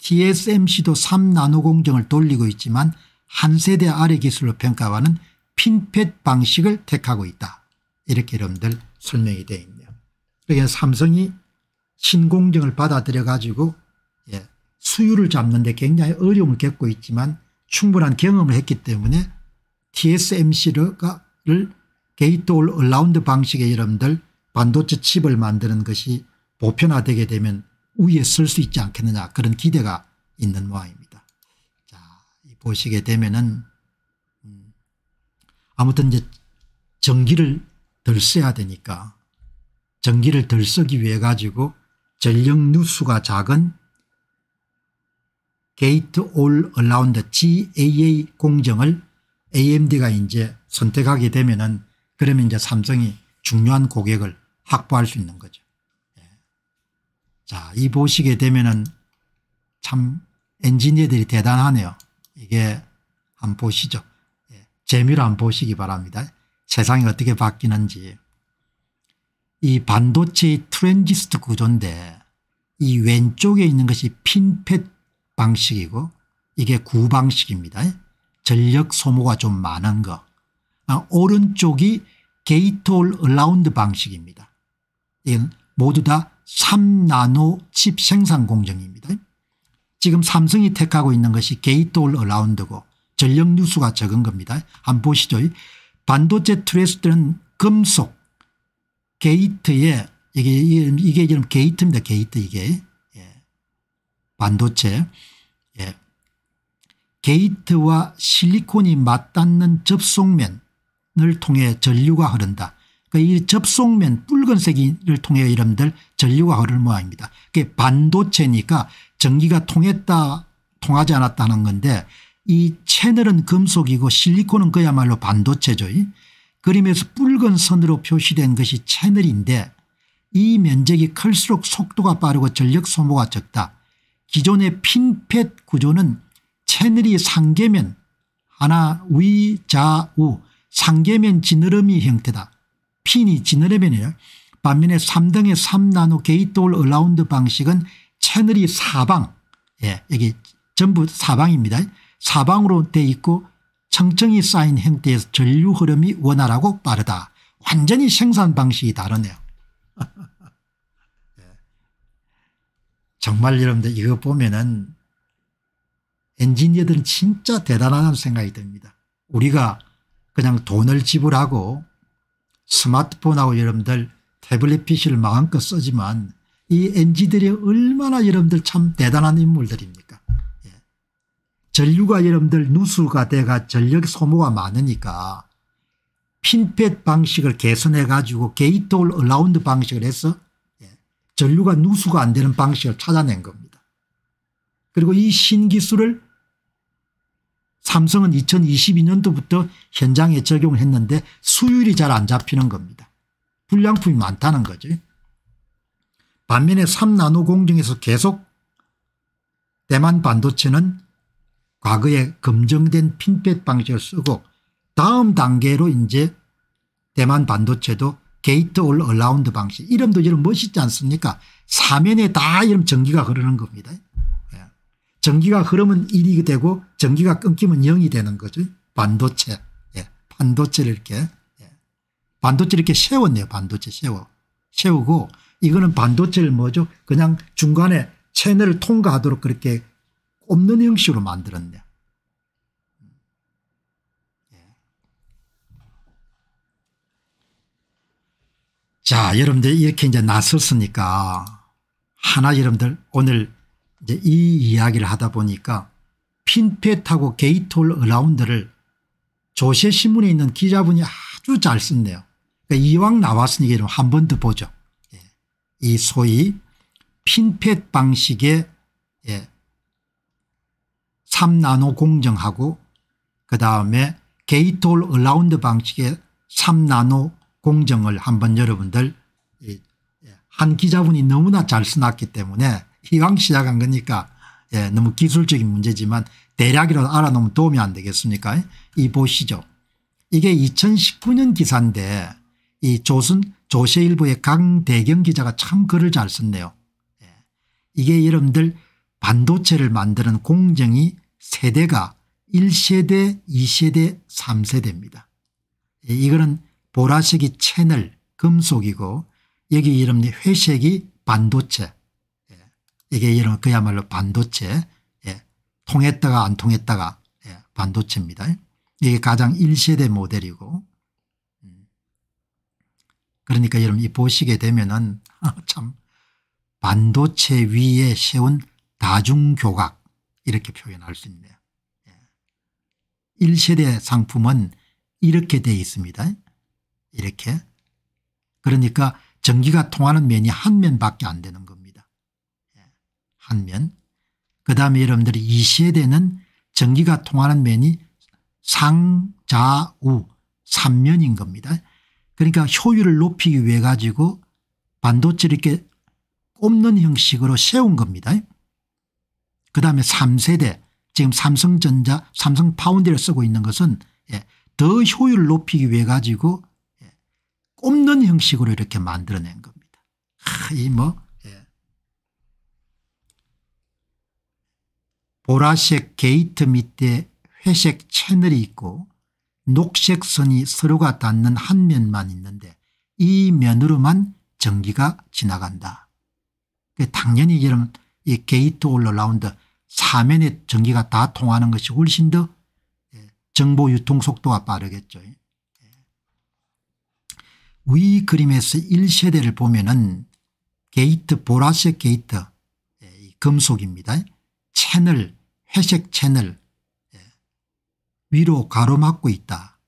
[SPEAKER 1] TSMC도 3나노 공정을 돌리고 있지만 한 세대 아래 기술로 평가하는 핀펫 방식을 택하고 있다. 이렇게 여러분들 설명이 되어 있네요. 그러니까 삼성이 신공정을 받아들여 가지고 예, 수율을 잡는 데 굉장히 어려움을 겪고 있지만 충분한 경험을 했기 때문에 TSMC를 게이트 올라운드 방식의 여러분들 반도체 칩을 만드는 것이 보편화되게 되면 위에설 수 있지 않겠느냐 그런 기대가 있는 모양입니다. 보시게 되면은 음, 아무튼 이제 전기를 덜 써야 되니까 전기를 덜 쓰기 위해 가지고 전력 누수가 작은 게이트 올 어라운드 GAA 공정을 AMD가 이제 선택하게 되면은 그러면 이제 삼성이 중요한 고객을 확보할 수 있는 거죠. 예. 자, 이 보시게 되면은 참 엔지니어들이 대단하네요. 이게 안 보시죠. 예, 재미로 안 보시기 바랍니다. 세상이 어떻게 바뀌는지. 이 반도체의 트랜지스트 구조인데 이 왼쪽에 있는 것이 핀펫 방식이고 이게 구방식입니다. 전력 소모가 좀 많은 거. 아, 오른쪽이 게이트 올 라운드 방식입니다. 이건 모두 다 3나노 칩 생산 공정입니다. 지금 삼성이 택하고 있는 것이 게이트홀 어라운드고 전력 뉴스가 적은 겁니다. 한번 보시죠. 반도체 트레스트는 금속 게이트에 이게 이게 지금 게이트입니다. 게이트 이게 예. 반도체 예. 게이트와 실리콘이 맞닿는 접속면을 통해 전류가 흐른다. 그러니까 이 접속면 붉은색을 통해 이름들 전류가 흐를 모양입니다. 그게 반도체니까 전기가 통했다 통하지 않았다는 건데 이 채널은 금속이고 실리콘은 그야말로 반도체죠. 그림에서 붉은 선으로 표시된 것이 채널인데 이 면적이 클수록 속도가 빠르고 전력 소모가 적다. 기존의 핀펫 구조는 채널이 상계면 하나 위 좌우 상계면 지느러미 형태다. 핀이 지느러미요 반면에 3등의 3나노 게이트홀 어라운드 방식은 채널이 사방 예, 여기 전부 사방입니다. 사방으로 돼 있고 청청이 쌓인 형태에서 전류 흐름이 원활하고 빠르다. 완전히 생산 방식이 다르네요. [laughs] 정말 여러분들 이거 보면은 엔지니어들은 진짜 대단하다는 생각이 듭니다. 우리가 그냥 돈을 지불하고 스마트폰하고 여러분들 태블릿 PC를 마음껏 쓰지만 이 NG들이 얼마나 여러분들 참 대단한 인물들입니까. 예. 전류가 여러분들 누수가 돼가 전력 소모가 많으니까 핀펫 방식을 개선해 가지고 게이트 홀 어라운드 방식을 해서 예. 전류가 누수가 안 되는 방식을 찾아낸 겁니다. 그리고 이 신기술을 삼성은 2022년도부터 현장에 적용했는데 수율이 잘 안 잡히는 겁니다. 불량품이 많다는 거죠. 반면에 3나노 공정에서 계속 대만 반도체는 과거에 검증된 핀펫 방식을 쓰고 다음 단계로 이제 대만 반도체도 게이트 올 어라운드 방식 이름도 이름 멋있지 않습니까 사면에 다 이런 전기가 흐르는 겁니다. 예. 전기가 흐르면 1이 되고 전기가 끊기면 0이 되는 거죠. 반도체. 예. 반도체를 이렇게. 예. 반도체 이렇게 세웠네요. 반도체 세워. 세우고 이거는 반도체를 뭐죠 그냥 중간에 채널을 통과하도록 그렇게 없는 형식으로 만들었냐. 예. 자, 여러분들 이렇게 이제 나섰으니까 하나 여러분들 오늘 이제 이 이야기를 하다 보니까 핀펫하고 게이트 어라운드를 조세신문에 있는 기자분이 아주 잘 썼네요. 그러니까 이왕 나왔으니까 한번 더 보죠. 이 소위 핀펫 방식의 예, 3나노 공정하고 그다음에 게이트홀 얼라운드 방식의 3나노 공정을 한번 여러분들 예, 한 기자분이 너무나 잘 써놨기 때문에 이왕 시작한 거니까 예, 너무 기술적인 문제지만 대략이라도 알아놓으면 도움이 안 되겠습니까 이 보시죠. 이게 2019년 기사인데 이 조선 조세일보의 강대경 기자가 참 글을 잘 썼네요. 예. 이게 여러분들 반도체를 만드는 공정이 세대가 1세대 2세대 3세대입니다. 예, 이거는 보라색이 채널 금속이고 여기 이름이 회색이 반도체 예. 이게 이름 그야말로 반도체 통했다가 안 통했다가 반도체입니다. 이게 가장 1세대 모델이고 그러니까 여러분 이 보시게 되면은 [laughs] 참 반도체 위에 세운 다중교각 이렇게 표현할 수 있네요. 1세대 예. 상품은 이렇게 돼 있습니다. 이렇게. 그러니까 전기가 통하는 면이 한 면밖에 안 되는 겁니다. 예. 한 면. 그 다음에 여러분들이 2세대는 전기가 통하는 면이 상, 자, 우 3면인 겁니다. 그러니까 효율을 높이기 위해 가지고 반도체를 이렇게 꼽는 형식으로 세운 겁니다. 그 다음에 3세대 지금 삼성전자 삼성 파운드를 쓰고 있는 것은 예, 더 효율을 높이기 위해 가지고 예, 꼽는 형식으로 이렇게 만들어낸 겁니다. 아, 이뭐 예. 보라색 게이트 밑에 회색 채널이 있고 녹색선이 서로가 닿는 한 면만 있는데 이 면으로만 전기가 지나간다. 그 당연히 여러분 이 게이트 올러 라운드 사면에 전기가 다 통하는 것이 훨씬 더 예, 정보 유통 속도가 빠르겠죠. 예. 위 그림에서 1세대를 보면은 게이트 보라색 게이트 예, 금속입니다. 채널 회색 채널 위로 가로막고 있다.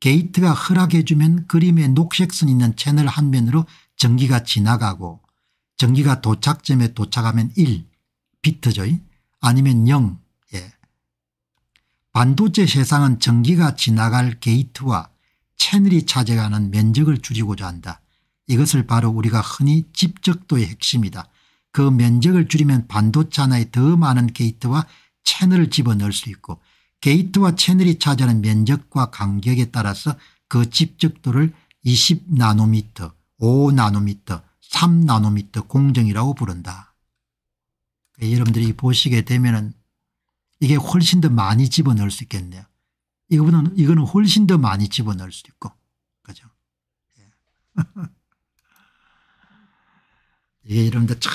[SPEAKER 1] 게이트가 허락해주면 그림에 녹색선 있는 채널 한 면으로 전기가 지나가고 전기가 도착점에 도착하면 1 비트죠. 아니면 0 예. 반도체 세상은 전기가 지나갈 게이트와 채널이 차지하는 면적을 줄이고자 한다. 이것을 바로 우리가 흔히 집적도의 핵심이다. 그 면적을 줄이면 반도체 하나에 더 많은 게이트와 채널을 집어넣을 수 있고 게이트와 채널이 차지하는 면적과 간격에 따라서 그 집적도를 20나노미터, 5나노미터, 3나노미터 공정이라고 부른다. 그 여러분들이 보시게 되면은 이게 훨씬 더 많이 집어넣을 수 있겠네요. 이거는 이거는 훨씬 더 많이 집어넣을 수 있고, 그죠? 예. [laughs] 이게 여러분들 참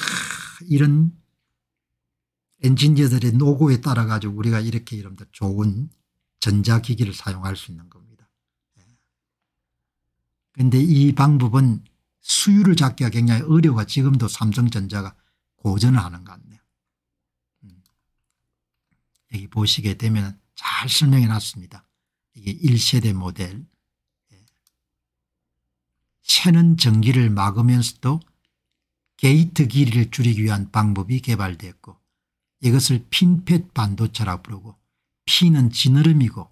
[SPEAKER 1] 이런 엔지니어들의 노고에 따라 가지고 우리가 이렇게 여러분들 좋은 전자기기를 사용할 수 있는 겁니다. 그런데 예. 이 방법은 수율을 잡기가 굉장히 어려워 지금도 삼성전자가 고전을 하는 것 같네요. 음. 여기 보시게 되면 잘 설명해 놨습니다. 이게 1세대 모델. 예. 새는 전기를 막으면서도 게이트 길이를 줄이기 위한 방법이 개발됐고 이것을 핀펫 반도체라고 부르고 피는 지느러미고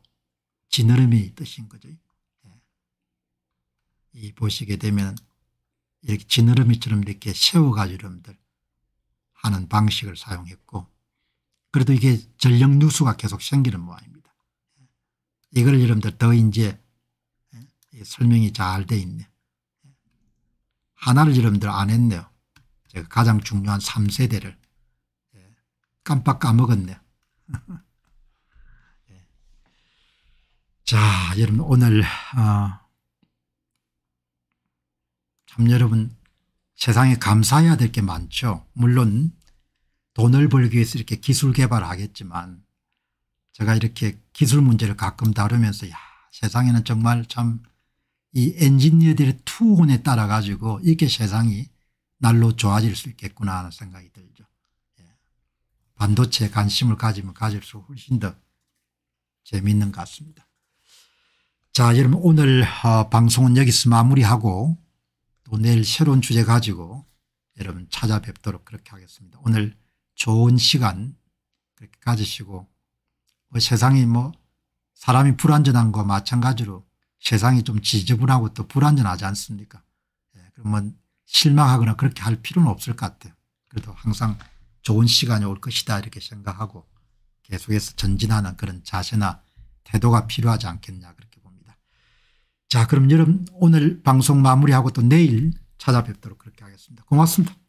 [SPEAKER 1] 지느러미 뜻인 거죠. 예. 이 보시게 되면 이렇게 지느러미처럼 이렇게 세워가지고 여러분들 하는 방식을 사용했고 그래도 이게 전력 누수가 계속 생기는 모양입니다. 예. 이걸 여러분들 더 이제 예, 설명이 잘 돼 있네. 하나를 여러분들 안 했네요. 제가 가장 중요한 3세대를 깜빡 까먹었네. [laughs] 예. 자, 여러분 오늘 어, 참 여러분 세상에 감사해야 될 게 많죠. 물론 돈을 벌기 위해서 이렇게 기술 개발하겠지만 제가 이렇게 기술 문제를 가끔 다루면서 야 세상에는 정말 참 이 엔지니어들의 투혼에 따라 가지고 이렇게 세상이 날로 좋아질 수 있겠구나 하는 생각이 들죠. 반도체에 관심을 가지면 가질수록 훨씬 더 재미있는 것 같습니다. 자 여러분 오늘 어, 방송은 여기서 마무리하고 또 내일 새로운 주제 가지고 여러분 찾아뵙도록 그렇게 하겠습니다. 오늘 좋은 시간 그렇게 가지시고 뭐 세상이 뭐 사람이 불완전한 거 마찬가지로 세상이 좀 지저분하고 또 불완전하지 않습니까 예, 그러면 실망하거나 그렇게 할 필요는 없을 것 같아요. 그래도 항상 좋은 시간이 올 것이다 이렇게 생각하고 계속해서 전진하는 그런 자세나 태도가 필요하지 않겠냐 그렇게 봅니다. 자 그럼 여러분 오늘 방송 마무리하고 또 내일 찾아뵙도록 그렇게 하겠습니다. 고맙습니다.